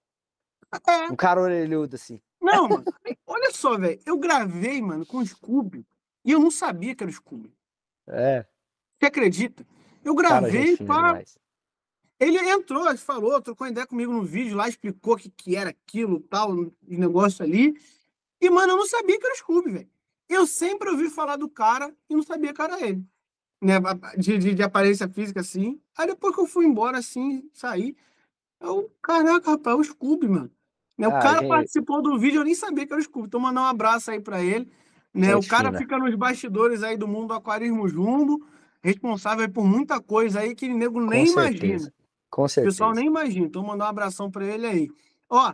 É. Um cara orelhudo, assim. Não, mano, olha só, velho. Eu gravei, mano, com o Scooby e eu não sabia que era o Scooby. É. Você acredita? Eu gravei para. Ele entrou, falou, trocou ideia comigo no vídeo lá, explicou o que, que era aquilo, tal, um negócio ali. E, mano, eu não sabia que era o Scooby, velho. Eu sempre ouvi falar do cara e não sabia que era ele né, de, de, de, aparência física, assim. Aí depois que eu fui embora, assim, saí, eu, caraca, rapaz, é o Scooby, mano. Né, ah, o cara gente... participou do vídeo, eu nem sabia que era o Scooby. Então, mandar um abraço aí para ele. Né? o cara fica nos bastidores aí do mundo do aquarismo jumbo, responsável por muita coisa aí que o nego nem Com imagina. Certeza. Com certeza. O pessoal nem imagina. Então, mandar um abração para ele aí. Ó,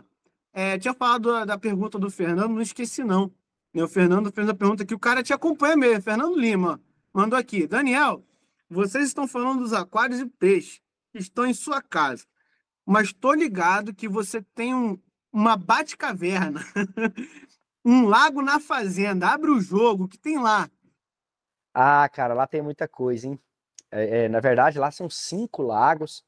é, tinha falado da, da, pergunta do Fernando, não esqueci não. Né. o Fernando fez a pergunta que o cara te acompanha mesmo, Fernando Lima mandou aqui. Daniel, vocês estão falando dos aquários e que Estão em sua casa. Mas tô ligado que você tem um, uma bate-caverna. um lago na fazenda. Abre o jogo. O que tem lá? Ah, cara, lá tem muita coisa, hein? É, é, na verdade, lá são cinco lagos.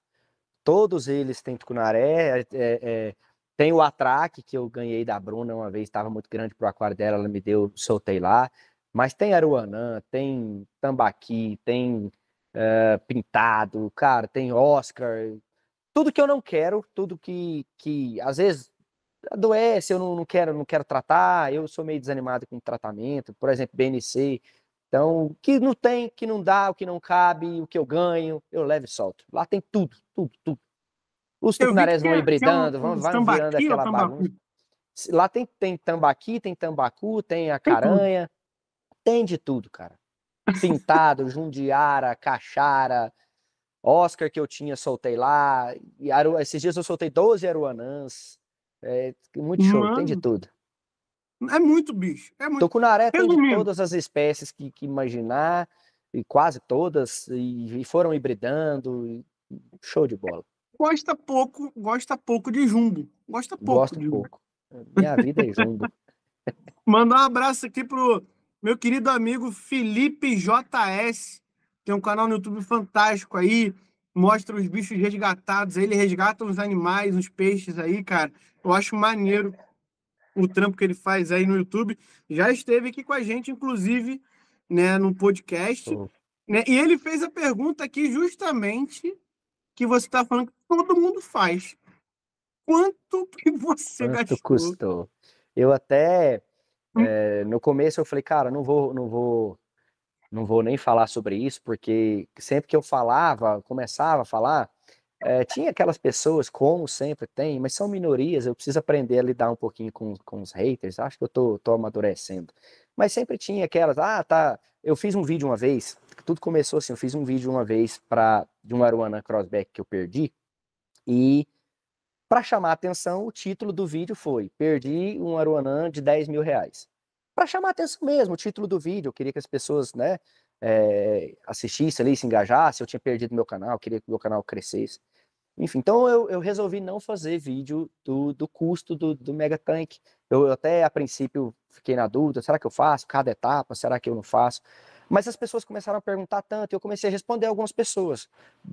Todos eles têm tucunaré. É, é, é. tem o atraque que eu ganhei da Bruna uma vez. Estava muito grande para o aquário dela. Ela me deu, soltei lá. Mas tem Aruanã, tem Tambaqui, tem eh, Pintado, cara, tem Oscar. Tudo que eu não quero, tudo que, que às vezes adoece, eu não, não quero não quero tratar, eu sou meio desanimado com tratamento, por exemplo, BNC. Então, o que não tem, o que não dá, o que não cabe, o que eu ganho, eu levo e solto. Lá tem tudo, tudo, tudo. Os tucunarés vão hibridando, é, vão, virando aquela bagunça. Lá tem, tem tambaqui, tem tambacu, tem a caranha, tem de tudo, cara. Pintado, Jundiara, Caxara, Oscar que eu tinha, soltei lá. E Aru... Esses dias eu soltei 12 Aruanãs. É, muito show, Mano. tem de tudo. É muito bicho. É muito... Tucunaré tem de todas as espécies que, que imaginar, e quase todas, e, e foram hibridando. E... Show de bola. Gosta pouco, gosta pouco de jumbo. Gosta pouco. Gosta pouco. Jumbo. Minha vida é jumbo. Mandar um abraço aqui pro meu querido amigo Felipe JS. Tem um canal no YouTube fantástico aí, mostra os bichos resgatados, ele resgata os animais, os peixes aí, cara. Eu acho maneiro o trampo que ele faz aí no YouTube. Já esteve aqui com a gente, inclusive, né, no podcast. Oh. Né? E ele fez a pergunta aqui justamente que você está falando que todo mundo faz. Quanto que você Quanto gastou? custou? Eu até é, no começo eu falei, cara, não vou, não vou, não vou nem falar sobre isso, porque sempre que eu falava, começava a falar, é, tinha aquelas pessoas, como sempre tem, mas são minorias, eu preciso aprender a lidar um pouquinho com, com os haters, acho que eu tô, tô amadurecendo. Mas sempre tinha aquelas, ah, tá, eu fiz um vídeo uma vez, tudo começou assim, eu fiz um vídeo uma vez para de um Aruana Crossback que eu perdi, e para chamar atenção, o título do vídeo foi Perdi um Aruanã de 10 mil reais. Para chamar atenção mesmo, o título do vídeo, eu queria que as pessoas né, é, assistissem ali, se engajassem, eu tinha perdido meu canal, queria que meu canal crescesse. Enfim, então eu, eu resolvi não fazer vídeo do, do custo do, do Mega Tank. Eu, eu até a princípio fiquei na dúvida, será que eu faço cada etapa, será que eu não faço? Mas as pessoas começaram a perguntar tanto, e eu comecei a responder algumas pessoas,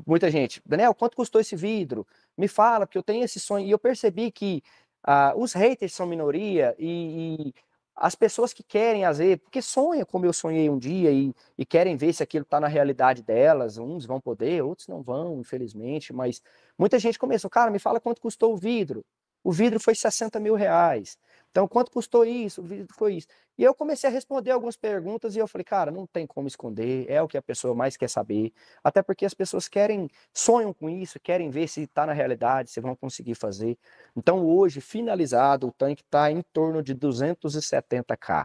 muita gente. Daniel, quanto custou esse vidro? Me fala, porque eu tenho esse sonho. E eu percebi que ah, os haters são minoria e, e, as pessoas que querem, fazer, porque sonham como eu sonhei um dia e, e querem ver se aquilo está na realidade delas, uns vão poder, outros não vão, infelizmente, mas muita gente começou, cara, me fala quanto custou o vidro. O vidro foi 60 mil reais. Então, quanto custou isso? foi isso. E eu comecei a responder algumas perguntas e eu falei, cara, não tem como esconder, é o que a pessoa mais quer saber. Até porque as pessoas querem, sonham com isso, querem ver se está na realidade, se vão conseguir fazer. Então, hoje, finalizado, o tanque está em torno de 270k.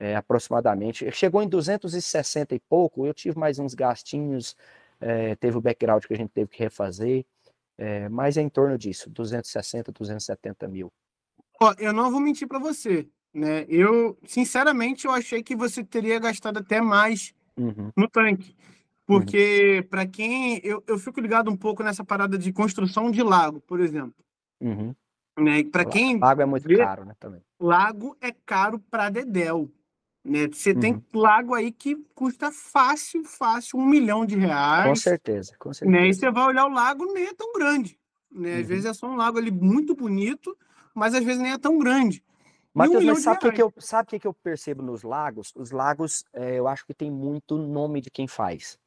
É, aproximadamente. Chegou em 260 e pouco, eu tive mais uns gastinhos, é, teve o background que a gente teve que refazer, é, mas é em torno disso, 260, 270 mil. Ó, eu não vou mentir para você, né? Eu, sinceramente, eu achei que você teria gastado até mais uhum. no tanque. Porque, uhum. para quem. Eu, eu fico ligado um pouco nessa parada de construção de lago, por exemplo. Uhum. Né? Para quem. Lago é muito vê, caro, né? Também. Lago é caro para Dedéu, Né? Você uhum. tem lago aí que custa fácil, fácil, um milhão de reais. Com certeza, com certeza. Né? E você vai olhar o lago, nem é tão grande. Né? Às uhum. vezes é só um lago ali muito bonito, mas às vezes nem é tão grande. Matheus, mas sabe o que, que, eu, que, que eu percebo nos lagos? Os lagos, é, eu acho que tem muito nome de quem faz.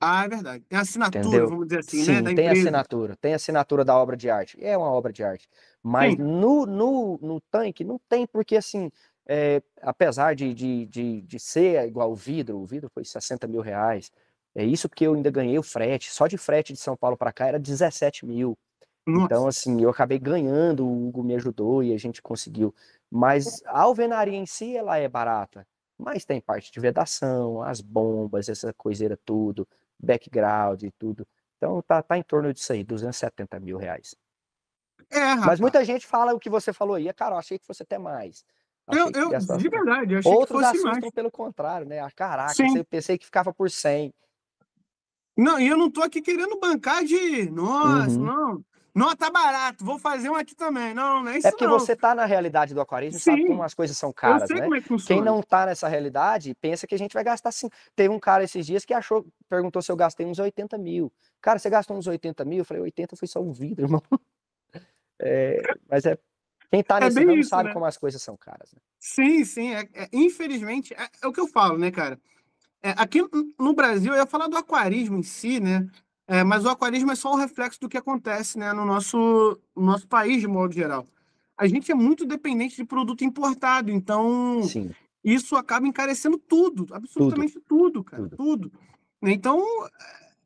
Ah, é verdade. Tem assinatura, Entendeu? vamos dizer assim, né, Sim, né? Da tem empresa. assinatura. Tem assinatura da obra de arte. É uma obra de arte. Mas no, no, no tanque não tem, porque assim, é, apesar de, de, de, de ser igual o vidro, o vidro foi 60 mil reais. É isso porque eu ainda ganhei o frete. Só de frete de São Paulo para cá era 17 mil. Então, nossa. Então, assim, eu acabei ganhando, o Hugo me ajudou e a gente conseguiu. Mas a alvenaria em si, ela é barata. Mas tem parte de vedação, as bombas, essa coiseira tudo, background e tudo. Então, tá, tá em torno disso aí, 270 mil reais. É, rapaz. Mas muita gente fala o que você falou aí. É, cara, eu achei que fosse até mais. eu, eu de verdade, eu achei Outros que fosse assustam mais. pelo contrário, né? Ah, caraca, eu pensei que ficava por 100. Não, e eu não tô aqui querendo bancar de... Nossa, uhum. não. Não, tá barato, vou fazer um aqui também. Não, não é isso. É porque não. você tá na realidade do aquarismo, Sim. sabe como as coisas são caras. Eu sei né? como é que Quem não tá nessa realidade, pensa que a gente vai gastar assim. Teve um cara esses dias que achou, perguntou se eu gastei uns 80 mil. Cara, você gastou uns 80 mil? Eu falei, 80 foi só um vidro, irmão. É, mas é quem tá é nesse é ramo isso, sabe né? como as coisas são caras. Né? Sim, sim. É, é, infelizmente, é, é o que eu falo, né, cara? É, aqui no Brasil, eu ia falar do aquarismo em si, né? É, mas o aquarismo é só o reflexo do que acontece né, no nosso, nosso país, de modo geral. A gente é muito dependente de produto importado, então Sim. isso acaba encarecendo tudo, absolutamente tudo, tudo cara, tudo. tudo. Então,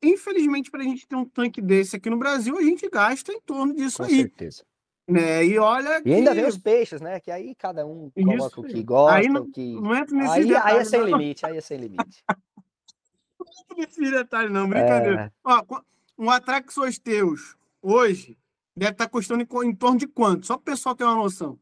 é, infelizmente, para a gente ter um tanque desse aqui no Brasil, a gente gasta em torno disso Com aí. Com certeza. Né? E olha. E ainda vem os peixes, né? Que aí cada um coloca isso, o que gosta, não, o que. Não entra nesse aí, detalhe, aí é sem não. limite, aí é sem limite. muito nesses detalhes, não, brincadeira. É... Ó, um Atraxos teus hoje deve estar tá custando em, em torno de quanto? Só para o pessoal ter uma noção.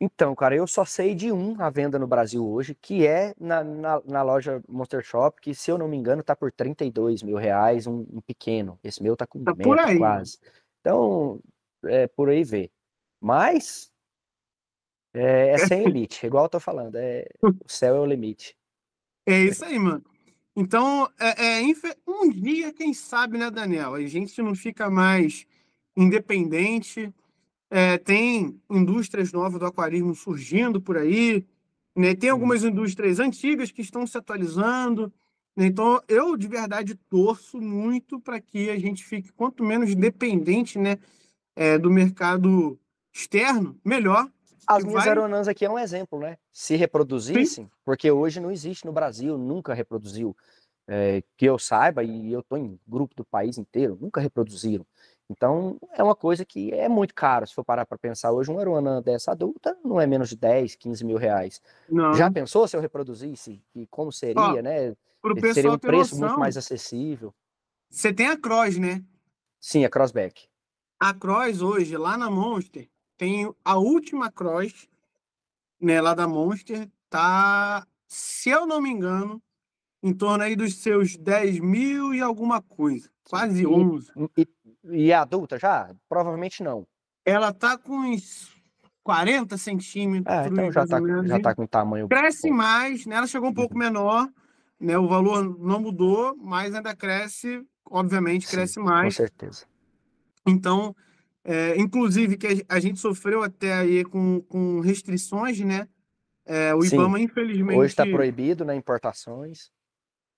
Então, cara, eu só sei de um à venda no Brasil hoje, que é na, na, na, loja Monster Shop, que se eu não me engano tá por 32 mil reais, um, um pequeno. Esse meu tá com tá quase. Então, é por aí ver. Mas, é, é sem limite, igual eu tô falando, é, o céu é o limite. É isso aí, mano. Então, é, é, um dia, quem sabe, né, Daniel? A gente não fica mais independente. É, tem indústrias novas do aquarismo surgindo por aí. Né? Tem algumas indústrias antigas que estão se atualizando. Né? Então, eu de verdade torço muito para que a gente fique quanto menos dependente né, é, do mercado externo, melhor, as minhas vai... aeronãs aqui é um exemplo, né? Se reproduzissem, Sim. porque hoje não existe no Brasil, nunca reproduziu. É, que eu saiba, e eu estou em grupo do país inteiro, nunca reproduziram. Então, é uma coisa que é muito caro. Se for parar para pensar hoje, uma aruanã dessa adulta não é menos de 10, 15 mil reais. Não. Já pensou se eu reproduzisse? E como seria, Ó, né? Seria um preço noção. muito mais acessível. Você tem a Cross, né? Sim, a Crossback. A Cross hoje, lá na Monster, tem a última cross, né, lá da Monster, tá, se eu não me engano, em torno aí dos seus 10 mil e alguma coisa, quase 11. E, e, e é adulta já? Provavelmente não. Ela tá com uns 40 centímetros. É, então já tá, já tá com tamanho. Cresce mais, né? Ela chegou um pouco uhum. menor, né? O valor não mudou, mas ainda cresce, obviamente, cresce mais. Com certeza. Então, é, inclusive, que a gente sofreu até aí com, com restrições, né? É, o Sim. IBAMA, infelizmente. Hoje está proibido, né? Importações.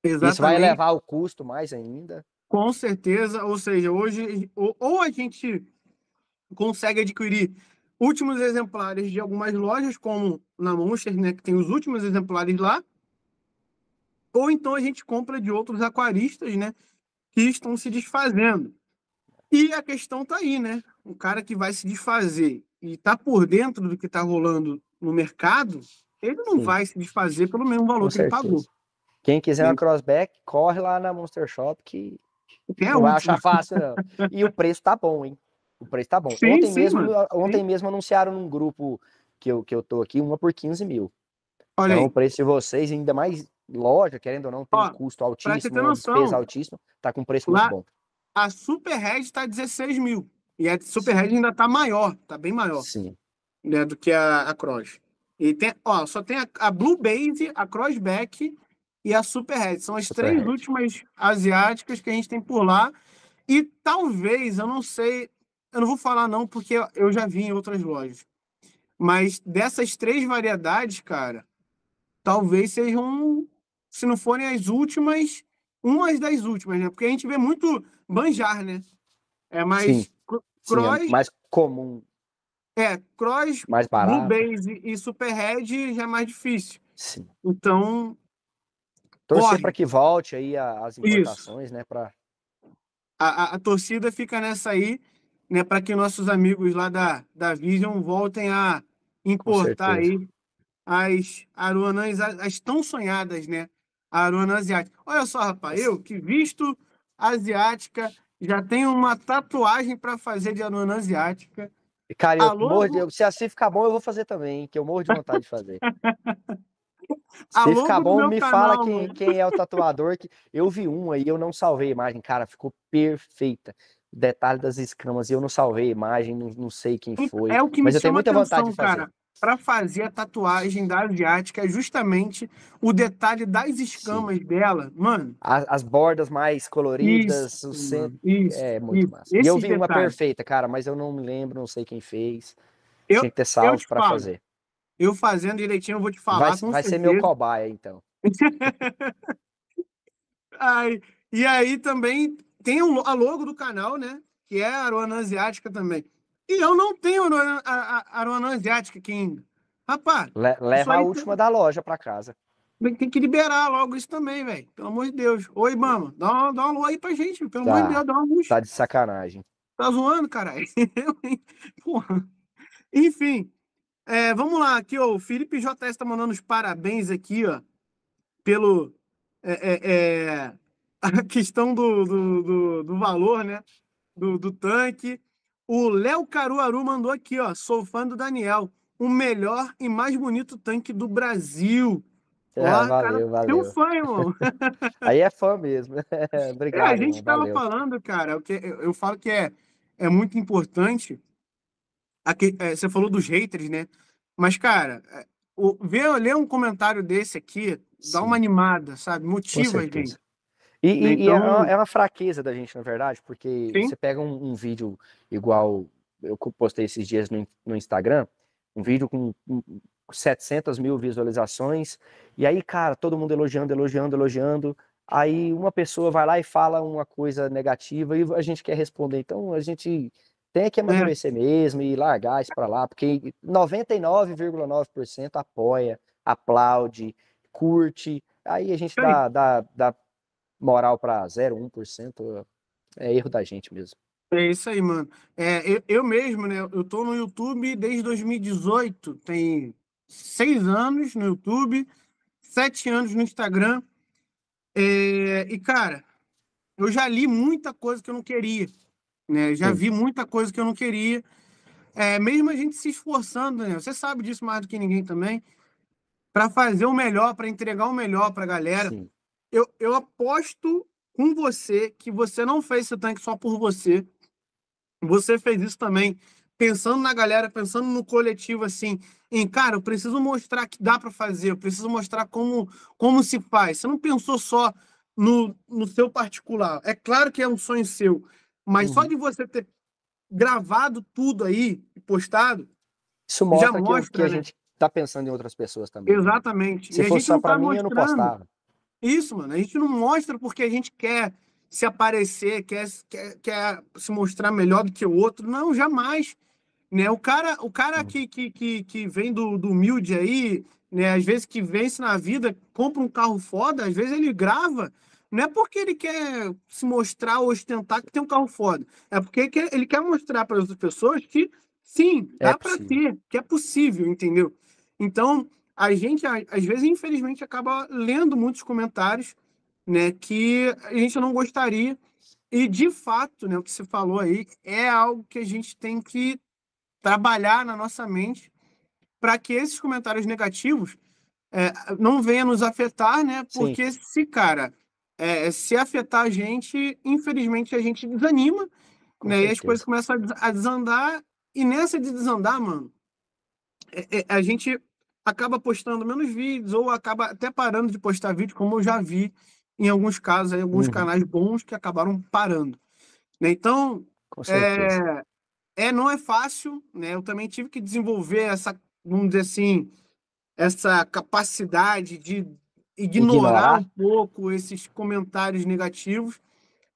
Exatamente. Isso vai elevar o custo mais ainda. Com certeza. Ou seja, hoje, ou, ou a gente consegue adquirir últimos exemplares de algumas lojas, como na Monster, né? Que tem os últimos exemplares lá. Ou então a gente compra de outros aquaristas, né? Que estão se desfazendo. E a questão tá aí, né? Um cara que vai se desfazer e tá por dentro do que tá rolando no mercado, ele não Sim. vai se desfazer pelo mesmo valor Com que certeza. ele pagou. Quem quiser Sim. uma crossback, corre lá na Monster Shop que é não vai achar fácil, não. E o preço tá bom, hein? O preço tá bom. Sim, ontem sim, mesmo, ontem mesmo anunciaram num grupo que eu, que eu tô aqui, uma por 15 mil. Olha então, aí. o preço de vocês, ainda mais loja, querendo ou não, tem Ó, um custo altíssimo, uma noção, despesa altíssima, tá com preço lá, muito bom a Super Red está 16 mil. E a Super Red ainda está maior, está bem maior Sim. Né, do que a, a Cross. E tem, ó, só tem a, a Blue Base, a Crossback e a Super Red. São as Super três Red. últimas asiáticas que a gente tem por lá. E talvez, eu não sei, eu não vou falar não, porque eu já vi em outras lojas. Mas dessas três variedades, cara, talvez sejam, se não forem as últimas, umas das últimas, né? Porque a gente vê muito manjar, né? É mais Sim. cross. Sim, é mais comum. É, cross, mais barato. Blue Base e Superhead já é mais difícil. Sim. Então. Torcer para que volte aí as importações, né? Pra... A, a, a, torcida fica nessa aí, né? Para que nossos amigos lá da, da Vision voltem a importar aí as aruanãs, as, as tão sonhadas, né? A asiáticas asiática. Olha só, rapaz, eu que visto asiática, já tem uma tatuagem para fazer de anona asiática. Cara, eu Alô, morro de... se assim ficar bom, eu vou fazer também, que eu morro de vontade de fazer. Se ficar bom, me canal, fala quem, quem, é o tatuador. Que... Eu vi um aí, eu não salvei a imagem, cara, ficou perfeita. Detalhe das escamas, eu não salvei a imagem, não, não sei quem foi. É o que mas me eu tenho muita atenção, vontade de fazer. Cara para fazer a tatuagem da asiática é justamente o detalhe das escamas Sim. dela, mano. As, as, bordas mais coloridas, isso, o centro. Isso, é muito isso. massa. e eu vi uma perfeita, cara, mas eu não me lembro, não sei quem fez. Eu, Tinha que ter saldo para fazer. Eu fazendo direitinho, eu vou te falar. Vai, vai ser meu cobaia, então. Ai, e aí também tem a logo do canal, né? Que é a Aruana Asiática também. E eu não tenho a arona asiática aqui ainda. Rapaz. Le é leva a última tem... da loja para casa. Tem que liberar logo isso também, velho. Pelo amor de Deus. Oi, mama. Dá, uma, dá um alô aí pra gente. Pelo tá. amor de tá. Deus, dá uma Tá de sacanagem. Tá zoando, caralho. Enfim. É, vamos lá, aqui, ó. O Felipe JS tá mandando os parabéns aqui, ó. Pelo. É, é, é a questão do, do, do, do valor, né? Do, do tanque. O Léo Caruaru mandou aqui, ó. Sou fã do Daniel. O melhor e mais bonito tanque do Brasil. É, ah, valeu, cara, valeu. Um fã, irmão. Aí é fã mesmo. Obrigado. É, a gente estava falando, cara, que eu, eu falo que é, é muito importante. Aqui, é, você falou dos haters, né? Mas, cara, é, o, ver, ler um comentário desse aqui Sim. dá uma animada, sabe? Motiva a gente. E, então... e é, então uma, é, uma, fraqueza da gente, na verdade, porque Sim. você pega um, um, vídeo igual eu postei esses dias no, no Instagram, um vídeo com 700 mil visualizações, e aí, cara, todo mundo elogiando, elogiando, elogiando, aí uma pessoa vai lá e fala uma coisa negativa e a gente quer responder. Então a gente tem que é. amadurecer é. mesmo e largar isso para lá, porque 99,9% apoia, aplaude, curte. Aí a gente dá, dá, dá moral para 0,1% é erro da gente mesmo. É isso aí, mano. É, eu, eu mesmo, né? Eu tô no YouTube desde 2018, tem seis anos no YouTube, sete anos no Instagram. É, e, cara, eu já li muita coisa que eu não queria, né? Já Sim. vi muita coisa que eu não queria. É, mesmo a gente se esforçando, né? Você sabe disso mais do que ninguém também, para fazer o melhor, para entregar o melhor para a galera. Sim eu, eu aposto com você que você não fez esse tanque só por você. Você fez isso também pensando na galera, pensando no coletivo, assim, em cara, eu preciso mostrar que dá para fazer, eu preciso mostrar como, como se faz. Você não pensou só no, no seu particular. É claro que é um sonho seu, mas uhum. só de você ter gravado tudo aí e postado. Isso mostra, já mostra que, que né? a gente está pensando em outras pessoas também. Né? Exatamente. Se e fosse só tá para mim, eu não postava. Isso, mano. A gente não mostra porque a gente quer se aparecer, quer, quer, quer se mostrar melhor do que o outro. Não, jamais. Né? O cara, o cara uhum. que, que, que, que vem do, do humilde aí, né? às vezes que vence na vida, compra um carro foda, às vezes ele grava. Não é porque ele quer se mostrar ou ostentar que tem um carro foda. É porque ele quer, ele quer mostrar para as outras pessoas que sim, é dá é para ter, que é possível, entendeu? Então, a gente, às vezes, infelizmente, acaba lendo muitos comentários né, que a gente não gostaria. E, de fato, né, o que você falou aí é algo que a gente tem que trabalhar na nossa mente para que esses comentários negativos é, não venham nos afetar, né? Porque Sim. se, cara, é, se afetar a gente, infelizmente, a gente desanima, Com né? Certeza. E as coisas começam a desandar. E nessa de desandar, mano, é, é a gente acaba postando menos vídeos ou acaba até parando de postar vídeo, como eu já vi em alguns casos, em alguns uhum. canais bons que acabaram parando. Né? Então, é, é, não é fácil, né? Eu também tive que desenvolver essa, vamos dizer assim, essa capacidade de ignorar, ignorar. um pouco esses comentários negativos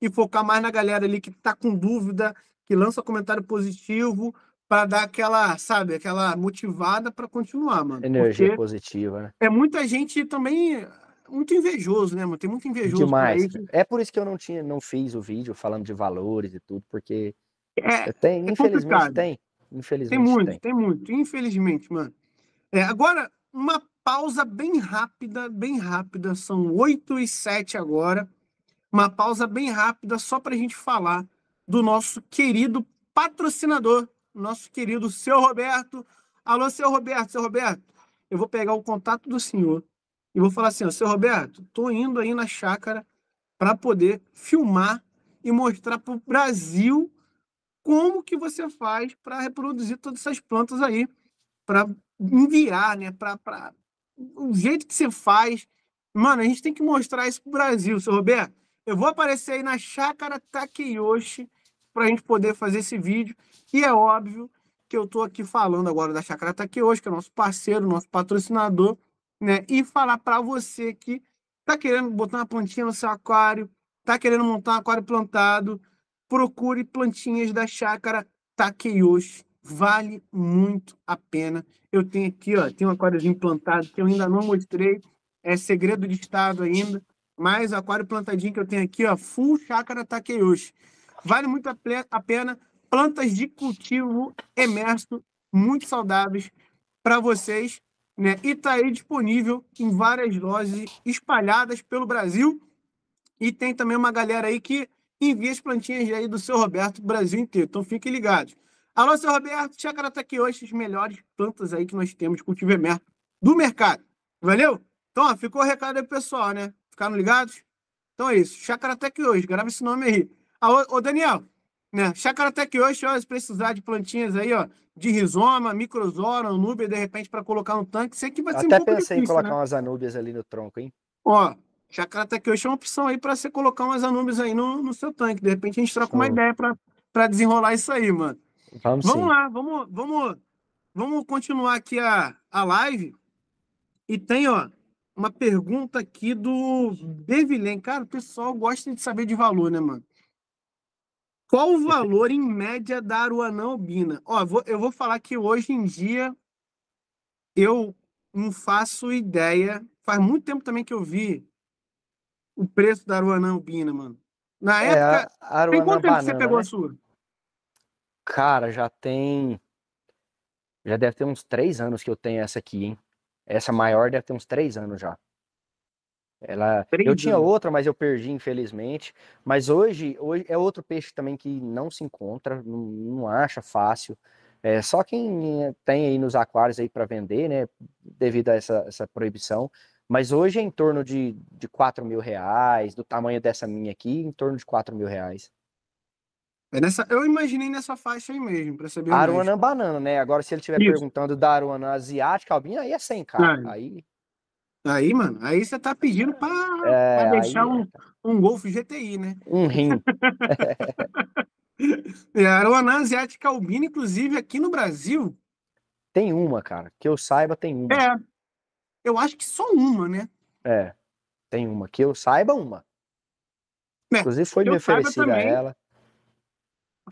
e focar mais na galera ali que está com dúvida, que lança comentário positivo para dar aquela, sabe, aquela motivada para continuar, mano. Energia Porque positiva, né? É muita gente também muito invejoso, né, mano? Tem muito invejoso. Demais. é por isso que eu não tinha, não fiz o vídeo falando de valores e tudo, porque é, tem, é infelizmente complicado. tem, infelizmente tem muito, tem. tem muito, infelizmente, mano. É, agora uma pausa bem rápida, bem rápida, são oito e sete agora. Uma pausa bem rápida só para a gente falar do nosso querido patrocinador nosso querido seu Roberto. Alô, seu Roberto, seu Roberto, eu vou pegar o contato do senhor e vou falar assim: ó, seu Roberto, tô indo aí na chácara para poder filmar e mostrar para o Brasil como que você faz para reproduzir todas essas plantas aí, para enviar, né? Para pra... o jeito que você faz. Mano, a gente tem que mostrar isso para o Brasil, seu Roberto. Eu vou aparecer aí na chácara Takeyoshi para a gente poder fazer esse vídeo. E é óbvio que eu estou aqui falando agora da Chácara tá aqui hoje, que é nosso parceiro, nosso patrocinador, né? E falar para você que está querendo botar uma plantinha no seu aquário, está querendo montar um aquário plantado, procure plantinhas da chácara Takeyoshi. Tá vale muito a pena. Eu tenho aqui, ó, tem um aquáriozinho plantado que eu ainda não mostrei. É segredo de estado ainda. Mas o aquário plantadinho que eu tenho aqui, ó, full chácara Takeyoshi. Tá Vale muito a pena. Plantas de cultivo emerso, muito saudáveis para vocês. Né? E está aí disponível em várias lojas espalhadas pelo Brasil. E tem também uma galera aí que envia as plantinhas aí do seu Roberto Brasil inteiro. Então fiquem ligados. Alô, seu Roberto, Chácara tá hoje as melhores plantas aí que nós temos cultivo emerso do mercado. Valeu? Então, ó, ficou o recado aí pessoal, né? Ficaram ligados? Então é isso. Chácara Tech tá hoje. Grava esse nome aí. Ah, ô, ô, Daniel, né? Chacaratec hoje, se precisar de plantinhas aí, ó, de rizoma, microzora, anúbia, de repente, para colocar no tanque, sei que vai ser Até um pouco pensei difícil, em colocar né? umas anúbias ali no tronco, hein? Ó, Chacaratec hoje é uma opção aí para você colocar umas anúbias aí no, no seu tanque. De repente, a gente troca uma ideia para desenrolar isso aí, mano. Vamos, vamos sim. lá, vamos, vamos, vamos continuar aqui a, a live. E tem, ó, uma pergunta aqui do Bevilém. Cara, o pessoal gosta de saber de valor, né, mano? Qual o valor em média da aruanã albina? Ó, vou, eu vou falar que hoje em dia eu não faço ideia. Faz muito tempo também que eu vi o preço da aruanã albina, mano. Na é, época, a tem quanto tempo banana, você pegou né? a sua? Cara, já tem já deve ter uns três anos que eu tenho essa aqui, hein? Essa maior deve ter uns três anos já. Ela, eu tinha outra, mas eu perdi, infelizmente. Mas hoje, hoje é outro peixe também que não se encontra, não, não acha fácil. É, só quem eh, tem aí nos aquários aí para vender, né? Devido a essa, essa proibição. Mas hoje é em torno de, de 4 mil reais, do tamanho dessa minha aqui, em torno de 4 mil reais. É nessa, eu imaginei nessa faixa aí mesmo, para saber. Aruanã banana, né? Agora, se ele estiver perguntando da Aruanã asiática, Albinha, aí é 100, cara. É. Aí Aí, mano, aí você tá pedindo pra, é, pra deixar aí... um, tá. um Golf GTI, né? Um rim. É, Era uma asiática albina, inclusive aqui no Brasil. Tem uma, cara. Que eu saiba, tem uma. É. Eu acho que só uma, né? É. Tem uma. Que eu saiba, uma. É, inclusive foi me oferecida também, a ela.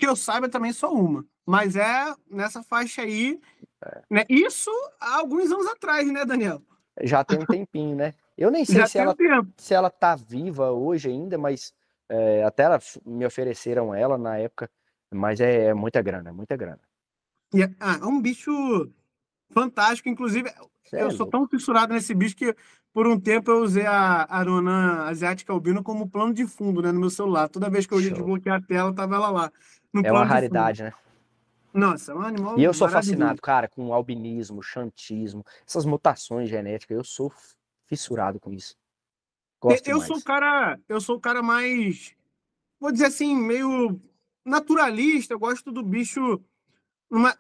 Que eu saiba também só uma. Mas é nessa faixa aí. É. Né? Isso há alguns anos atrás, né, Daniel? já tem um tempinho, né? Eu nem sei se ela, se ela tá viva hoje ainda, mas é, até ela, me ofereceram ela na época, mas é, é muita grana, é muita grana. E é, ah, é um bicho fantástico, inclusive eu é sou tão fissurado nesse bicho que por um tempo eu usei a Aronã Asiática Albino como plano de fundo né, no meu celular. Toda vez que eu ia desbloquear a tela, tava ela lá. é uma raridade, fundo. né? Nossa, um animal. E eu sou fascinado, cara, com albinismo, xantismo, essas mutações genéticas. Eu sou fissurado com isso. Gosto eu mais. sou o cara, eu sou o cara mais, vou dizer assim, meio naturalista. Eu gosto do bicho,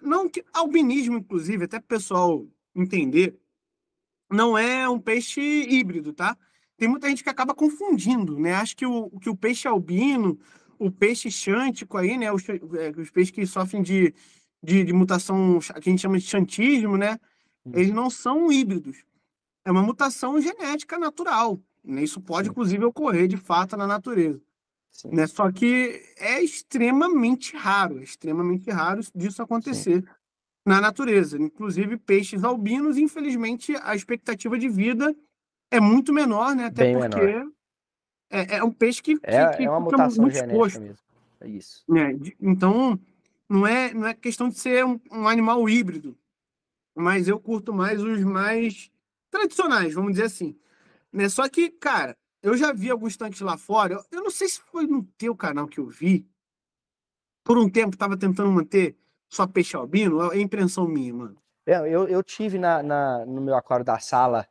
não que albinismo, inclusive, até pro pessoal entender, não é um peixe híbrido, tá? Tem muita gente que acaba confundindo, né? Acho que o que o peixe albino o peixe xântico aí, né? Os, é, os peixes que sofrem de, de, de, mutação que a gente chama de xantismo, né? Uhum. Eles não são híbridos. É uma mutação genética natural. Né? Isso pode, Sim. inclusive, ocorrer de fato na natureza. Né? Só que é extremamente raro, é extremamente raro disso acontecer Sim. na natureza. Inclusive, peixes albinos, infelizmente, a expectativa de vida é muito menor, né? Até Bem porque menor. É, é um peixe que. É, que, é uma mutação muito genética exposto. mesmo. É isso. É, de, então, não é, não é questão de ser um, um, animal híbrido, mas eu curto mais os mais tradicionais, vamos dizer assim. Né? Só que, cara, eu já vi alguns tanques lá fora, eu, eu não sei se foi no teu canal que eu vi, por um tempo estava tentando manter só peixe albino, é impressão minha, mano. É, eu, eu tive na, na, no meu aquário da sala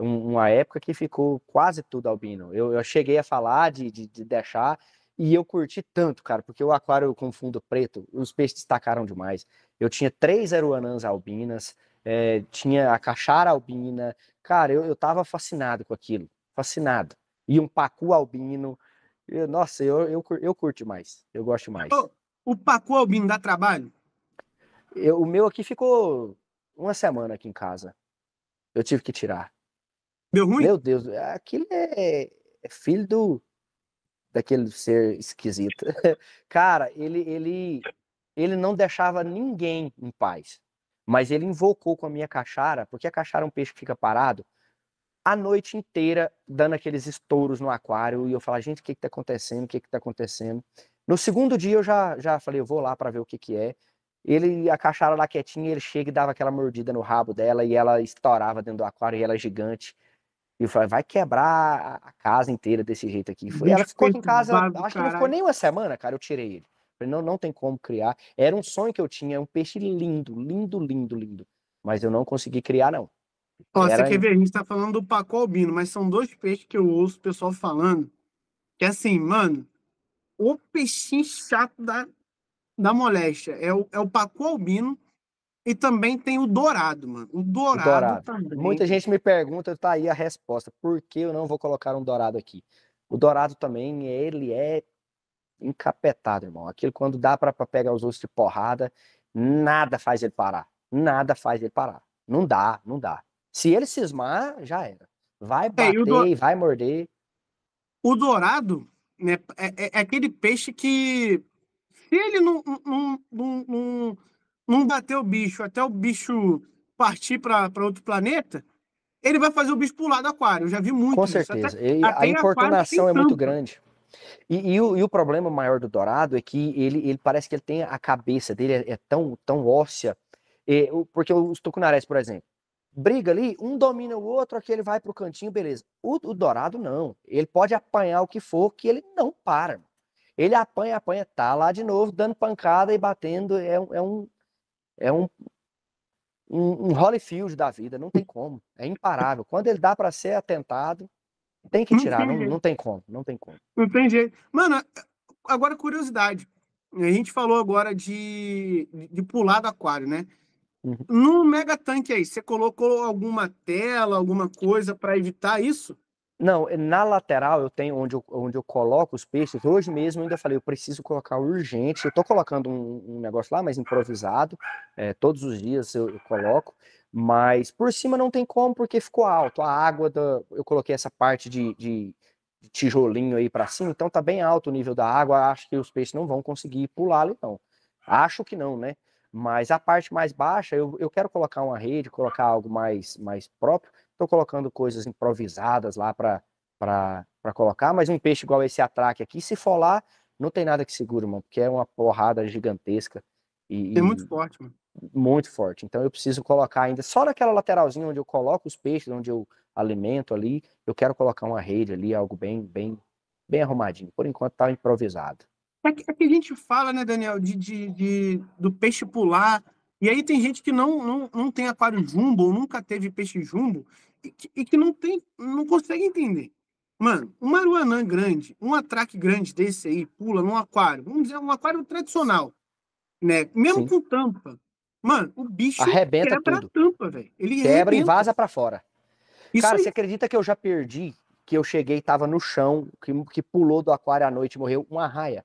uma época que ficou quase tudo albino. Eu, eu cheguei a falar de, de, de, deixar e eu curti tanto, cara, porque o aquário com fundo preto, os peixes destacaram demais. Eu tinha três aruanãs albinas, é, tinha a caixara albina. Cara, eu, eu tava fascinado com aquilo, fascinado. E um pacu albino. Eu, nossa, eu, eu, eu curto mais, eu gosto mais. O, o pacu albino dá trabalho? Eu, o meu aqui ficou uma semana aqui em casa. Eu tive que tirar. Deu ruim? Meu Deus, aquilo é, é filho do daquele ser esquisito. Cara, ele ele ele não deixava ninguém em paz. Mas ele invocou com a minha cachara, porque a cachara é um peixe que fica parado a noite inteira dando aqueles estouros no aquário e eu falava, gente, o que que tá acontecendo? O que que tá acontecendo? No segundo dia eu já já falei, eu vou lá para ver o que que é. Ele, a cachara lá quietinha, ele chega e dava aquela mordida no rabo dela e ela estourava dentro do aquário e ela é gigante. E eu falei, vai quebrar a casa inteira desse jeito aqui. E ela ficou em casa, acho que não ficou nem uma semana, cara, eu tirei ele. Falei, não, não tem como criar. Era um sonho que eu tinha, um peixe lindo, lindo, lindo, lindo. Mas eu não consegui criar, não. Ó, Era... você quer ver? A gente tá falando do Paco Albino, mas são dois peixes que eu ouço o pessoal falando. Que é assim, mano, o peixinho chato da, da moléstia é o, é o Paco Albino e também tem o dourado, mano. O dourado, o dourado. também. Muita gente me pergunta, tá aí a resposta. Por que eu não vou colocar um dourado aqui? O dourado também, ele é encapetado, irmão. Aquilo quando dá para pegar os ossos de porrada, nada faz ele parar. Nada faz ele parar. Não dá, não dá. Se ele cismar, já era. Vai é, bater, é, vai morder. O dourado né, é, é, é, aquele peixe que se ele não, não, não, não não bater o bicho até o bicho partir para outro planeta, ele vai fazer o bicho pular do aquário. Eu já vi muito. Com isso. certeza. Até, e até a importunação é muito grande. E, e, o, e, o, problema maior do dourado é que ele, ele parece que ele tem a cabeça dele é, é tão, tão óssea. É, porque os tucunarés, por exemplo, briga ali, um domina o outro, aqui ele vai pro cantinho, beleza. O, o, dourado não. Ele pode apanhar o que for, que ele não para. Ele apanha, apanha, tá lá de novo, dando pancada e batendo. É, é um, é um, um, um Holyfield da vida, não tem como. É imparável. Quando ele dá para ser atentado, tem que tirar, não, não, não, tem como, não tem como. Não tem jeito. Mano, agora curiosidade. A gente falou agora de, de pular do aquário, né? Uhum. No Mega Tank aí, você colocou alguma tela, alguma coisa para evitar isso? Não, eh, na lateral eu tenho onde eu, onde eu coloco os peixes. Hoje mesmo eu ainda falei, eu preciso colocar urgente. Eu estou colocando um, um, negócio lá, mas improvisado. É, todos os dias eu, eu, coloco. Mas por cima não tem como, porque ficou alto. A água, da, eu coloquei essa parte de, de tijolinho aí para cima, então tá bem alto o nível da água. Acho que os peixes não vão conseguir pular ali, não. Acho que não, né? Mas a parte mais baixa, eu, eu quero colocar uma rede, colocar algo mais, mais próprio Estou colocando coisas improvisadas lá para colocar, mas um peixe igual esse atraque aqui, se for lá, não tem nada que segure, mano, porque é uma porrada gigantesca. E, é muito forte, mano. Muito forte. Então eu preciso colocar ainda, só naquela lateralzinha onde eu coloco os peixes, onde eu alimento ali, eu quero colocar uma rede ali, algo bem, bem, bem arrumadinho. Por enquanto tá improvisado. É que, é que a gente fala, né, Daniel, de, de, de, do peixe pular. E aí tem gente que não, não, não tem aquário jumbo, ou nunca teve peixe jumbo, e que, não tem, não consegue entender. Mano, um maruanã grande, um atraque grande desse aí, pula num aquário, vamos dizer, um aquário tradicional, né? Mesmo Sim. com tampa. Mano, o bicho Arrebenta quebra tudo. a tampa, velho. Ele quebra arrebenta. e vaza para fora. Isso Cara, aí... você acredita que eu já perdi, que eu cheguei e tava no chão, que, que pulou do aquário à noite e morreu uma raia?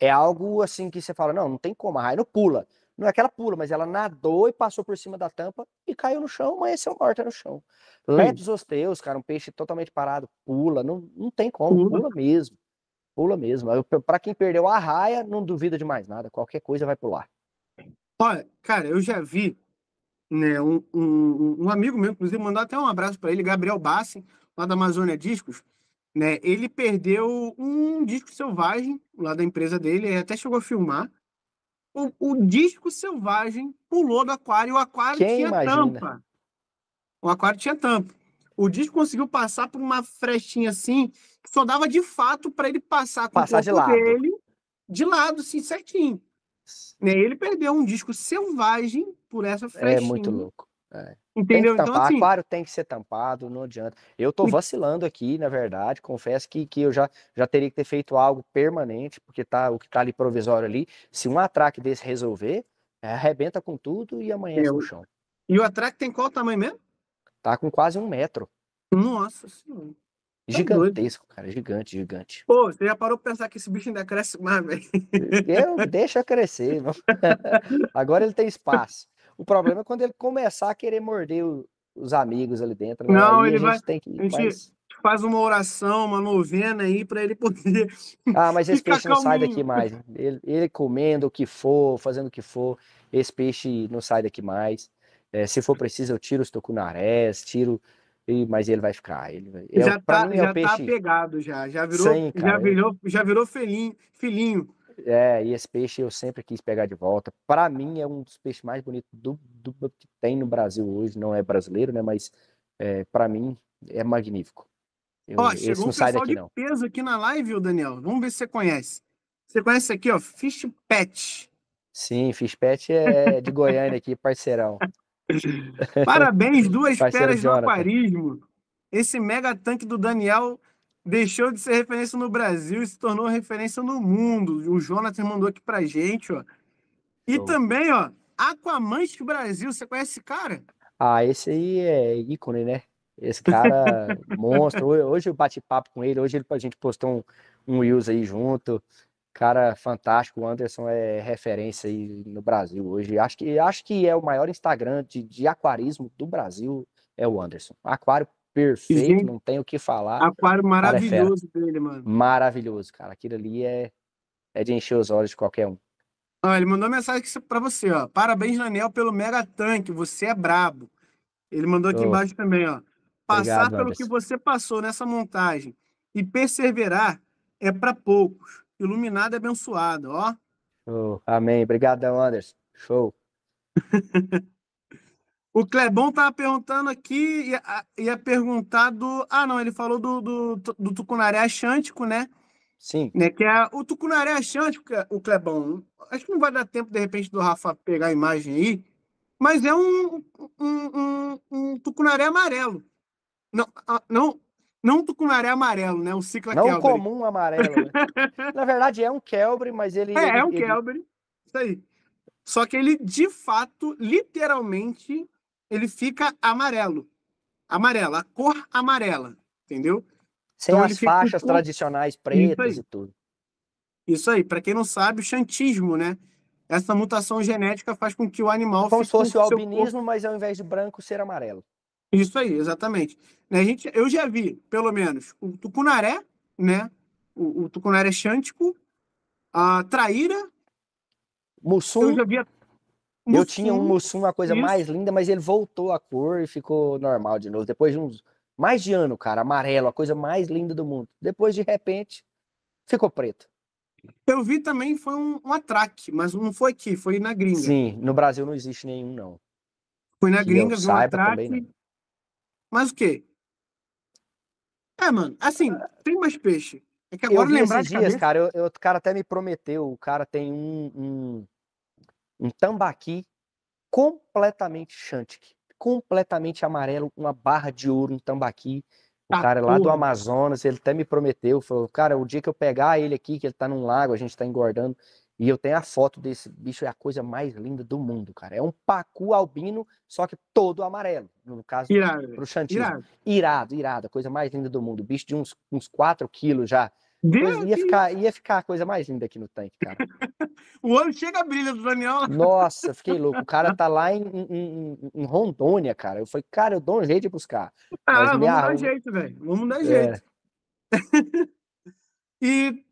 É algo assim que você fala, não, não tem como, a raia não pula. Não é que ela pula, mas ela nadou e passou por cima da tampa e caiu no chão, amanheceu morta no chão. Letos osteus, cara, um peixe totalmente parado, pula, não, não tem como, pula, pula mesmo. Pula mesmo. Para quem perdeu a raia, não duvida de mais nada, qualquer coisa vai pular. Olha, cara, eu já vi né, um, um, um amigo meu, inclusive, mandou até um abraço para ele, Gabriel Bassi, lá da Amazônia Discos. Né, ele perdeu um disco selvagem lá da empresa dele, ele até chegou a filmar o, o disco selvagem pulou do aquário. O aquário Quem tinha imagina? tampa. O aquário tinha tampa. O disco conseguiu passar por uma frestinha assim, que só dava de fato para ele passar com passar o de lado. dele de lado, assim, certinho. Né? Ele perdeu um disco selvagem por essa frestinha. É muito louco. É. Entendeu? Então, tampar, então, assim... Aquário tem que ser tampado, não adianta. Eu tô vacilando aqui, na verdade, confesso que, que eu já, já teria que ter feito algo permanente, porque tá o que tá ali provisório ali, se um atraque desse resolver, eh, arrebenta com tudo e amanhece eu... no chão. E o atraque tem qual tamanho mesmo? Tá com quase um metro. Nossa senhora. Tá Gigantesco, cara. Gigante, gigante. Pô, você já parou pra pensar que esse bicho ainda cresce mais, velho? Deixa crescer. Agora ele tem espaço. O problema é quando ele começar a querer morder o, os amigos ali dentro. Né? Não, aí ele vai. Tem que, a gente faz... faz uma oração, uma novena aí para ele poder. Ah, mas esse peixe não sai daqui mais. Ele, ele, comendo o que for, fazendo o que for, esse peixe não sai daqui mais. É, se for preciso, eu tiro os tocunarés, tiro. Mas ele vai ficar. Ele vai... É já, é, tá, mim, é já é um tá apegado, já. Já virou, já virou, já virou felinho filhinho. É, e esse peixe eu sempre quis pegar de volta. Para mim é um dos peixes mais bonitos do, do, que tem no Brasil hoje. Não é brasileiro, né? Mas é, para mim é magnífico. Eu, ó, chegou esse não um sai daqui, de não. peso aqui na live, viu, Vamos ver se você conhece. Você conhece aqui, ó, Fish Pet. Sim, Fish Pet é de Goiânia aqui, parceirão. Parabéns, duas Parceiro de do aquarismo. Esse mega tanque do Daniel deixou de ser referência no Brasil e se tornou referência no mundo. O Jonathan mandou aqui pra gente, ó. E Show. também, ó, Aquamante Brasil, você conhece esse cara? Ah, esse aí é ícone, né? Esse cara, monstro. Hoje eu bati papo com ele, hoje ele, a gente postou um, um Reels aí junto. Cara fantástico, o Anderson é referência aí no Brasil hoje. Acho que, acho que é o maior Instagram de, de aquarismo do Brasil, é o Anderson. Aquário perfeito, não tem o que falar. Aquário maravilhoso cara, é dele, mano. Maravilhoso, cara. Aquilo ali é, é de encher os olhos de qualquer um. ele mandou uma mensagem para você, ó. Parabéns, Daniel, pelo mega tanque. Você é brabo. Ele mandou aqui oh. embaixo também, ó. Passar Obrigado, pelo que você passou nessa montagem e perseverar é para poucos. Iluminado e abençoado, ó. Oh, amém. Obrigadão, Anderson. Show. O Clebão estava perguntando aqui, ia, ia perguntar do. Ah, não, ele falou do, do, do Tucunaré Axântico, né? Sim. Né, que é o Tucunaré Axântico, é o Clebão. Acho que não vai dar tempo, de repente, do Rafa pegar a imagem aí, mas é um, um, um, um Tucunaré amarelo. Não, não, não um tucunaré amarelo, né? Um ciclo não comum amarelo. Né? Na verdade, é um Kelbre, mas ele. É, ele, é um ele... Isso aí. Só que ele, de fato, literalmente, ele fica amarelo. Amarela, a cor amarela, entendeu? Sem então, as faixas com... tradicionais pretas e tudo. Isso aí, para quem não sabe, o xantismo, né? Essa mutação genética faz com que o animal. Como se fosse o albinismo, corpo... mas ao invés de branco ser amarelo. Isso aí, exatamente. Né, a gente, eu já vi, pelo menos, o tucunaré, né? O, o tucunaré xântico, a traíra. Mussum. Eu já vi a Mussum, eu tinha um Mussum, uma coisa isso. mais linda, mas ele voltou a cor e ficou normal de novo. Depois de uns mais de ano, cara, amarelo, a coisa mais linda do mundo. Depois, de repente, ficou preto. Eu vi também foi um, um atraque, mas não foi aqui, foi na gringa. Sim, no Brasil não existe nenhum, não. Foi na que gringa, viu um atraque. Também, mas o quê? É, mano, assim, tem mais peixe. É que agora eu lembrar esses de dias, cabeça... cara, eu, eu, o cara até me prometeu, o cara tem um, um um tambaqui completamente chantique, completamente amarelo, uma barra de ouro, um tambaqui. O tá cara é lá do Amazonas, ele até me prometeu, falou, cara, o dia que eu pegar ele aqui, que ele tá num lago, a gente tá engordando, e eu tenho a foto desse bicho, é a coisa mais linda do mundo, cara. É um pacu albino, só que todo amarelo, no caso, irado, pro chantismo. Irado. irado, irado, a coisa mais linda do mundo. Bicho de uns, uns 4 quilos já, Deus ia, ficar, ia ficar a coisa mais linda aqui no tanque, cara. o olho chega a brilha do Daniel. Nossa, fiquei louco. O cara tá lá em, em, em Rondônia, cara. Eu falei, cara, eu dou um jeito de buscar. Ah, vamos dar jeito, velho. Vamos dar é. jeito. e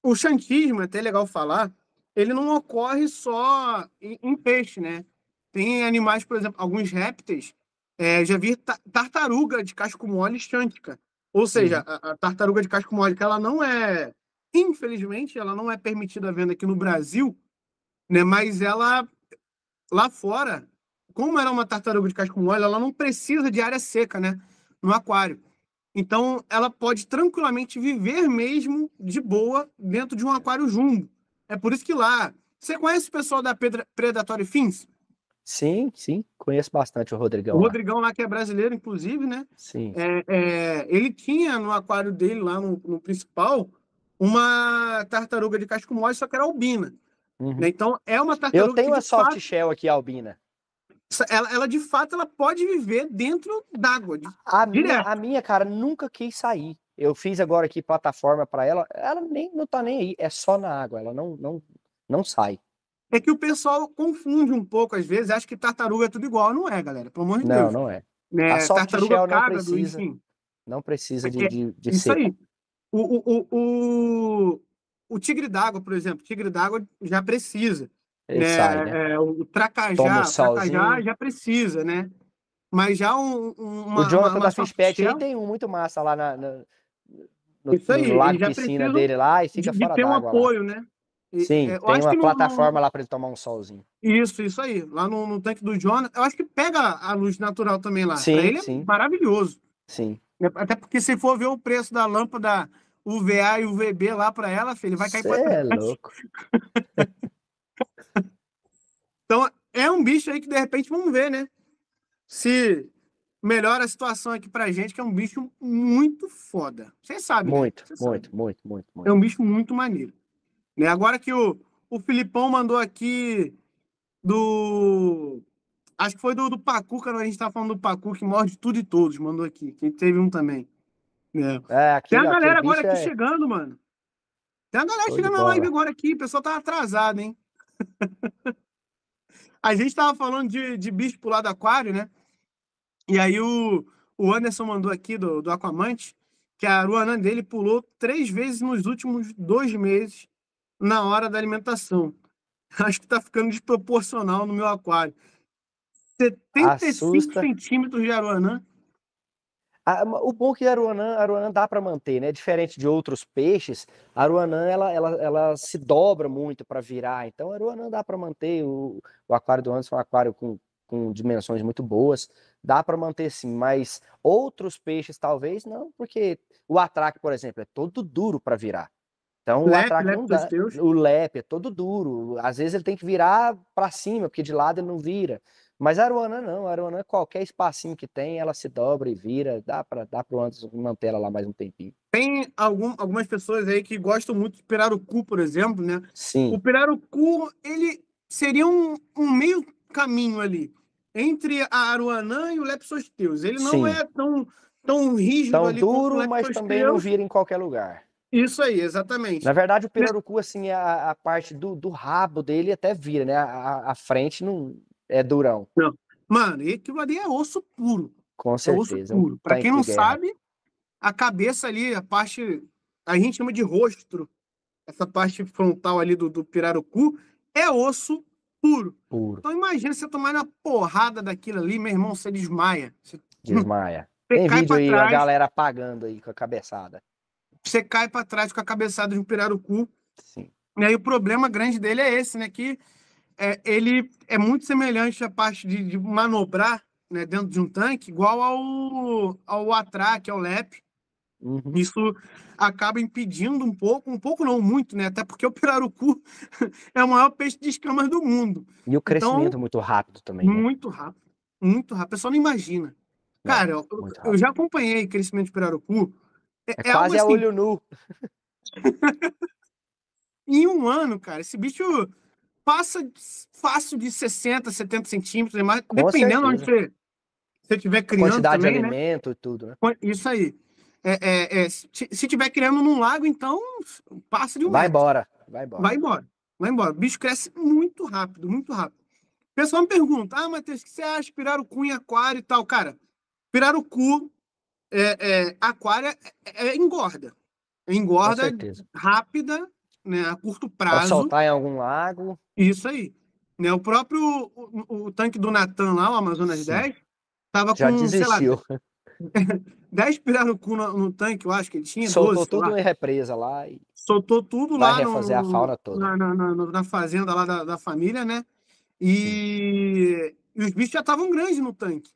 o xantismo, é até legal falar, ele não ocorre só em, em peixe, né? Tem animais, por exemplo, alguns répteis. É, já vi tartaruga de casco mole xântica ou seja, a, a, tartaruga de casco mole, que ela não é, infelizmente, ela não é permitida a venda aqui no Brasil, né? Mas ela lá fora, como ela é uma tartaruga de casco mole, ela não precisa de área seca, né? No aquário. Então, ela pode tranquilamente viver mesmo de boa dentro de um aquário jumbo. É por isso que lá. Você conhece o pessoal da Predatory Fins? Sim, sim, conheço bastante o Rodrigão. O Rodrigão lá que é brasileiro, inclusive, né? Sim. É, é, ele tinha no aquário dele, lá no, no, principal, uma tartaruga de casco mole, só que era albina. Uhum. Né? Então é uma tartaruga. Eu tenho que, soft fato, shell aqui, albina. Ela, ela, de fato ela pode viver dentro d'água. De, a, minha, a minha, cara, nunca quis sair. Eu fiz agora aqui plataforma para ela, ela nem não tá nem aí, é só na água, ela não, não, não sai é que o pessoal confunde um pouco, às vezes, acha que tartaruga é tudo igual. Não é, galera, pelo amor de não, Deus. Não, não é. é a tartaruga não cabra, precisa, enfim. Não precisa de, é, de, de Isso ser. aí. O, o, o, o, tigre d'água, por exemplo, tigre d'água já precisa. Ele né? Sai, né? É, o tracajá, o tracajá já precisa, né? Mas já um, uma, O Jonathan uma, uma da Fispet ele tem um muito massa lá na, na no, Isso aí, no lago piscina dele lá e fica de, fora ter um apoio, lá. né? Sim, é, tem uma plataforma no... lá para ele tomar um solzinho. Isso, isso aí. Lá no, no tanque do Jonas eu acho que pega a luz natural também lá. Sim, pra ele é sim. é maravilhoso. Sim. Até porque se for ver o preço da lâmpada UVA e UVB lá para ela, filho, vai cair para é trás. é louco. então, é um bicho aí que de repente vamos ver, né? Se melhora a situação aqui pra gente, que é um bicho muito foda. você sabe Muito, né? muito, muito, muito, muito. É um bicho muito maneiro. Né? Agora que o, o Filipão mandou aqui do. Acho que foi do, do Pacu, quando A gente tá falando do Pacu, que morde tudo e todos, mandou aqui. Que teve um também. Né? É, aqui, Tem a galera agora aqui é... chegando, mano. Tem a galera chegando na live agora aqui. O pessoal tá atrasado, hein? a gente tava falando de, de bicho pular do aquário, né? E aí o, o Anderson mandou aqui do, do Aquamante que a aruanã dele pulou três vezes nos últimos dois meses na hora da alimentação. Acho que está ficando desproporcional no meu aquário. 75 Assusta. centímetros de aruanã. O bom é que a aruanã, a aruanã dá para manter, né? Diferente de outros peixes, a aruanã ela, ela, ela se dobra muito para virar. Então, a aruanã dá para manter. O, o aquário do Anderson é um aquário com, com dimensões muito boas. Dá para manter sim, mas outros peixes talvez não, porque o atraque, por exemplo, é todo duro para virar. Então o atraque lep não dá. O lep é todo duro. Às vezes ele tem que virar para cima, porque de lado ele não vira. Mas a Aruanã não, a Aruanã, é qualquer espacinho que tem, ela se dobra e vira, dá para dá pro Anderson manter ela lá mais um tempinho. Tem algum, algumas pessoas aí que gostam muito de pirarucu, por exemplo, né? Sim. O pirarucu, ele seria um, um meio caminho ali entre a Aruanã e o Lepsosteus. Ele não Sim. é tão, tão rígido tão duro, mas também não vira em qualquer lugar. Isso aí, exatamente. Na verdade, o pirarucu, assim, é a, a parte do, do rabo dele até vira, né? A, a frente não é durão. Não. Mano, aquilo ali é osso puro. Com certeza. É osso puro. Para tá quem não guerra. sabe, a cabeça ali, a parte. A gente chama de rostro. Essa parte frontal ali do, do pirarucu é osso puro. puro. Então imagina você tomar uma porrada daquilo ali, meu irmão, você desmaia. Você... Desmaia. Tem vídeo aí, trás. a galera apagando aí com a cabeçada você cai para trás com a cabeçada de um pirarucu. Sim. E aí o problema grande dele é esse, né? Que é, ele é muito semelhante à parte de, de manobrar né, dentro de um tanque, igual ao, ao atraque, ao lep. Uhum. Isso acaba impedindo um pouco, um pouco não muito, né? Até porque o pirarucu é o maior peixe de escamas do mundo. E o crescimento então, muito rápido também. Né? Muito rápido, muito rápido. A pessoa não imagina. É, Cara, eu, eu, já acompanhei crescimento de pirarucu é, é, quase assim. olho nu. em um ano, cara, esse bicho passa fácil de 60, 70 centímetros, mas Com dependendo certeza. onde você, estiver criando. Quantidade também, de né? alimento e tudo, né? Isso aí. É, é, é, se estiver criando num lago, então passa de um. Vai metro. embora, vai embora. Vai embora, vai embora. O bicho cresce muito rápido, muito rápido. O pessoal me pergunta: ah, Matheus, o que você acha? Pirarucu em aquário e tal. Cara, pirarucu é, é, aquária é, é, é, engorda. Engorda rápida, né, a curto prazo. Pode soltar em algum lago. Isso aí. Né, o próprio o, o tanque do Natan lá, o Amazonas Sim. 10, tava com, desistiu. sei lá, 10 pirarucu no, no tanque, eu acho que ele tinha. Soltou 12, tudo lá. em represa lá. E... Soltou tudo lá. Vai refazer no, a fauna toda. Na, na, na, na fazenda lá da, da família, né? E, e os bichos já estavam grandes no tanque.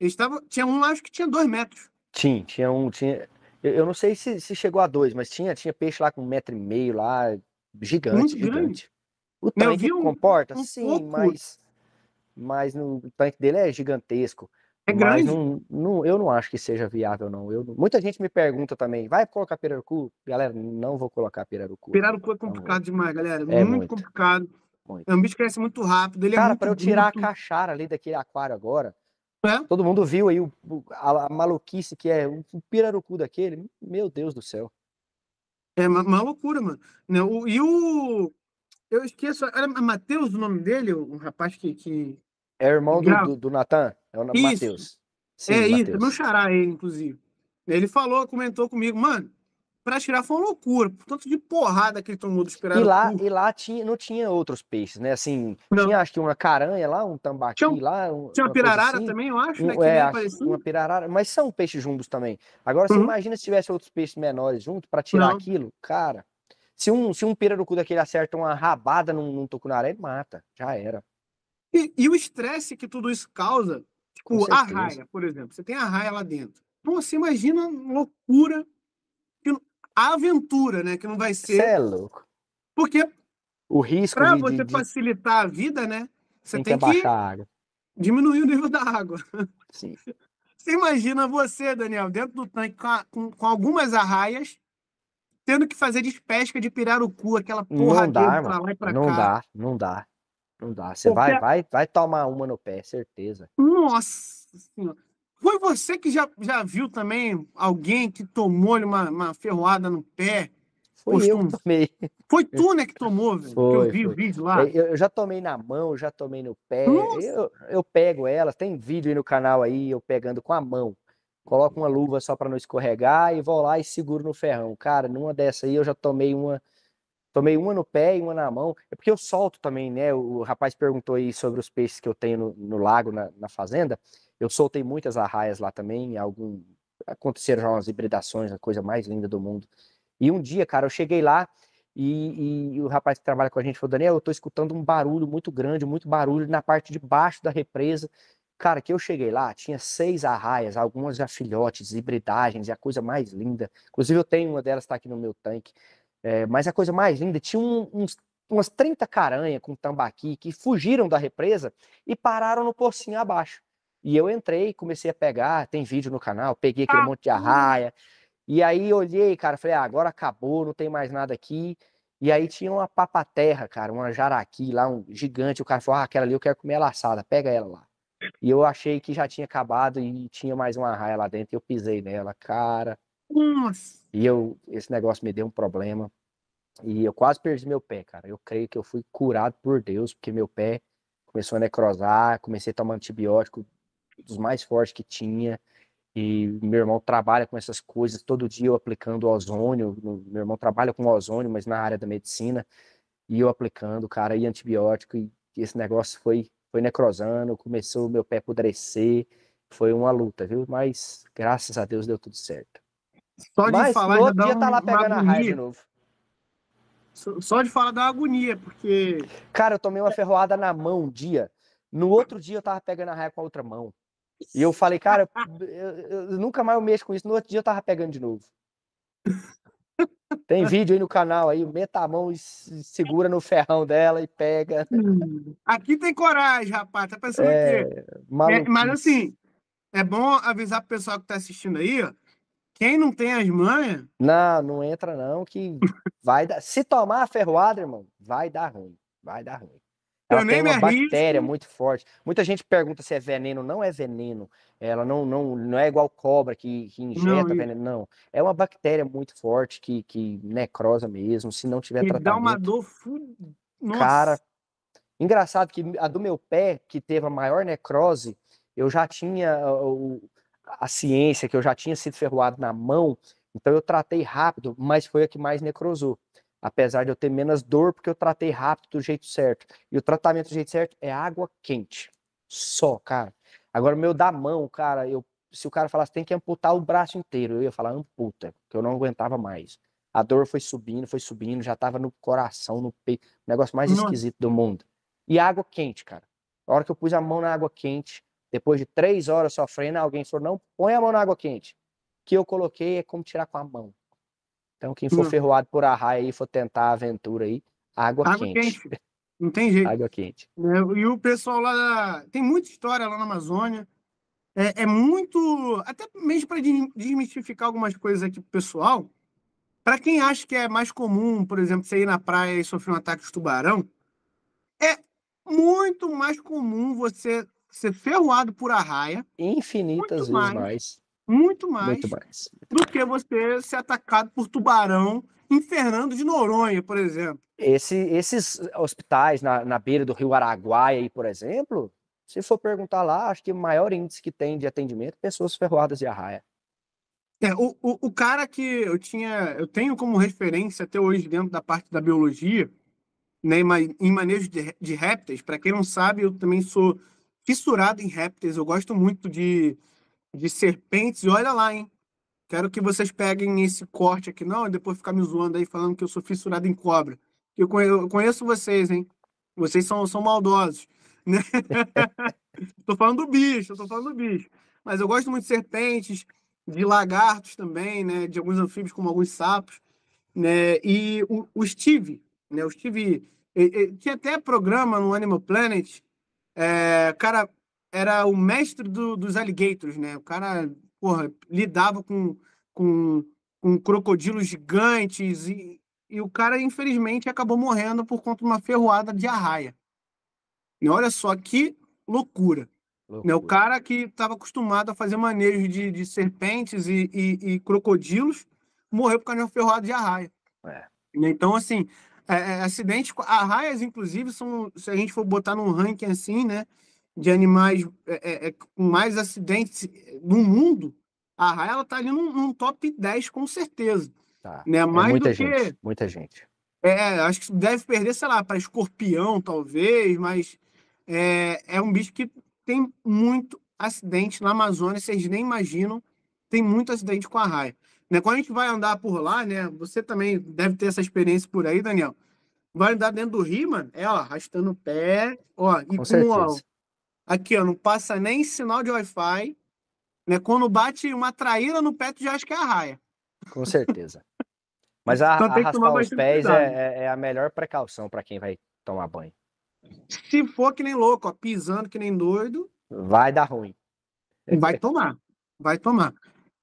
Eles tavam, tinha um lá, acho que tinha dois metros. Tinha, tinha um. Tinha... Eu, eu não sei se, se, chegou a dois, mas tinha, tinha peixe lá com um metro e meio lá, hum, gigante. Muito gigante. O tanque um, comporta, um sim, pouco. mas, mas no, o tanque dele é gigantesco. É grande. Não, não, eu não acho que seja viável, não. Eu, muita gente me pergunta também, vai colocar pirarucu? Galera, não vou colocar pirarucu. Pirarucu é complicado não. demais, galera. É muito, muito. complicado. Muito. O é bicho cresce muito rápido. É Cara, é para eu tirar a cachara ali daquele aquário agora, é. Todo mundo viu aí o, a, a, maluquice que é o, o pirarucu daquele. Meu Deus do céu. É uma, uma loucura, mano. Não, né, o, e o. Eu esqueço. Era Matheus o nome dele, o, rapaz que. que... É irmão do, do, do Natan? É o Matheus. É Mateus. isso, meu xará ele, inclusive. Ele falou, comentou comigo, mano para tirar foi uma loucura. tanto de porrada que ele tomou dos pirarucu. E lá, e lá tinha, não tinha outros peixes, né? Assim, não. tinha acho que uma caranha lá, um tambaqui tinha, lá. Um, tinha uma, pirarara assim. também, eu acho, um, né? é, é acho uma pirarara, mas são peixes juntos também. Agora, uhum. você imagina se tivesse outros peixes menores junto para tirar não. aquilo, cara. Se um, se um pirarucu daquele acerta uma rabada num, num tucunaré, mata. Já era. E, e o estresse que tudo isso causa, tipo, a raia, por exemplo. Você tem a raia lá dentro. Então, você imagina loucura a aventura, né? Que não vai ser. Você é louco. Porque o risco para você de, facilitar a vida, né? Você tem, tem que, que água. diminuir o nível da água. Sim. Você imagina você, Daniel, dentro do tanque com, a, com, com algumas arraias, tendo que fazer despesca de pirarucu, aquela porra não dá, pra lá e pra não cá. Dá, não dá, não dá. Você Porque... vai, vai, vai tomar uma no pé, certeza. Nossa senhora. Foi você que já, já viu também alguém que tomou uma, uma ferroada no pé? Foi eu que tomei. Foi tu, né, que tomou, velho? Foi, eu vi foi. o vídeo lá. Eu, eu, já tomei na mão, já tomei no pé. Eu, eu pego elas, tem vídeo aí no canal aí, eu pegando com a mão. Coloco uma luva só para não escorregar e vou lá e seguro no ferrão. Cara, numa dessa aí eu já tomei uma. Tomei uma no pé e uma na mão. É porque eu solto também, né? O rapaz perguntou aí sobre os peixes que eu tenho no, no lago, na, na fazenda. Eu soltei muitas arraias lá também, algum aconteceram já umas hibridações, a coisa mais linda do mundo. E um dia, cara, eu cheguei lá e, e, o rapaz que trabalha com a gente falou: Daniel, eu tô escutando um barulho muito grande, muito barulho na parte de baixo da represa. Cara, que eu cheguei lá, tinha seis arraias, algumas já filhotes, hibridagens, e a coisa mais linda. Inclusive, eu tenho uma delas, tá aqui no meu tanque. É, mas a coisa mais linda, tinha um, uns umas 30 caranhas com tambaqui que fugiram da represa e pararam no porcinho abaixo. E eu entrei, comecei a pegar, tem vídeo no canal, peguei aquele ah, monte de arraia. E aí olhei, cara, falei, ah, agora acabou, não tem mais nada aqui. E aí tinha uma papaterra, cara, uma jaraqui lá, um gigante. O cara falou, ah, aquela ali eu quero comer laçada, pega ela lá. E eu achei que já tinha acabado e tinha mais uma arraia lá dentro. E eu pisei nela, cara. Nossa. E eu, esse negócio me deu um problema. E eu quase perdi meu pé, cara. Eu creio que eu fui curado por Deus, porque meu pé começou a necrosar, comecei a tomar antibiótico dos mais fortes que tinha. E meu irmão trabalha com essas coisas todo dia, eu aplicando ozônio. Meu irmão trabalha com ozônio, mas na área da medicina. E eu aplicando, cara, e antibiótico. E esse negócio foi, foi necrosando, começou meu pé apodrecer. Foi uma luta, viu? Mas graças a Deus deu tudo certo. Só de mas, falar no outro dia um, tá lá pegando a raia de novo. Só de falar da agonia, porque. Cara, eu tomei uma ferroada na mão um dia. No outro dia eu tava pegando a raia com a outra mão. E eu falei, cara, eu, eu, nunca mais eu mexo com isso. No outro dia eu tava pegando de novo. Tem vídeo aí no canal aí, meta a mão e segura no ferrão dela e pega. Hum, aqui tem coragem, rapaz. Tá pensando é, que... é, mas assim, é bom avisar pro pessoal que tá assistindo aí, ó. Quem não tem as manhas. Não, não entra, não, que vai dar. Se tomar a ferroada, irmão, vai dar ruim. Vai dar ruim. Ela eu tem uma bactéria muito forte. Muita gente pergunta se é veneno. Não é veneno. Ela não, não, não é igual cobra que, que injeta não, veneno. Não. É uma bactéria muito forte que, que necrosa mesmo, se não tiver tratamento. dá uma dor Nossa. Cara, engraçado que a do meu pé, que teve a maior necrose, eu já tinha ah, o, a ciência, que eu já tinha sido ferroado na mão, então eu tratei rápido, mas foi a que mais necrosou apesar de eu ter menos dor porque eu tratei rápido do jeito certo. E o tratamento do jeito certo é água quente, só, cara. Agora, o meu da mão, cara, eu, se o cara falasse tem que amputar o braço inteiro, eu ia falar amputa, que eu não aguentava mais. A dor foi subindo, foi subindo, já tava no coração, no peito, o negócio mais Nossa. esquisito do mundo. E água quente, cara. A hora que eu pus a mão na água quente, depois de três horas sofrendo, alguém falou: não, põe a mão na água quente. Que eu coloquei é como tirar com a mão. Então, quem for hum. ferroado por arraia e for tentar a aventura aí, água, água quente. quente. Não tem jeito. Água quente. É, e o pessoal lá. Tem muita história lá na Amazônia. É, é muito. Até mesmo para desmistificar algumas coisas aqui pro pessoal. Para quem acha que é mais comum, por exemplo, você ir na praia e sofrer um ataque de tubarão, é muito mais comum você ser ferroado por arraia. Infinitas vezes mais, mais. Muito mais, muito mais, do que você ser atacado por tubarão em Fernando de Noronha, por exemplo. Esse, esses hospitais na, na beira do rio Araguaia, aí, por exemplo, se for perguntar lá, acho que o maior índice que tem de atendimento é pessoas ferroadas de arraia. É, o, o, o, cara que eu tinha, eu tenho como referência até hoje dentro da parte da biologia, né, em manejo de, de répteis, para quem não sabe, eu também sou fissurado em répteis, eu gosto muito de, de serpentes, e olha lá, hein? Quero que vocês peguem esse corte aqui, não, e depois ficar me zoando aí falando que eu sou fissurado em cobra. Eu conheço vocês, hein? Vocês são, são maldosos. Né? tô falando do bicho, tô falando do bicho. Mas eu gosto muito de serpentes, de lagartos também, né? De alguns anfíbios, como alguns sapos. Né? E o, o Steve, né? O Steve... Ele, ele, tinha até programa no Animal Planet, é, cara, era o mestre do, dos alligators, né? O cara, porra, lidava com, com, com crocodilos gigantes e, e o cara, infelizmente, acabou morrendo por conta de uma ferroada de arraia. E olha só que loucura. loucura. Né? O cara que estava acostumado a fazer manejo de, de serpentes e, e, e, crocodilos morreu por causa de uma ferroada de arraia. É. Né? Então, assim, é, é acidentes... Arraias, inclusive, são... Se a gente for botar num ranking assim, né? de animais é, é, é, com mais acidentes eh, no mundo, a raia ela tá ali num, num top 10 com certeza. Tá. Né? É mais é muita gente, que... muita gente. É, é acho que deve perder, sei lá, para escorpião, talvez, mas é, é um bicho que tem muito acidente na Amazônia, vocês nem imaginam, tem muito acidente com a raia. Né? Quando a gente vai andar por lá, né? Você também deve ter essa experiência por aí, Daniel. Vai andar dentro do rio, mano, é ó, arrastando o pé, ó, e com, com ó, Aqui, ó, não passa nem sinal de Wi-Fi. Né? Quando bate uma traíra no pé, tu já acha que é a raia. Com certeza. Mas a, então, arrastar os pés é, é, é, a melhor precaução para quem vai tomar banho. Se for que nem louco, ó, pisando que nem doido. Vai dar ruim. Vai tomar. Vai tomar.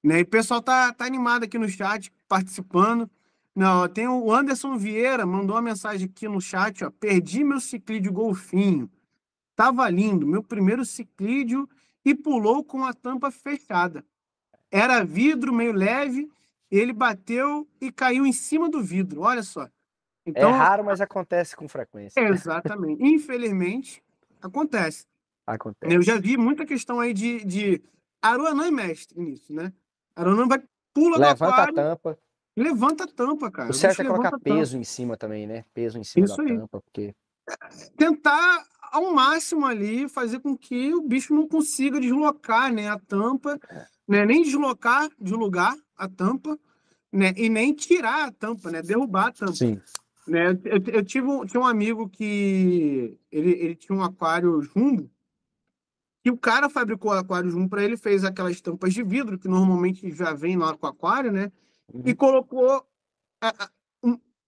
Né? E o pessoal tá, tá animado aqui no chat, participando. Não, tem o Anderson Vieira, mandou uma mensagem aqui no chat, ó. Perdi meu ciclo de golfinho. Tava lindo, meu primeiro ciclídeo e pulou com a tampa fechada. Era vidro meio leve, ele bateu e caiu em cima do vidro, olha só. É então, é raro, mas acontece com frequência. Exatamente. Infelizmente, acontece. Acontece. Eu já vi muita questão aí de, de... Aruanã é mestre nisso, né? Aruanã vai pula levanta do Levanta a tampa. Levanta a tampa, cara. O certo é colocar peso em cima também, né? Peso em cima Isso da aí. tampa, porque tentar ao máximo ali fazer com que o bicho não consiga deslocar né, a tampa, né, nem deslocar de lugar a tampa, né, e nem tirar a tampa, né, derrubar a tampa. Sim. Né, eu, eu tive um, tinha um amigo que ele, ele tinha um aquário jumbo, e o cara fabricou o aquário jumbo para ele, fez aquelas tampas de vidro que normalmente já vem lá com o aquário, né? Uhum. E colocou a, a,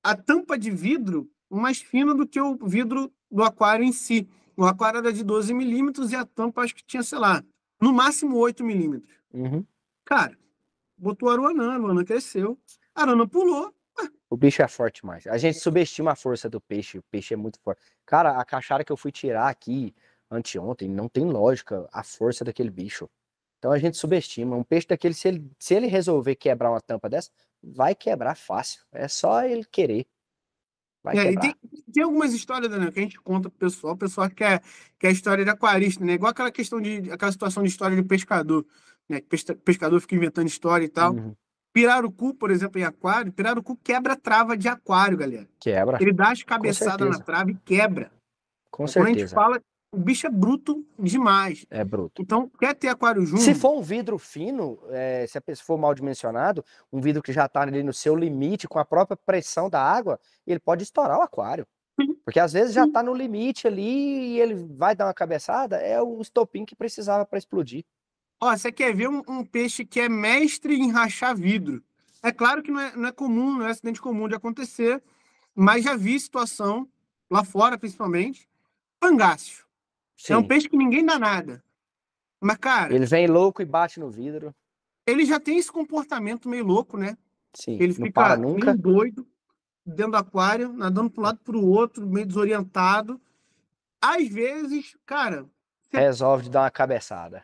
a tampa de vidro mais fina do que o vidro do aquário em si. O aquário era de 12 milímetros e a tampa acho que tinha, sei lá, no máximo 8 milímetros. Uhum. Cara, botou a aruanã, a aruanã cresceu, a aruanã pulou. O bicho é forte mais. A gente subestima a força do peixe, o peixe é muito forte. Cara, a cachara que eu fui tirar aqui anteontem, não tem lógica a força daquele bicho. Então a gente subestima. Um peixe daquele, se ele, se ele resolver quebrar uma tampa dessa, vai quebrar fácil. É só ele querer. É, tem, tem, algumas histórias, Daniel, que a gente conta pro pessoal, o pessoal quer, é, é a história de aquarista, né? Igual aquela questão de aquela situação de história de pescador, né? pescador fica inventando história e tal. Uhum. Pirarucu, por exemplo, em aquário, pirarucu quebra trava de aquário, galera. Quebra. Ele dá as cabeçadas na trava e quebra. Com certeza. Quando a gente fala o bicho é bruto demais. É bruto. Então, quer ter aquário junto. Se for um vidro fino, é, se a pessoa for mal dimensionado, um vidro que já está ali no seu limite, com a própria pressão da água, ele pode estourar o aquário. Porque às vezes já está no limite ali e ele vai dar uma cabeçada, é o estopim que precisava para explodir. Ó, você quer ver um, um, peixe que é mestre em rachar vidro? É claro que não é, não é comum, não é acidente comum de acontecer, mas já vi situação, lá fora principalmente, pangácio. Sim. É um peixe que ninguém dá nada. Mas, cara. Ele vem louco e bate no vidro. Ele já tem esse comportamento meio louco, né? Sim. Ele não fica para nunca. doido dentro do aquário, nadando para um lado para o outro, meio desorientado. Às vezes, cara. Você... Resolve de dar uma cabeçada.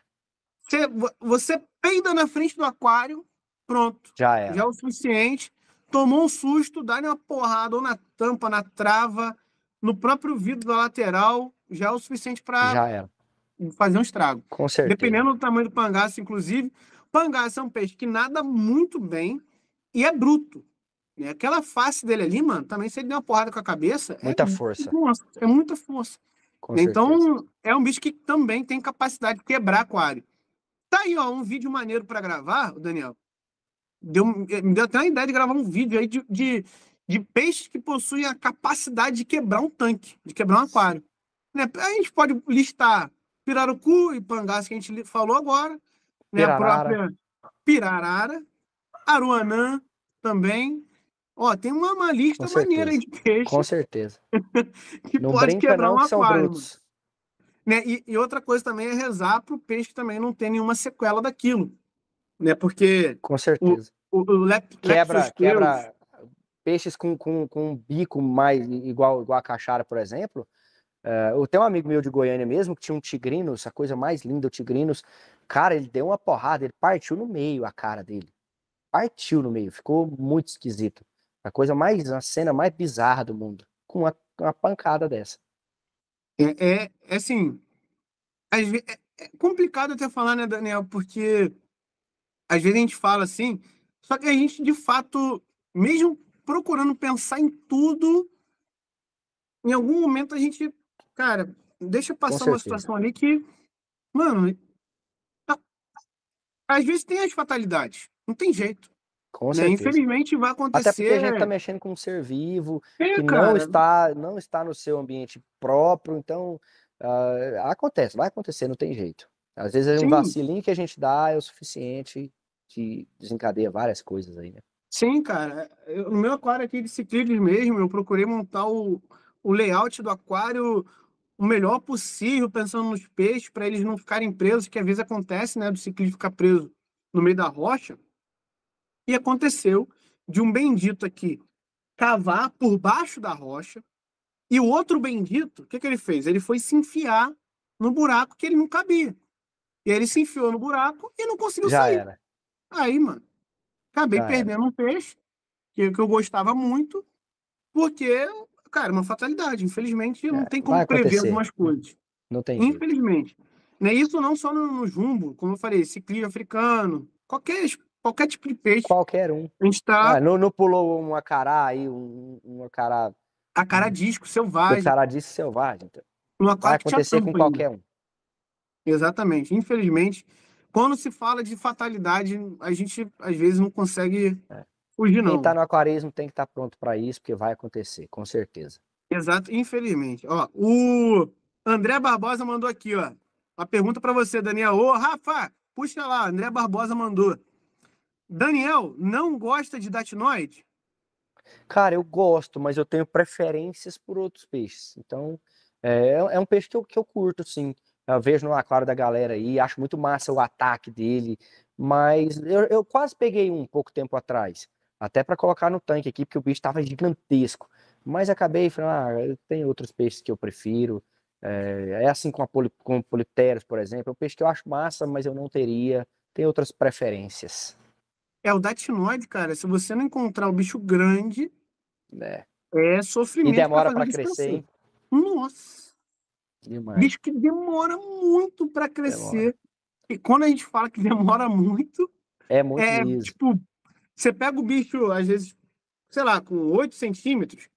Você, você peida na frente do aquário, pronto. Já é. Já é o suficiente. Tomou um susto, dá uma porrada ou na tampa, na trava, no próprio vidro da lateral já é o suficiente para fazer um estrago. Com certeza. Dependendo do tamanho do pangaço, inclusive. Pangaço é um peixe que nada muito bem e é bruto. Né? Aquela face dele ali, mano, também se ele der uma porrada com a cabeça. É muita é força. é muita força. Com né? então, certeza. é um bicho que também tem capacidade de quebrar aquário. Tá aí, ó, um vídeo maneiro para gravar, Daniel. Deu, eh, me deu até uma ideia de gravar um vídeo aí de, de, de peixes que possuem a capacidade de quebrar um tanque, de quebrar um aquário. Né? A gente pode listar Pirarucu e Pangás, que a gente falou agora, né? Pirarara. a própria Pirarara, Aruanã também. Ó, tem uma, uma lista Com maneira de peixe. Com certeza. que não pode quebrar um aquário. Né? né? E, e, outra coisa também é rezar para o peixe também não ter nenhuma sequela daquilo. Né? Porque. Com certeza. O, o, o lep, quebra, quebra peixes com, com, com um bico mais igual, igual a cachara, por exemplo, Uh, eu tenho um amigo meu de Goiânia mesmo que tinha um Tigrinos, a coisa mais linda, o Tigrinos. Cara, ele deu uma porrada, ele partiu no meio a cara dele. Partiu no meio, ficou muito esquisito. A coisa mais, a cena mais bizarra do mundo, com uma, uma pancada dessa. É, é, é assim, às vezes, é, é complicado até falar, né, Daniel? Porque às vezes a gente fala assim, só que a gente de fato, mesmo procurando pensar em tudo, em algum momento a gente Cara, deixa eu passar uma situação ali que, mano, às vezes tem as fatalidades, não tem jeito. Com né? certeza. Infelizmente vai acontecer. Até porque a gente tá mexendo com um ser vivo é, que não está, não está no seu ambiente próprio, então uh, acontece, vai acontecer, não tem jeito. Às vezes é Sim. um vacilinho que a gente dá é o suficiente que desencadeia várias coisas aí, né? Sim, cara. Eu, no meu aquário aqui de ciclismo mesmo, eu procurei montar o, o layout do aquário o melhor possível, pensando nos peixes, para eles não ficarem presos, que às vezes acontece, né, do ciclista ficar preso no meio da rocha. E aconteceu de um bendito aqui cavar por baixo da rocha, e o outro bendito, o que, que ele fez? Ele foi se enfiar no buraco que ele não cabia. E aí ele se enfiou no buraco e não conseguiu Já sair. Era. Aí, mano, acabei Já perdendo era. um peixe que, que eu gostava muito, porque cara, é uma fatalidade. Infelizmente, não é, tem como prever algumas coisas. Não tem. Infelizmente. Né? Isso não só no, no jumbo, como eu falei, ciclismo africano, qualquer, qualquer tipo de peixe. Qualquer um. A gente tá... Ah, não, não pulou uma acará aí, um, uma cará... A cara disco selvagem. cara disco selvagem. Então. No Vai acontecer com qualquer um. Exatamente. Infelizmente, quando se fala de fatalidade, a gente às vezes não consegue é. Fugir tá não. Quem está no aquarismo tem que estar tá pronto para isso, porque vai acontecer, com certeza. Exato, infelizmente. Ó, o André Barbosa mandou aqui, ó. A pergunta para você, Daniel. Ô, Rafa, puxa lá, André Barbosa mandou. Daniel, não gosta de datinoide? Cara, eu gosto, mas eu tenho preferências por outros peixes. Então, é, é um peixe que eu, que eu curto, sim. Eu vejo no aquário da galera aí, acho muito massa o ataque dele, mas eu, eu quase peguei um pouco tempo atrás. Até para colocar no tanque aqui, porque o bicho estava gigantesco. Mas acabei falando, ah, tem outros peixes que eu prefiro. É, é assim com, a poli, com polipteros, por exemplo. É um peixe que eu acho massa, mas eu não teria. Tem outras preferências. É, o datinoide, cara, se você não encontrar o bicho grande, é, é sofrimento. E demora para crescer. Hein? Nossa! Demais. Bicho que demora muito para crescer. Demora. E quando a gente fala que demora muito, é muito é, mesmo. tipo você pega o bicho, às vezes, sei lá, com 8 centímetros,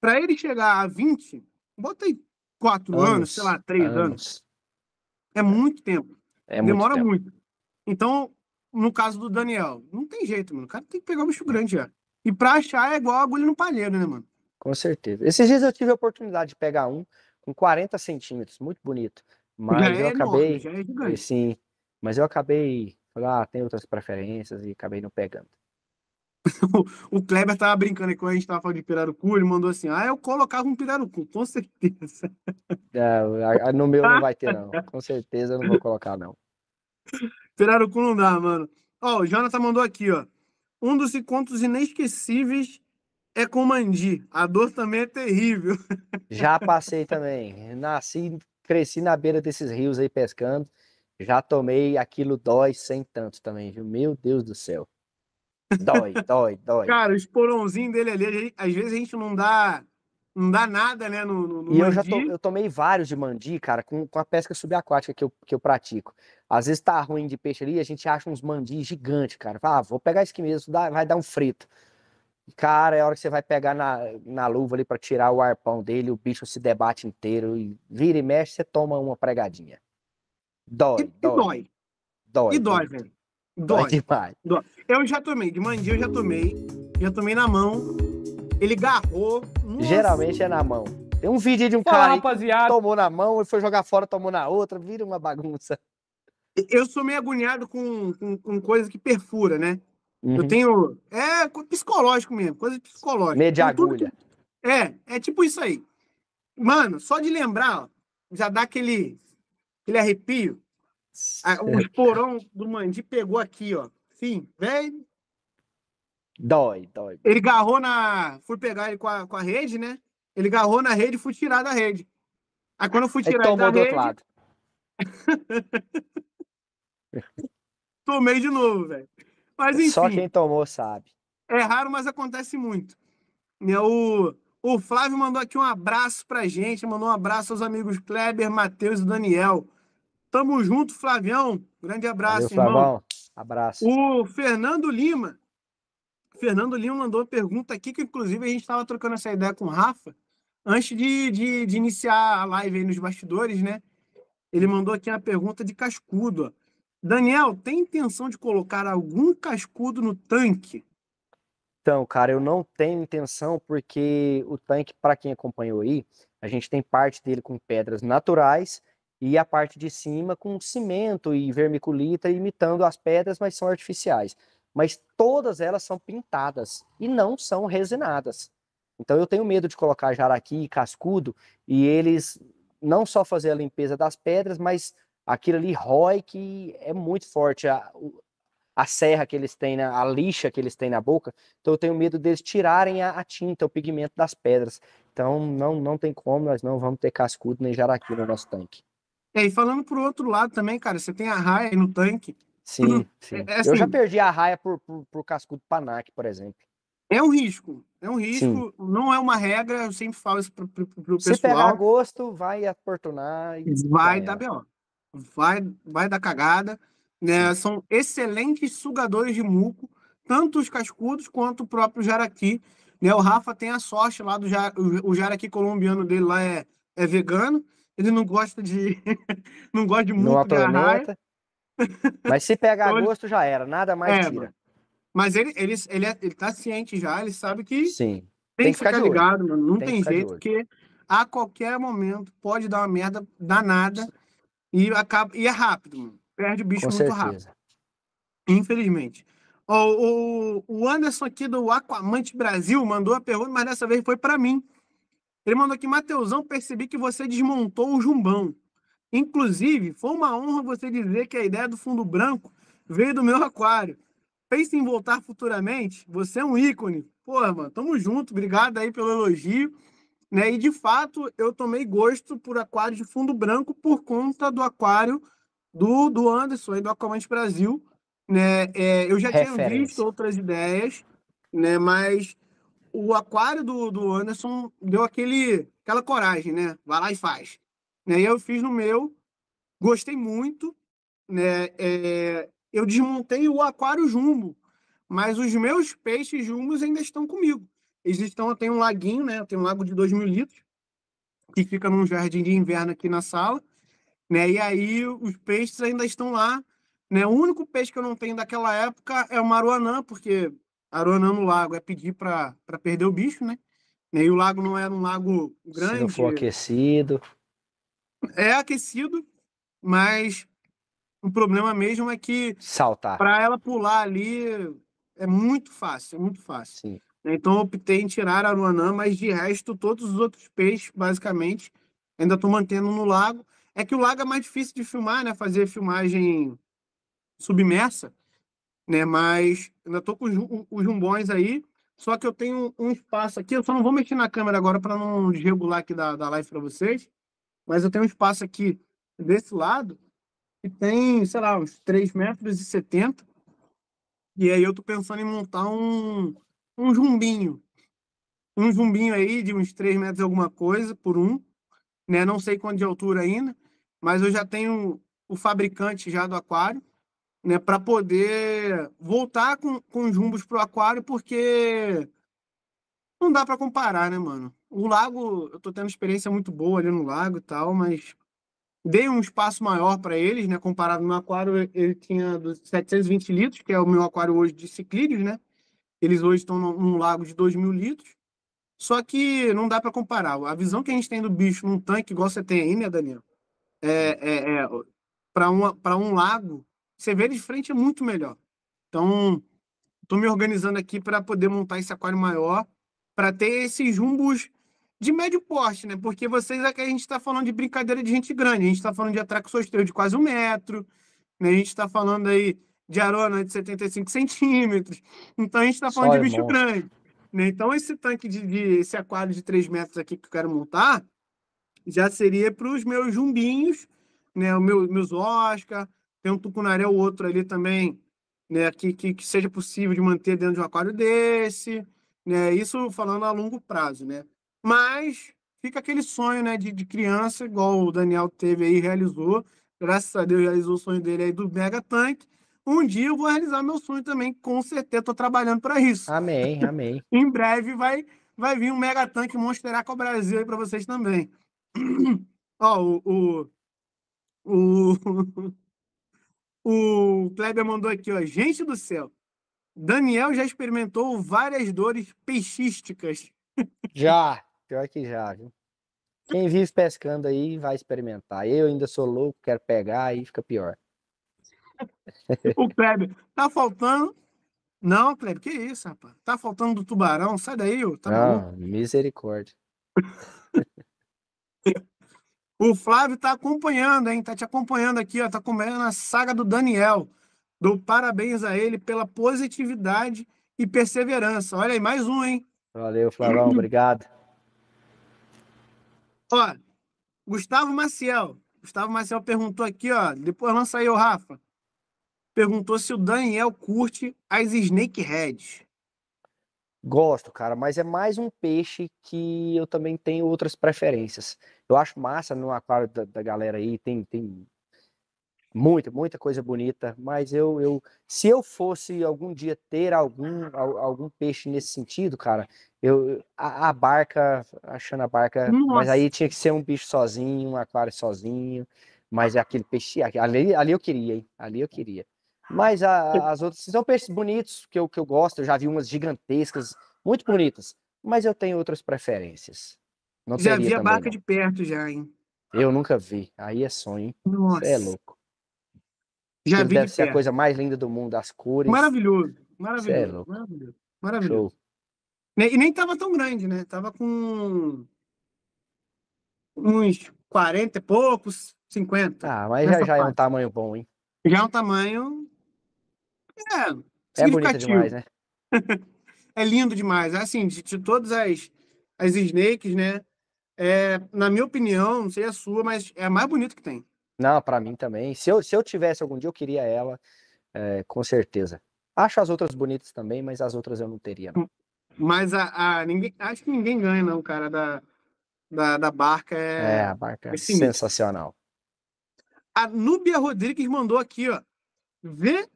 para ele chegar a 20, bota aí 4 anos, anos sei lá, 3 anos. anos. É muito tempo. É muito Demora tempo. muito. Então, no caso do Daniel, não tem jeito, mano. O cara tem que pegar um bicho grande já. E para achar é igual agulha no palheiro, né, mano? Com certeza. Esses dias eu tive a oportunidade de pegar um com 40 centímetros, muito bonito. Mas já é eu é acabei. Enorme, é sim, mas eu acabei. Falar, ah, tem outras preferências e acabei não pegando. o Kleber tava brincando aí quando a gente tava falando de pirarucu, ele mandou assim: ah, eu colocava um pirarucu, com certeza. É, no meu não vai ter, não. Com certeza eu não vou colocar, não. Pirarucu não dá, mano. Ó, o Jonathan mandou aqui, ó. Um dos encontros inesquecíveis é com Mandi. A dor também é terrível. Já passei também. Nasci, cresci na beira desses rios aí pescando. Já tomei aquilo dói sem tanto também, viu? Meu Deus do céu. Dói, dói, dói. Cara, o esporãozinho dele ali, às vezes a gente não dá, não dá nada, né? No, no, no e eu mandi. já to, eu tomei vários de mandi, cara, com, com a pesca subaquática que eu, que eu pratico. Às vezes tá ruim de peixe ali, a gente acha uns mandi gigantes, cara. Fala, ah, vou pegar esse aqui mesmo, dá, vai dar um frito. Cara, é a hora que você vai pegar na, na luva ali para tirar o arpão dele, o bicho se debate inteiro e vira e mexe, você toma uma pregadinha. Dói, e, dói. E dói. Dói. E dói, velho. Dói. Dói, Dói. Eu já tomei, de mandio eu já tomei. Já tomei na mão. Ele garrou. Nossa. Geralmente é na mão. Tem um vídeo de um Fala, cara rapaziada. tomou na mão e foi jogar fora, tomou na outra, vira uma bagunça. Eu sou meio agoniado com, com, com coisa que perfura, né? Uhum. Eu tenho. É psicológico mesmo, coisa psicológica. Meio de então, agulha. Que... É, é tipo isso aí. Mano, só de lembrar, ó, já dá aquele, aquele arrepio. Ah, o esporão do Mandi pegou aqui, ó. Sim, velho. Dói, dói. Ele garrou na. Fui pegar ele com a, com a rede, né? Ele garrou na rede e fui tirar da rede. Aí quando eu fui tirar ele, ele tomou da do rede... outro lado. Tomei de novo, velho. Mas é enfim. Só quem tomou sabe. É raro, mas acontece muito. Né, o, o Flávio mandou aqui um abraço pra gente, mandou um abraço aos amigos Kleber, Matheus e Daniel. Tamo junto, Flavião. Grande abraço, Valeu, irmão. Flavão. Abraço. O Fernando Lima. Fernando Lima mandou uma pergunta aqui, que inclusive a gente estava trocando essa ideia com o Rafa, antes de, de, de, iniciar a live aí nos bastidores, né? Ele mandou aqui uma pergunta de cascudo. Daniel, tem intenção de colocar algum cascudo no tanque? Então, cara, eu não tenho intenção, porque o tanque, para quem acompanhou aí, a gente tem parte dele com pedras naturais e a parte de cima com cimento e vermiculita imitando as pedras, mas são artificiais. Mas todas elas são pintadas e não são resinadas. Então eu tenho medo de colocar jaraqui e cascudo e eles não só fazer a limpeza das pedras, mas aquilo ali rói que é muito forte a, a serra que eles têm, na, a lixa que eles têm na boca. Então eu tenho medo deles tirarem a, a tinta, o pigmento das pedras. Então não, não tem como, nós não vamos ter cascudo nem jaraqui no nosso tanque. E falando por outro lado também, cara, você tem a raia no tanque. Sim, sim. É, assim, eu já assim perdi a raia por, por, por cascudo Panac, por exemplo. É um risco. É um risco, Sim. não é uma regra, eu sempre falo isso pro, pro, pro pessoal. Se pegar gosto, vai aportunar. E... Vai dar B.O. Vai, vai dar cagada. Né? São excelentes sugadores de muco, tanto os cascudos quanto o próprio jaraqui. Né? O Rafa tem a sorte lá do ja... o jaraqui colombiano dele lá é, é vegano ele não gosta de. não gosta de muito planeta. Mas se pegar então, gosto, já era. Nada mais é, tira. Mas ele, ele, ele, é, ele tá ciente já, ele sabe que Sim. tem, tem que ficar, ficar ligado, mano. Não tem, tem jeito, porque a qualquer momento pode dar uma merda danada e, acaba, e é rápido, mano. Perde o bicho Com muito certeza. rápido. Infelizmente. O, o, o Anderson aqui do Aquamante Brasil mandou a pergunta, mas dessa vez foi para mim. Ele mandou aqui, Mateusão, percebi que você desmontou o Jumbão. Inclusive, foi uma honra você dizer que a ideia do fundo branco veio do meu aquário. Pense em voltar futuramente, você é um ícone. Pô, mano, tamo junto, obrigado aí pelo elogio. Né? E de fato, eu tomei gosto por aquário de fundo branco por conta do aquário do, do Anderson aí do Aquamante Brasil. Né? É, eu já Referência. tinha visto outras ideias, né? mas o aquário do, do Anderson deu aquele, aquela coragem, né? Vai lá e faz. Né? eu fiz no meu, gostei muito, né? É, eu desmontei o aquário jumbo, mas os meus peixes jumbos ainda estão comigo. Eles estão, eu tenho um laguinho, né? Eu tenho um lago de 2 mil litros, que fica num jardim de inverno aqui na sala, né? E aí os peixes ainda estão lá, né? O único peixe que eu não tenho daquela época é o maruanã, porque aronando o lago é pedir para perder o bicho, né? E o lago não era um lago grande. Se não for aquecido. É aquecido, mas o problema mesmo é que saltar. Para ela pular ali é muito fácil, é muito fácil. Sim. Então eu optei em tirar a aruanã, mas de resto todos os outros peixes, basicamente, ainda estou mantendo no lago. É que o lago é mais difícil de filmar, né? Fazer filmagem submersa né? Mas ainda estou com os, jumbões aí, só que eu tenho um espaço aqui, eu só não vou mexer na câmera agora para não desregular aqui da, da live para vocês, mas eu tenho um espaço aqui desse lado que tem, sei lá, uns 3,70 metros e e aí eu tô pensando em montar um, um jumbinho, um jumbinho aí de uns 3 metros alguma coisa por um, né? Não sei quanto de altura ainda, mas eu já tenho o fabricante já do aquário, né, para poder voltar com, com os rumbos pro aquário, porque não dá para comparar, né, mano? O lago, eu tô tendo experiência muito boa ali no lago e tal, mas dei um espaço maior para eles, né? Comparado no aquário, ele tinha 720 litros, que é o meu aquário hoje de ciclídeos, né? Eles hoje estão num lago de 2 mil litros. Só que não dá para comparar. A visão que a gente tem do bicho num tanque igual você tem aí, né, Daniel? É, é, é para um, um lago, você vê de frente é muito melhor. Então, estou me organizando aqui para poder montar esse aquário maior, para ter esses jumbos de médio porte, né? Porque vocês aqui a gente está falando de brincadeira de gente grande, a gente está falando de atracos de quase um metro, né? a gente está falando aí de arona né, de 75 centímetros, então a gente está falando Só de é bicho irmão. grande. Né? Então esse tanque, de, de, esse aquário de 3 metros aqui que eu quero montar, já seria para os meus jumbinhos, né? O meu, meus Oscar, tem um tucunaré ou outro ali também, né, que, que, que, seja possível de manter dentro de um aquário desse, né, isso falando a longo prazo, né, mas fica aquele sonho, né, de, de criança, igual o Daniel teve aí, realizou, graças a Deus realizou o sonho dele aí do Mega tanque um dia eu vou realizar meu sonho também, com certeza, estou trabalhando para isso. Amém, amém. em breve vai, vai vir um Mega tanque Monster Aqua Brasil aí para vocês também. Ó, o, o, o O Kleber mandou aqui, ó. Gente do céu, Daniel já experimentou várias dores peixísticas. Já, pior que já, viu? Quem vive pescando aí vai experimentar. Eu ainda sou louco, quero pegar, aí fica pior. o Kleber, tá faltando. Não, Kleber, que isso, rapaz? Tá faltando do tubarão, sai daí, ô. Tá Não, misericórdia. O Flávio está acompanhando, hein? Está te acompanhando aqui, ó. Está acompanhando a saga do Daniel. Dou parabéns a ele pela positividade e perseverança. Olha aí, mais um, hein? Valeu, Flavão. obrigado. Ó, Gustavo Maciel. Gustavo Maciel perguntou aqui, ó. Depois lança aí, o Rafa. Perguntou se o Daniel curte as snakeheads. Gosto, cara, mas é mais um peixe que eu também tenho outras preferências. Eu acho massa no aquário da, da galera aí, tem, tem muita, muita coisa bonita, mas eu, eu se eu fosse algum dia ter algum, algum peixe nesse sentido, cara, eu a, a barca, achando a barca, Nossa. mas aí tinha que ser um bicho sozinho, um aquário sozinho, mas é aquele peixe, ali, ali eu queria, hein? Ali eu queria. Mas a, as outras são peixes bonitos que eu, que eu gosto, eu já vi umas gigantescas, muito bonitas, mas eu tenho outras preferências já vi a barca não. de perto já, hein? Eu nunca vi. Aí é sonho, hein? É Nossa. é louco. Já Aquilo vi deve de ser perto. a coisa mais linda do mundo, as cores. Maravilhoso, é maravilhoso. é louco. Maravilhoso. maravilhoso. E nem tava tão grande, né? Tava com uns 40 e poucos, 50. Ah, mas já, já é um tamanho bom, hein? Já é um tamanho. É, é bonito demais, né? é lindo demais. Assim, de, de todas as, as snakes, né? é, na minha opinião, não sei a sua, mas é a mais bonita que tem. Não, para mim também. Se eu, se eu tivesse algum dia, eu queria ela, é, com certeza. Acho as outras bonitas também, mas as outras eu não teria. Não. Hum, mas a, a, ninguém, acho que ninguém ganha, não, cara, da, da, da barca. É, é, a barca é sensacional. A Núbia Rodrigues mandou aqui, ó. Vê,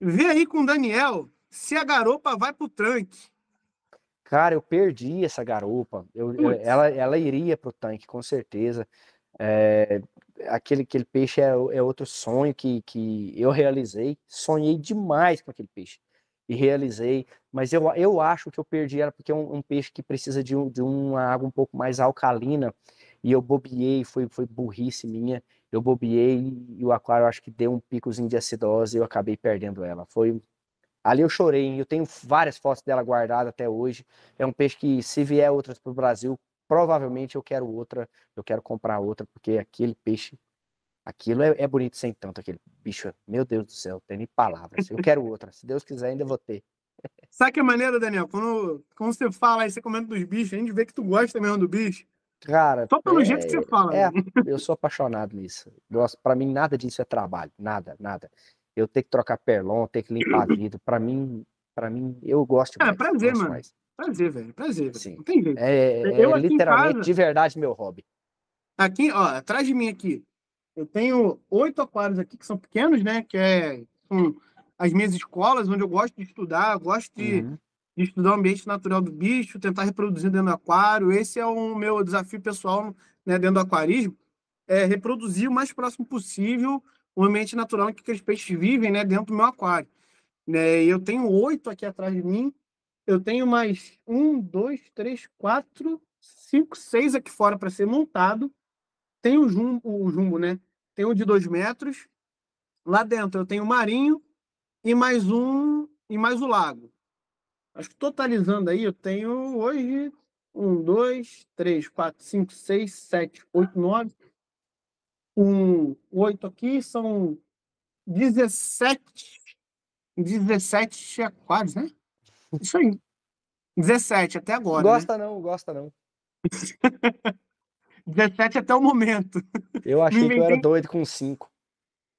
vê aí com o Daniel se a garopa vai pro tranque. Cara, eu perdi essa garupa. Eu, eu, ela, ela iria pro tanque, com certeza. É, aquele, aquele peixe é, é outro sonho que, que eu realizei. Sonhei demais com aquele peixe e realizei. Mas eu, eu acho que eu perdi ela porque é um, um peixe que precisa de, um, de uma água um pouco mais alcalina. E eu bobiei, foi, foi burrice minha. Eu bobiei e o aquário acho que deu um picozinho de acidose e eu acabei perdendo ela. Foi Ali eu chorei, eu tenho várias fotos dela guardadas até hoje. É um peixe que, se vier outras para o Brasil, provavelmente eu quero outra, eu quero comprar outra, porque aquele peixe, aquilo é, é bonito sem tanto, aquele bicho, meu Deus do céu, tem nem palavras. Eu quero outra, se Deus quiser, ainda vou ter. Sabe que é maneiro, Daniel? Quando, quando você fala aí, você comenta dos bichos, a gente vê que tu gosta mesmo do bicho. Cara, só pelo é, jeito que você fala. É, eu sou apaixonado nisso. Para mim, nada disso é trabalho, nada, nada eu ter que trocar perlon, ter que limpar vidro, para mim, para mim, eu gosto. É, mais, prazer, gosto mano. Mais. Prazer, velho. Prazer, velho. Sim. Não tem jeito. É, é, é literalmente casa, de verdade meu hobby. Aqui, ó, atrás de mim aqui, eu tenho oito aquários aqui que são pequenos, né? Que é, são as minhas escolas, onde eu gosto de estudar, gosto de, uhum. de, estudar o ambiente natural do bicho, tentar reproduzir dentro do aquário. Esse é o meu desafio pessoal né, dentro do aquarismo, é reproduzir o mais próximo possível o ambiente natural em que os peixes vivem, né, dentro do meu aquário. Né? Eu tenho oito aqui atrás de mim, eu tenho mais um, dois, três, quatro, cinco, seis aqui fora para ser montado. Tem o jumbo, o jumbo, né? Tem um de dois metros. Lá dentro eu tenho o marinho e mais um e mais o lago. Acho que totalizando aí eu tenho hoje um, dois, três, quatro, cinco, seis, sete, oito, nove, um, oito aqui, são 17, 17 é quase né? Isso aí. 17 até agora. Né? Gosta né? não, gosta não. 17 até o momento. Eu achei que eu era doido com 5.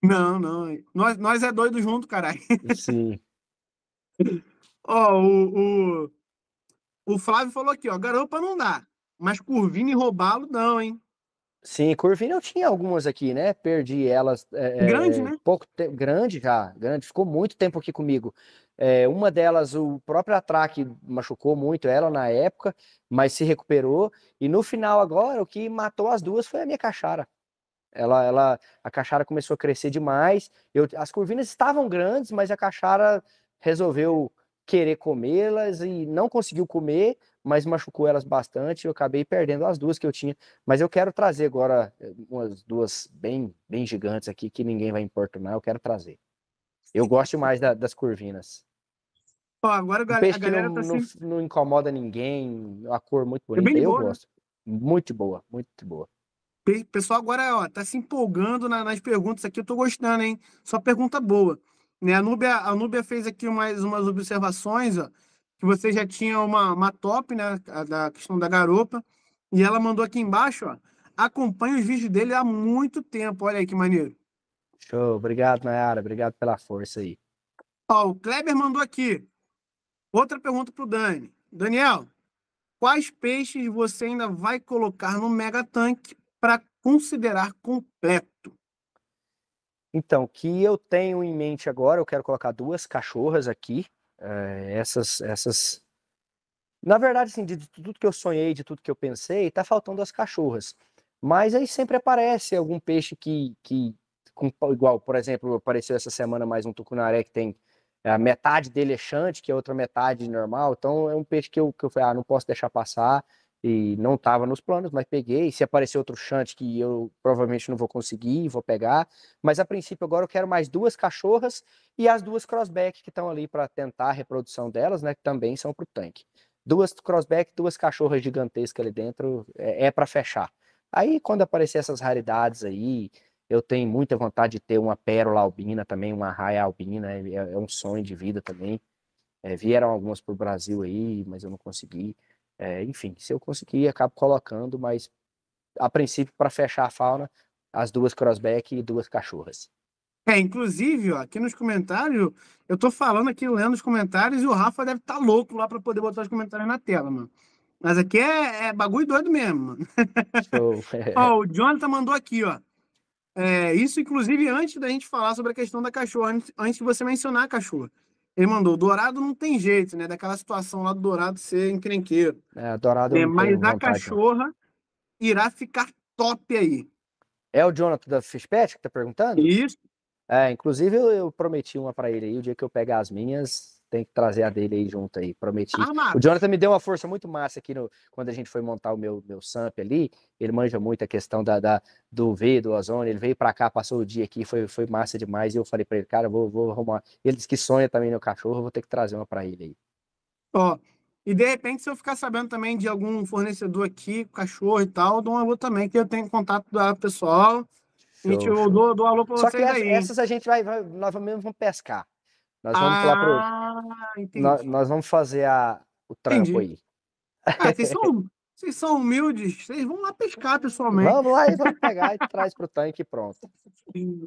Não, não. Nós, nós é doido junto, caralho. Sim. ó, o, o, o Flávio falou aqui, ó, Garopa não dá, mas curvini e roubá-lo não, hein? Sim, Curvina eu tinha algumas aqui, né? Perdi elas. É, grande, eh, né? Pouco te... Grande já, grande. Ficou muito tempo aqui comigo. É, uma delas, o próprio Atraque machucou muito ela na época, mas se recuperou. E no final, agora, o que matou as duas foi a minha caixara. Ela, ela, a caixara começou a crescer demais. Eu, as curvinas estavam grandes, mas a caixara resolveu querer comê-las e não conseguiu comer, mas machucou elas bastante. Eu acabei perdendo as duas que eu tinha. Mas eu quero trazer agora eh, umas duas bem, bem gigantes aqui que ninguém vai importunar. Eu quero trazer. Eu gosto mais da, das curvinas. Ó, agora a, peixe a galera não, tá não, não, incomoda ninguém, a cor muito é bonita. É eu boa, né? gosto. Né? Muito boa, muito boa. Pessoal, agora ó, tá se empolgando na, nas perguntas aqui, eu tô gostando, hein? Só pergunta boa. Né? A, Núbia, a Núbia fez aqui mais umas observações, ó que você já tinha uma, uma top, né? Da questão da garopa. E ela mandou aqui embaixo, ó. Acompanha os vídeos dele há muito tempo. Olha aí que maneiro. Show. Obrigado, Nayara. Obrigado pela força aí. Ó, o Kleber mandou aqui. Outra pergunta pro Dani. Daniel, quais peixes você ainda vai colocar no mega tanque para considerar completo? Então, que eu tenho em mente agora, eu quero colocar duas cachorras aqui, eh, essas, essas. Na verdade, assim, de tudo que eu sonhei, de tudo que eu pensei, tá faltando as cachorras. Mas aí sempre aparece algum peixe que, que com, igual, por exemplo, apareceu essa semana mais um tucunaré que tem a metade dele é chante, que é outra metade normal. Então é um peixe que eu, que eu falei, ah, não posso deixar passar e não estava nos planos, mas peguei. Se aparecer outro chante que eu provavelmente não vou conseguir, vou pegar. Mas a princípio agora eu quero mais duas cachorras e as duas crossback que estão ali para tentar a reprodução delas, né? Que também são para o tanque. Duas crossback, duas cachorras gigantescas ali dentro é, é para fechar. Aí quando aparecer essas raridades aí, eu tenho muita vontade de ter uma pérola albina também, uma raia albina, é, é um sonho de vida também. É, vieram algumas para o Brasil aí, mas eu não consegui. É, enfim, se eu conseguir, acabo colocando, mas a princípio, para fechar a fauna, as duas crossback e duas cachorras. É, inclusive, ó, aqui nos comentários, eu tô falando aqui, lendo os comentários, e o Rafa deve estar tá louco lá para poder botar os comentários na tela, mano. Mas aqui é, é bagulho doido mesmo, mano. Show. ó, o Jonathan mandou aqui, ó. É, isso, inclusive, antes da gente falar sobre a questão da cachorra, antes, antes de você mencionar a cachorra. Ele mandou, o Dourado não tem jeito, né? Daquela situação lá do Dourado ser encrenqueiro. É, Dourado é, Mas a cachorra irá ficar top aí. É o Jonathan da Fispet que tá perguntando? Isso. É, inclusive eu, eu prometi uma para ele aí, o dia que eu pegar as minhas, tem que trazer a dele aí junto aí, prometi. Ah, o Jonathan me deu uma força muito massa aqui no, quando a gente foi montar o meu, meu SAMP ali. Ele manja muito a questão da, da do V, do ozônio. Ele veio para cá, passou o dia aqui, foi, foi massa demais. E eu falei para ele, cara, vou, vou arrumar. Ele disse que sonha também no cachorro, vou ter que trazer uma para ele aí. Ó, e de repente, se eu ficar sabendo também de algum fornecedor aqui, cachorro e tal, dou uma alô também, que eu tenho contato do pessoal. Show, e eu dou, dou alô para vocês essa, aí. Essas a gente vai, vai nós mesmo vamos pescar. Nós vamos ah, pro. Nós, nós vamos fazer a, o trampo entendi. aí. Ah, vocês, são, vocês são humildes, vocês vão lá pescar pessoalmente. Vamos lá e vamos pegar e traz pro tanque e pronto.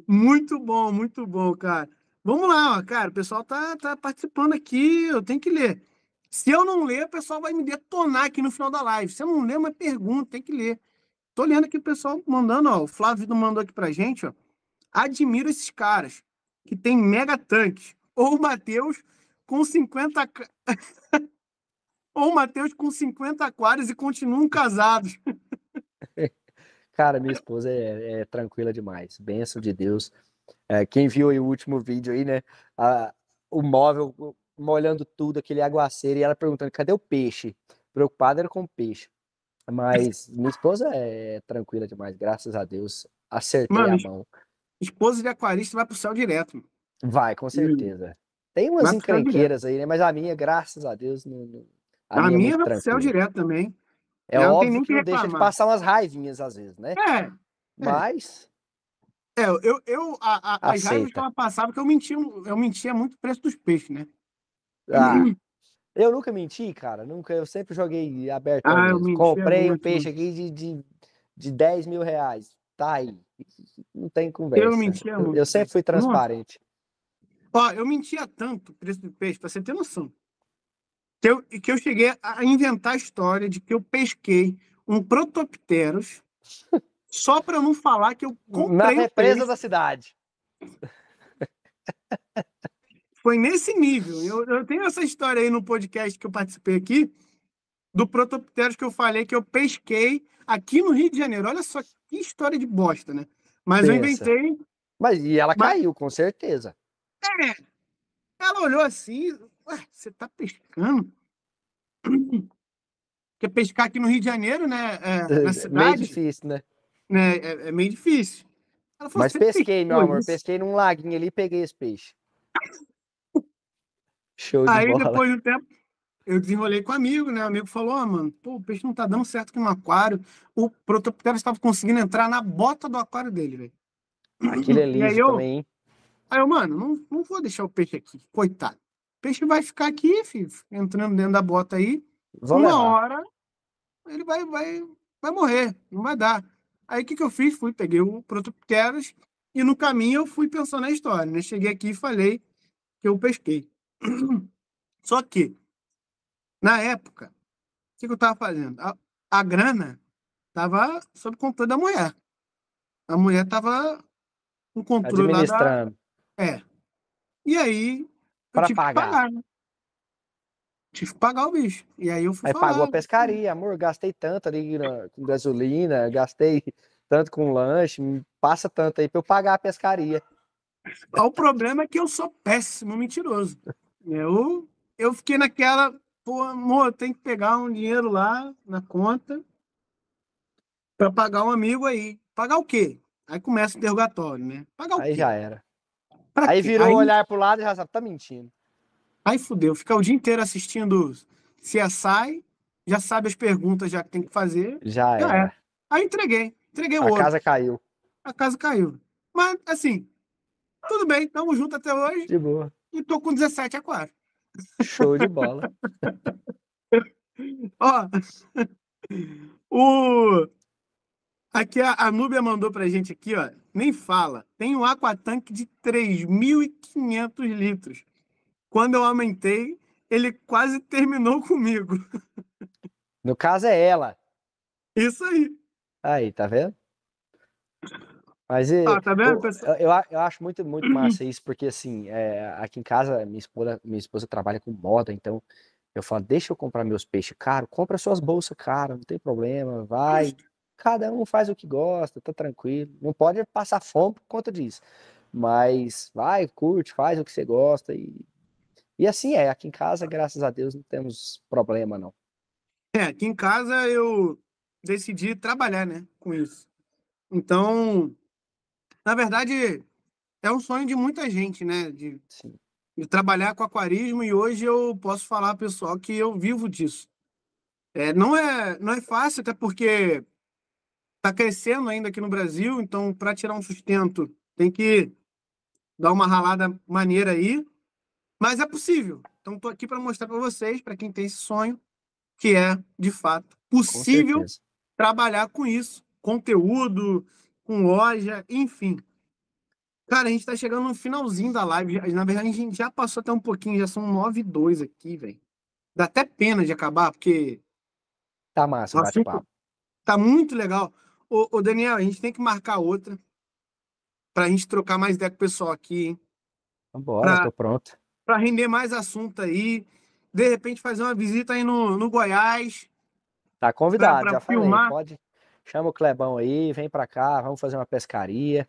Muito bom, muito bom, cara. Vamos lá, ó, cara. O pessoal tá, tá participando aqui, eu tenho que ler. Se eu não ler, o pessoal vai me detonar aqui no final da live. Se eu não ler, é uma pergunta, tem que ler. Tô lendo aqui o pessoal mandando, ó. O Flávio mandou aqui pra gente, ó. Admiro esses caras que tem mega tanques ou o Matheus com 50. ou o Matheus com 50 aquários e continuam casados. Cara, minha esposa é, é tranquila demais. Benção de Deus. É, quem viu o último vídeo aí, né? A, o móvel molhando tudo, aquele aguaceiro, e ela perguntando: cadê o peixe? Preocupada era com o peixe. Mas minha esposa é tranquila demais, graças a Deus. Acertei Mano, a mão. Esposa de aquarista vai pro céu direto. Vai, com certeza. Tem umas encrenqueiras aí, né? Mas a minha, graças a Deus, não. não a, a, minha, é vai céu direto também. É eu óbvio que, que deixa de passar umas raivinhas às vezes, né? É, é. Mas. É, eu, eu a, a, as raivas que ela passava, porque eu mentia, eu mentia muito o preço dos peixes, né? Ah, eu nunca menti, cara. Nunca, eu sempre joguei aberto. Ah, Comprei um peixe aqui de, de, de 10 mil reais. Tá aí. Não tem conversa. Eu mentia muito. Eu sempre fui transparente. Nossa. Ó, eu mentia tanto preço do peixe, para você ter noção. Que eu, que eu cheguei a inventar a história de que eu pesquei um Protopteros só para não falar que eu comprei. Na represa peixe. da cidade. Foi nesse nível. Eu, eu tenho essa história aí no podcast que eu participei aqui, do Protopteros que eu falei que eu pesquei aqui no Rio de Janeiro. Olha só que história de bosta, né? Mas Pensa. eu inventei. Mas e ela mas... caiu, com certeza. É. Ela olhou assim, ué, você tá pescando? Porque pescar aqui no Rio de Janeiro, né? É, é na é cidade, meio difícil, né? né é, é meio difícil. Falou, Mas pesquei, meu amor. Isso? Pesquei num laguinho ali e peguei esse peixe. Show de Aí, bola. Aí, depois de um tempo, eu desenrolei com um amigo, né? O amigo falou, ó, oh, mano, pô, o peixe não tá dando certo aqui no aquário. O protopitário estava conseguindo entrar na bota do aquário dele, velho. Aquilo é lindo também, hein? Aí eu, mano, não, não vou deixar o peixe aqui, coitado. O peixe vai ficar aqui, filho, entrando dentro da bota aí. Vou uma levar. hora ele vai, vai, vai morrer, não vai dar. Aí o que, que eu fiz? Fui, peguei o Protopteros e no caminho eu fui pensando na história, né? Cheguei aqui e falei que eu pesquei. Só que, na época, o que, que eu tava fazendo? A, a grana tava sob controle da mulher. A mulher tava no controle lá da, é. E aí, pra tive pagar. que pagar, né? Tive que pagar o bicho. E aí eu fui Aí falar, pagou a né? pescaria, amor, gastei tanto ali né, com gasolina, gastei tanto com lanche, hum, passa tanto aí pra eu pagar a pescaria. O problema é que eu sou péssimo mentiroso. Eu, eu fiquei naquela, pô, amor, tem que pegar um dinheiro lá na conta para pagar um amigo aí. Pagar o quê? Aí começa o interrogatório, né? Pagar o aí quê? já era. Pra aí virou aí... olhar pro lado e já sabe, tá mentindo. Aí fudeu, ficar o dia inteiro assistindo CSI, já sabe as perguntas já que tem que fazer. Já, já é. é. Aí entreguei, entreguei o A casa caiu. A casa caiu. Mas, assim, tudo bem, tamo junto até hoje. De boa. E tô com 17 4. Show de bola. Ó, o Aqui a, a Núbia mandou pra gente aqui, ó. Nem fala. Tem um aquatanque de 3.500 litros. Quando eu aumentei, ele quase terminou comigo. No caso é ela. Isso aí. Aí, tá vendo? Mas ah, tá vendo, eu, eu, eu, acho muito, muito uhum. massa isso, porque assim, é, aqui em casa, minha esposa, minha esposa trabalha com moda, então eu falo, deixa eu comprar meus peixes caro, compra suas bolsas caro, não tem problema, vai, cada um faz o que gosta, tá tranquilo. Não pode passar fome por conta disso. Mas vai, curte, faz o que você gosta. E, e assim é. Aqui em casa, graças a Deus, não temos problema, não. É, aqui em casa eu decidi trabalhar, né, com isso. Então, na verdade, é um sonho de muita gente, né, de, de trabalhar com aquarismo e hoje eu posso falar, pessoal, que eu vivo disso. É, não, é, não é fácil, até porque está crescendo ainda aqui no Brasil, então para tirar um sustento tem que dar uma ralada maneira aí, mas é possível. Então estou aqui para mostrar para vocês, para quem tem esse sonho, que é de fato possível com trabalhar com isso, conteúdo, com loja, enfim. Cara, a gente está chegando no finalzinho da live. Na verdade, a gente já passou até um pouquinho, já são 9 e 2 aqui, velho. Dá até pena de acabar, porque. Tá massa, bate-papo. Tá muito legal. Ô, ô, Daniel, a gente tem que marcar outra para a gente trocar mais ideia com o pessoal aqui, hein? Vambora, pra, tô pronto. Para render mais assunto aí. De repente fazer uma visita aí no, no Goiás. Tá convidado, pra, pra já filmar. falei. Pode, chama o Clebão aí, vem para cá, vamos fazer uma pescaria.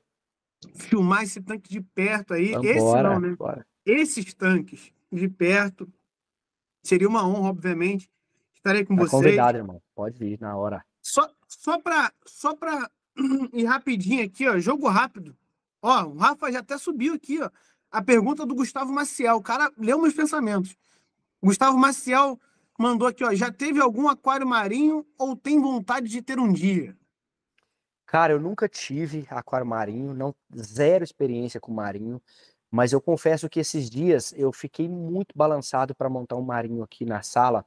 Filmar esse tanque de perto aí. Vambora, esse não, né? Esses tanques de perto. Seria uma honra, obviamente. Estarei com tá vocês. convidado, irmão. Pode vir na hora. Só para só para ir rapidinho aqui, ó, jogo rápido. Ó, o Rafa já até subiu aqui, ó. A pergunta do Gustavo Maciel. O cara leu meus pensamentos. Gustavo Maciel mandou aqui, ó. Já teve algum aquário marinho ou tem vontade de ter um dia? Cara, eu nunca tive aquário marinho, não zero experiência com marinho, mas eu confesso que esses dias eu fiquei muito balançado para montar um marinho aqui na sala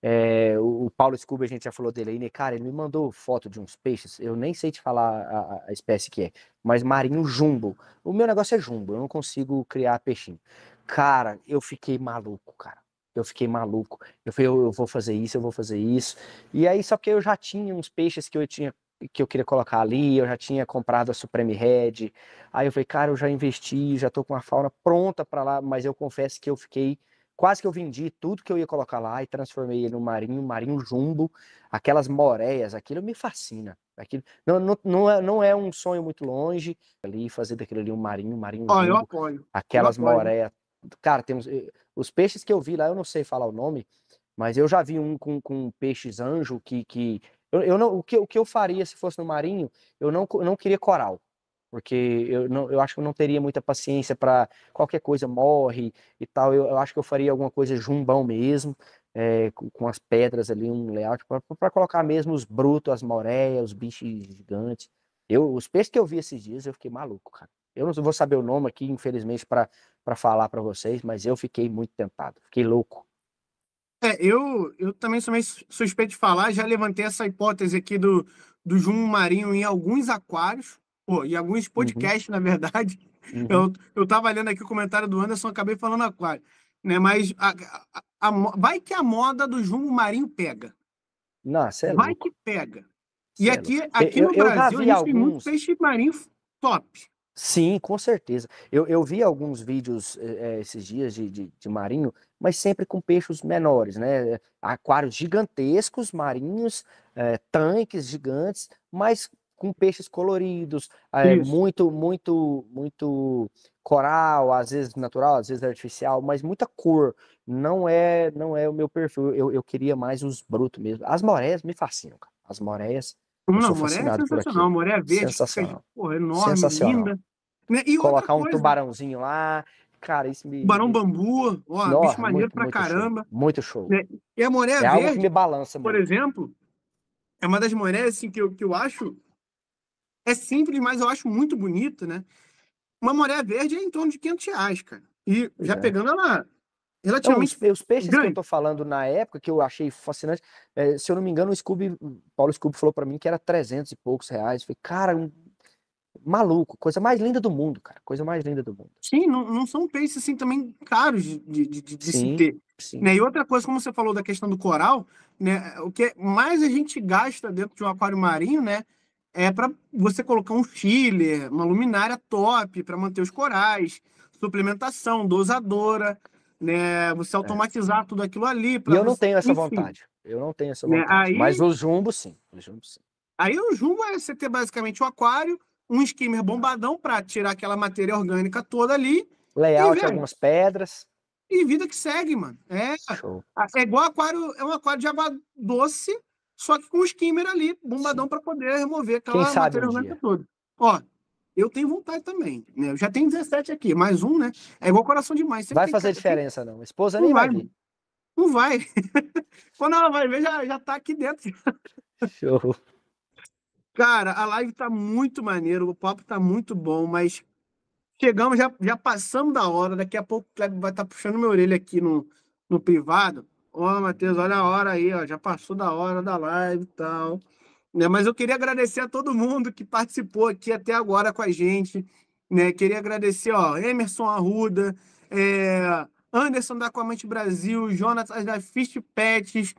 é, o Paulo Scuba, a gente já falou dele aí, né? Cara, ele me mandou foto de uns peixes, eu nem sei te falar a, a espécie que é, mas marinho jumbo. O meu negócio é jumbo, eu não consigo criar peixinho. Cara, eu fiquei maluco, cara. Eu fiquei maluco. Eu falei, eu, eu vou fazer isso, eu vou fazer isso. E aí, só que eu já tinha uns peixes que eu tinha que eu queria colocar ali, eu já tinha comprado a Supreme Red. Aí eu falei, cara, eu já investi, já tô com a fauna pronta para lá, mas eu confesso que eu fiquei Quase que eu vendi tudo que eu ia colocar lá e transformei ele no marinho, marinho jumbo, aquelas moréias, aquilo me fascina. Aquilo, não, não, não, é, não é um sonho muito longe ali fazer daquele ali um marinho, marinho ah, jumbo. Eu apoio. Aquelas eu apoio. moréias. Cara, temos eh, os peixes que eu vi lá, eu não sei falar o nome, mas eu já vi um com, com peixes anjo que, que eu, eu não, o que, o que eu faria se fosse no marinho, eu não, eu não queria coral porque eu, não, eu acho que eu não teria muita paciência para qualquer coisa morre e tal. Eu, eu, acho que eu faria alguma coisa jumbão mesmo, é, com, com, as pedras ali, um layout, para colocar mesmo os brutos, as moréias, os bichos gigantes. Eu, os peixes que eu vi esses dias, eu fiquei maluco, cara. Eu não vou saber o nome aqui, infelizmente, para falar para vocês, mas eu fiquei muito tentado, fiquei louco. É, eu, eu também sou meio suspeito de falar, já levantei essa hipótese aqui do, do jumbo marinho em alguns aquários, Pô, e alguns uhum. podcasts, uhum. na verdade. Uhum. Eu, eu tava lendo aqui o comentário do Anderson, acabei falando aquário. Né? Mas a, a, a, vai que a moda do jumbo marinho pega. Não, é vai que pega. e é aqui, aqui no eu, eu Brasil, a gente alguns... tem muito peixe marinho top. Sim, com certeza. Eu, eu vi alguns vídeos é, esses dias de, de, de, marinho, mas sempre com peixes menores, né? Eh, aquários gigantescos, marinhos, é, tanques gigantes, mas com peixes coloridos, é, muito, muito, muito coral, às vezes natural, às vezes artificial, mas muita cor. Não é, não é o meu perfil. Eu, eu queria mais os brutos mesmo. As moréias me fascinam, cara. As moréias. Não, moréia é sensacional. Moréia é verde, sensacional. Fica, porra, enorme, sensacional. linda. Né? E Colocar coisa, um tubarãozinho lá, Cara, isso me. Barão Bambu, ó, Nossa, bicho maneiro muito, pra muito caramba. Show, muito show. É, e a Moreia é, é Verde. me balança, por muito. exemplo, é uma das Moreias assim, que, eu, que eu acho é simples, mas eu acho muito bonito, né? Uma maré verde é em torno de 500 reais, cara. E já é. pegando ela é relativamente. os, é os, peixes grande. que eu tô falando na época, que eu achei fascinante, é, se eu não me engano, o Scooby, Paulo Scooby falou para mim que era 300 e poucos reais. Eu falei, cara, um maluco, coisa mais linda do mundo, cara, coisa mais linda do mundo. Sim, não, não são peixes assim também caros de, de, de, de sim, se ter. Sim. Né? E outra coisa, como você falou da questão do coral, né? O que mais a gente gasta dentro de um aquário marinho, né? é para você colocar um chiller, uma luminária top para manter os corais, suplementação, dosadora, né? Você é. automatizar é. tudo aquilo ali. E eu não você... tenho essa Enfim. vontade. Eu não tenho essa né, vontade. Aí... Mas o jumbo, sim. O jumbo, sim. Aí o jumbo é você ter basicamente o um aquário, um skimmer bombadão para tirar aquela matéria orgânica toda ali. Layout, algumas pedras. E vida que segue, mano. É, Show. é igual aquário, é um aquário de água doce só que com o skimmer ali, bombadão para poder remover aquela Quem matéria um toda. Ó, eu tenho vontade também, né? Eu já tenho 17 aqui, mais um, né? É igual coração demais. vai fazer diferença, não. A esposa não nem vai. vai não vai. Quando ela vai ver, já, já tá aqui dentro. Show. Cara, a live tá muito maneiro, o papo tá muito bom, mas chegamos, já, já passamos da hora. Daqui a pouco o Kleber vai estar tá puxando minha orelha aqui no, no privado. Ó, Matheus, olha a hora aí, ó. Já passou da hora da live e tal. Né? Mas eu queria agradecer a todo mundo que participou aqui até agora com a gente. Né? Queria agradecer, ó, Emerson Arruda, é, Anderson da Comente Brasil, Jonas da Fist Pets,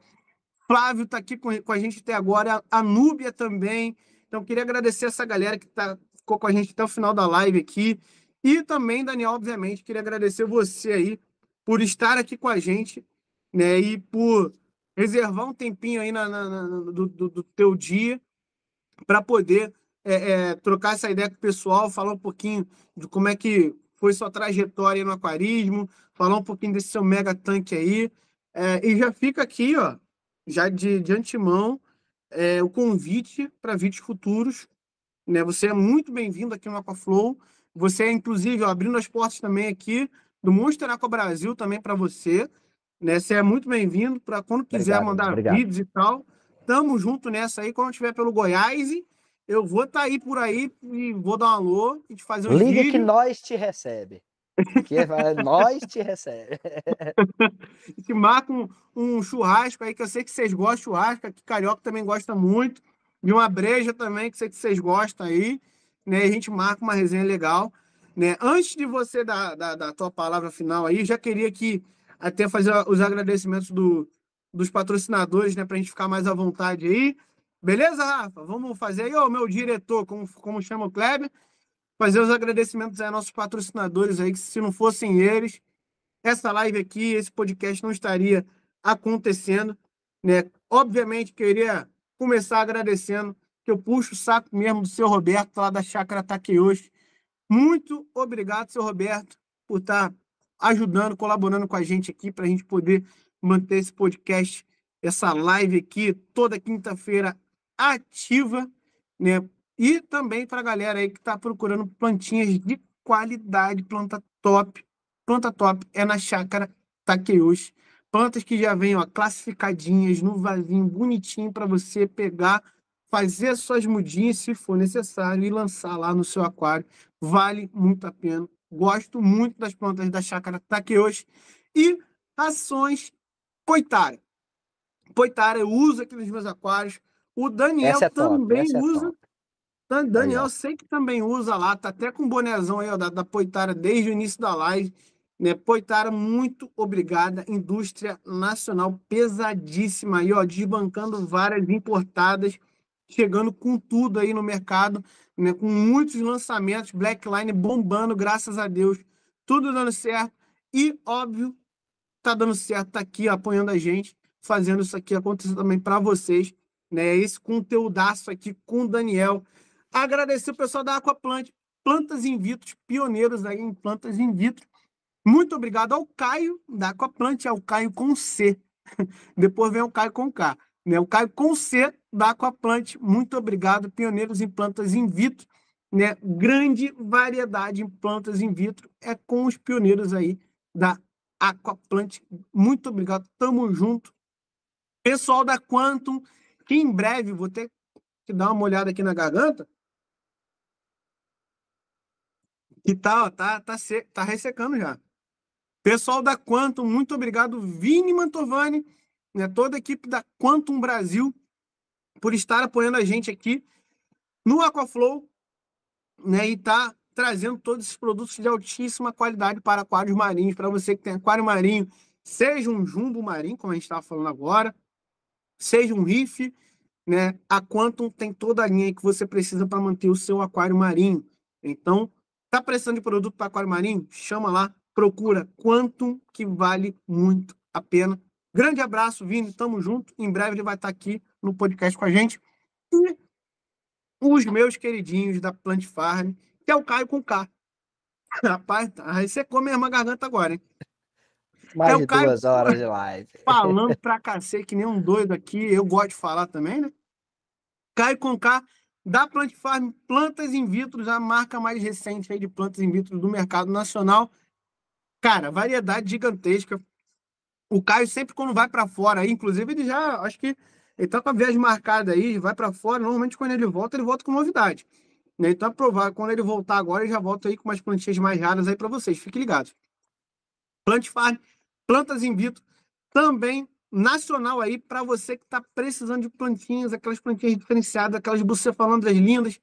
Flávio está aqui com, com a gente até agora, a Núbia também. Então, queria agradecer essa galera que tá, ficou com a gente até o final da live aqui. E também, Daniel, obviamente, queria agradecer você aí por estar aqui com a gente né? E por reservar um tempinho aí na, na, na do, do, do, teu dia para poder é, é, trocar essa ideia com o pessoal, falar um pouquinho de como é que foi sua trajetória no aquarismo, falar um pouquinho desse seu mega tanque aí. É, e já fica aqui, ó, já de, de antemão, é, o convite para vídeos futuros. Né? Você é muito bem-vindo aqui no Aquaflow. Você é, inclusive, ó, abrindo as portas também aqui do Monster Aqua Brasil também para você. Né? Você é muito bem-vindo para quando quiser obrigado, mandar obrigado. vídeos e tal. Tamo junto nessa aí. Quando tiver pelo Goiás, eu vou estar tá aí por aí e vou dar um alô e te fazer um Liga vídeo. que nós te recebe. que nós te recebe. e te marca um, um, churrasco aí, que eu sei que vocês gostam de churrasco, que carioca também gosta muito. E uma breja também, que sei que vocês gostam aí. Né? E a gente marca uma resenha legal. Né? Antes de você dar, a tua palavra final aí, já queria que até fazer os agradecimentos do, dos patrocinadores, né? Para a gente ficar mais à vontade aí. Beleza, Rafa? Vamos fazer aí, o meu diretor, como, como chama o Kleber, fazer os agradecimentos aí nossos patrocinadores aí, que se não fossem eles, essa live aqui, esse podcast não estaria acontecendo, né? Obviamente, queria começar agradecendo, que eu puxo o saco mesmo do seu Roberto, lá da Chácara hoje Muito obrigado, seu Roberto, por estar tá ajudando, colaborando com a gente aqui para a gente poder manter esse podcast, essa live aqui toda quinta-feira ativa, né? E também para a galera aí que está procurando plantinhas de qualidade, planta top. Planta top é na chácara Takeuchi. Plantas que já vêm ó, classificadinhas no vasinho bonitinho para você pegar, fazer suas mudinhas se for necessário e lançar lá no seu aquário. Vale muito a pena Gosto muito das plantas da chácara Takeoshi. E ações Poitara. Poitara eu uso aqui nos meus aquários. O Daniel é também é top, usa. É Daniel, aí, sei que também usa lá, tá até com o bonezão aí ó, da, da Poitara desde o início da live. Né? Poitara, muito obrigada. Indústria nacional pesadíssima aí, ó, desbancando várias importadas chegando com tudo aí no mercado, né, com muitos lançamentos, Blackline bombando, graças a Deus, tudo dando certo. E, óbvio, tá dando certo, tá aqui apoiando a gente, fazendo isso aqui acontecer também para vocês, né? Esse conteúdo aqui com o Daniel. Agradecer o pessoal da Aquaplant, Plantas Invitos, pioneiros aí em Plantas Invitos. Muito obrigado ao Caio da Aquaplant, é o Caio com C. Depois vem o Caio com K. Né? O Caio Conce, da Aquaplant, muito obrigado, pioneiros em plantas in vitro. Né? Grande variedade em plantas in vitro é com os pioneiros aí da Aquaplant. Muito obrigado, tamo junto. Pessoal da Quantum, que em breve vou ter que dar uma olhada aqui na garganta. Que tá, tá, tá, tá ressecando já. Pessoal da Quantum, muito obrigado. Vini Mantovani, né, toda a equipe da Quantum Brasil, por estar apoiando a gente aqui no Aquaflow né, e tá trazendo todos esses produtos de altíssima qualidade para aquários marinhos, para você que tem aquário marinho, seja um jumbo marinho, como a gente estava falando agora, seja um riff, né? A Quantum tem toda a linha que você precisa para manter o seu aquário marinho. Então, tá precisando de produto para aquário marinho? Chama lá, procura Quantum, que vale muito a pena. Grande abraço, Vini. Tamo junto. Em breve ele vai estar aqui no podcast com a gente. E os meus queridinhos da Plant Farm, que é o Caio com K. Rapaz, tá, aí você come a minha garganta agora, hein? Mais é duas horas de live. Falando pra cacete que nem um doido aqui. Eu gosto de falar também, né? Caio com K da Plant Farm Plantas in Vitro, a marca mais recente aí de plantas in vitro do mercado nacional. Cara, variedade gigantesca o Caio sempre quando vai para fora, inclusive ele já, acho que ele tá com a viagem marcada aí, vai para fora, normalmente quando ele volta, ele volta com novidade. Né? Então é provável, quando ele voltar agora, ele já volta aí com umas plantinhas mais raras aí para vocês, fiquem ligados. Plant Farm, Plantas Invito, também nacional aí para você que está precisando de plantinhas, aquelas plantinhas diferenciadas, aquelas bucefalandras lindas.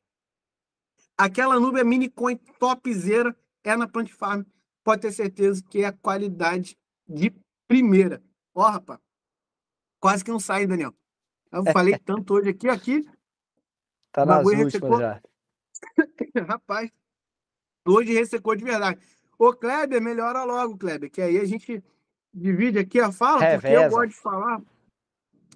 Aquela Nubia Mini Coin topzera é na Plant Farm. Pode ter certeza que é a qualidade de Primeira. Ó, oh, rapaz. Quase que não sai, Daniel. Eu é. falei tanto hoje aqui, aqui. Tá nas ressecou... já. rapaz, hoje ressecou de verdade. Ô, Kleber, melhora logo, Kleber, que aí a gente divide aqui a fala, Reveza. É, porque eu gosto de falar.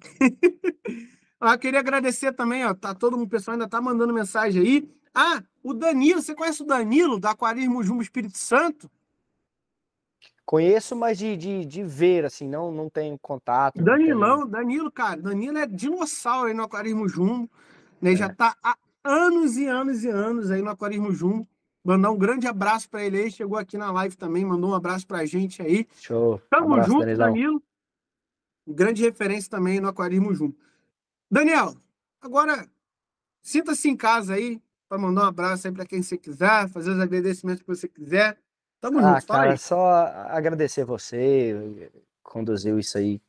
ah, queria agradecer também, ó. Tá todo mundo, o pessoal ainda tá mandando mensagem aí. Ah, o Danilo, você conhece o Danilo, da Aquarismo Jumbo Espírito Santo? Conheço, mas de, de, de, ver, assim, não, não tenho contato. Danilão, tenho... Danilo, cara, Danilo é dinossauro aí no aquarismo jumbo, né? É. Já tá há anos e anos e anos aí no aquarismo jumbo. Mandar um grande abraço para ele aí, chegou aqui na live também, mandou um abraço pra gente aí. Show. Tamo abraço, junto, Danilão. Danilo. Grande referência também no aquarismo jumbo. Daniel, agora sinta-se em casa aí para mandar um abraço aí para quem você quiser, fazer os agradecimentos que você quiser. Tamo ah, junto, cara, só agradecer você, conduziu isso aí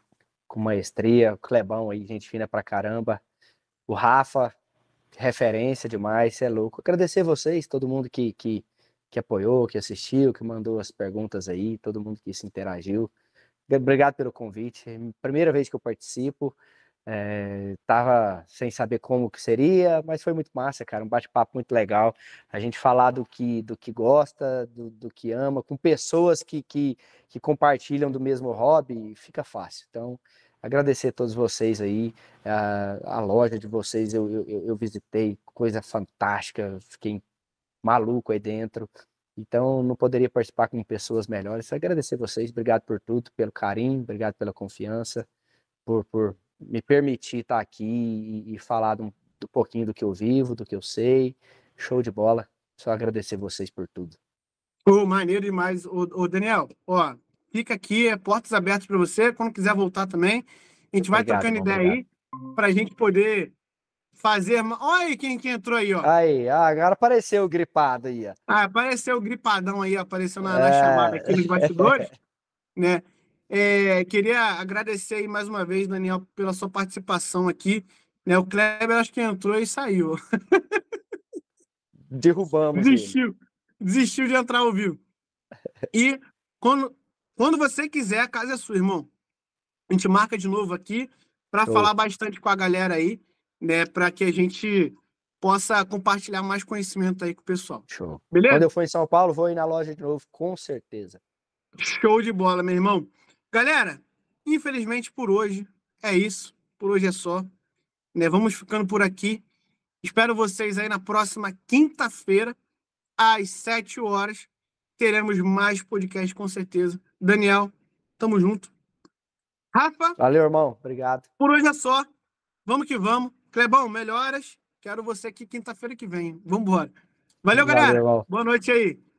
com maestria, o Clebão aí, gente fina pra caramba, o Rafa, referência demais, você é louco. Agradecer vocês, todo mundo que, que, que apoiou, que assistiu, que mandou as perguntas aí, todo mundo que se interagiu. Obrigado pelo convite. Primeira vez que eu participo. É, tava sem saber como que seria, mas foi muito massa, cara, um bate-papo muito legal. A gente falar do que, do que gosta, do, do que ama, com pessoas que, que, que compartilham do mesmo hobby, fica fácil. Então, agradecer a todos vocês aí, a, ah, a loja de vocês eu, eu, eu visitei, coisa fantástica, fiquei maluco aí dentro. Então, não poderia participar com pessoas melhores. Agradecer vocês, obrigado por tudo, pelo carinho, obrigado pela confiança, por, por me permitir estar aqui e, e falar um, um pouquinho do que eu vivo, do que eu sei. Show de bola. Só agradecer vocês por tudo. O maneiro demais. Ô, oh, Daniel, ó, fica aqui, é portas abertas para você. Quando quiser voltar também, a gente obrigado, vai trocando ideia obrigado. aí para a gente poder fazer. Olha quem, entrou aí, ó. Aí, ah, agora apareceu o gripado aí, ó. Ah, apareceu o gripadão aí, apareceu na, é... na chamada aqui nos bastidores, né? É, queria agradecer aí mais uma vez, Daniel, pela sua participação aqui. Né? O Kleber acho que entrou e saiu. Derrubamos. Desistiu. Ele. Desistiu de entrar ao vivo. E quando, quando você quiser, a casa é sua, irmão. A gente marca de novo aqui para falar bastante com a galera aí, né? Para que a gente possa compartilhar mais conhecimento aí com o pessoal. Show. Beleza? Quando eu for em São Paulo, vou ir na loja de novo, com certeza. Show de bola, meu irmão. Galera, infelizmente por hoje é isso. Por hoje é só. Né? Vamos ficando por aqui. Espero vocês aí na próxima quinta-feira, às 7 horas. Teremos mais podcast, com certeza. Daniel, tamo junto. Rafa. Valeu, irmão. Obrigado. Por hoje é só. Vamos que vamos. Clebão, melhoras. Quero você aqui quinta-feira que vem. Vamos embora. Valeu, Valeu galera. Irmão. Boa noite aí.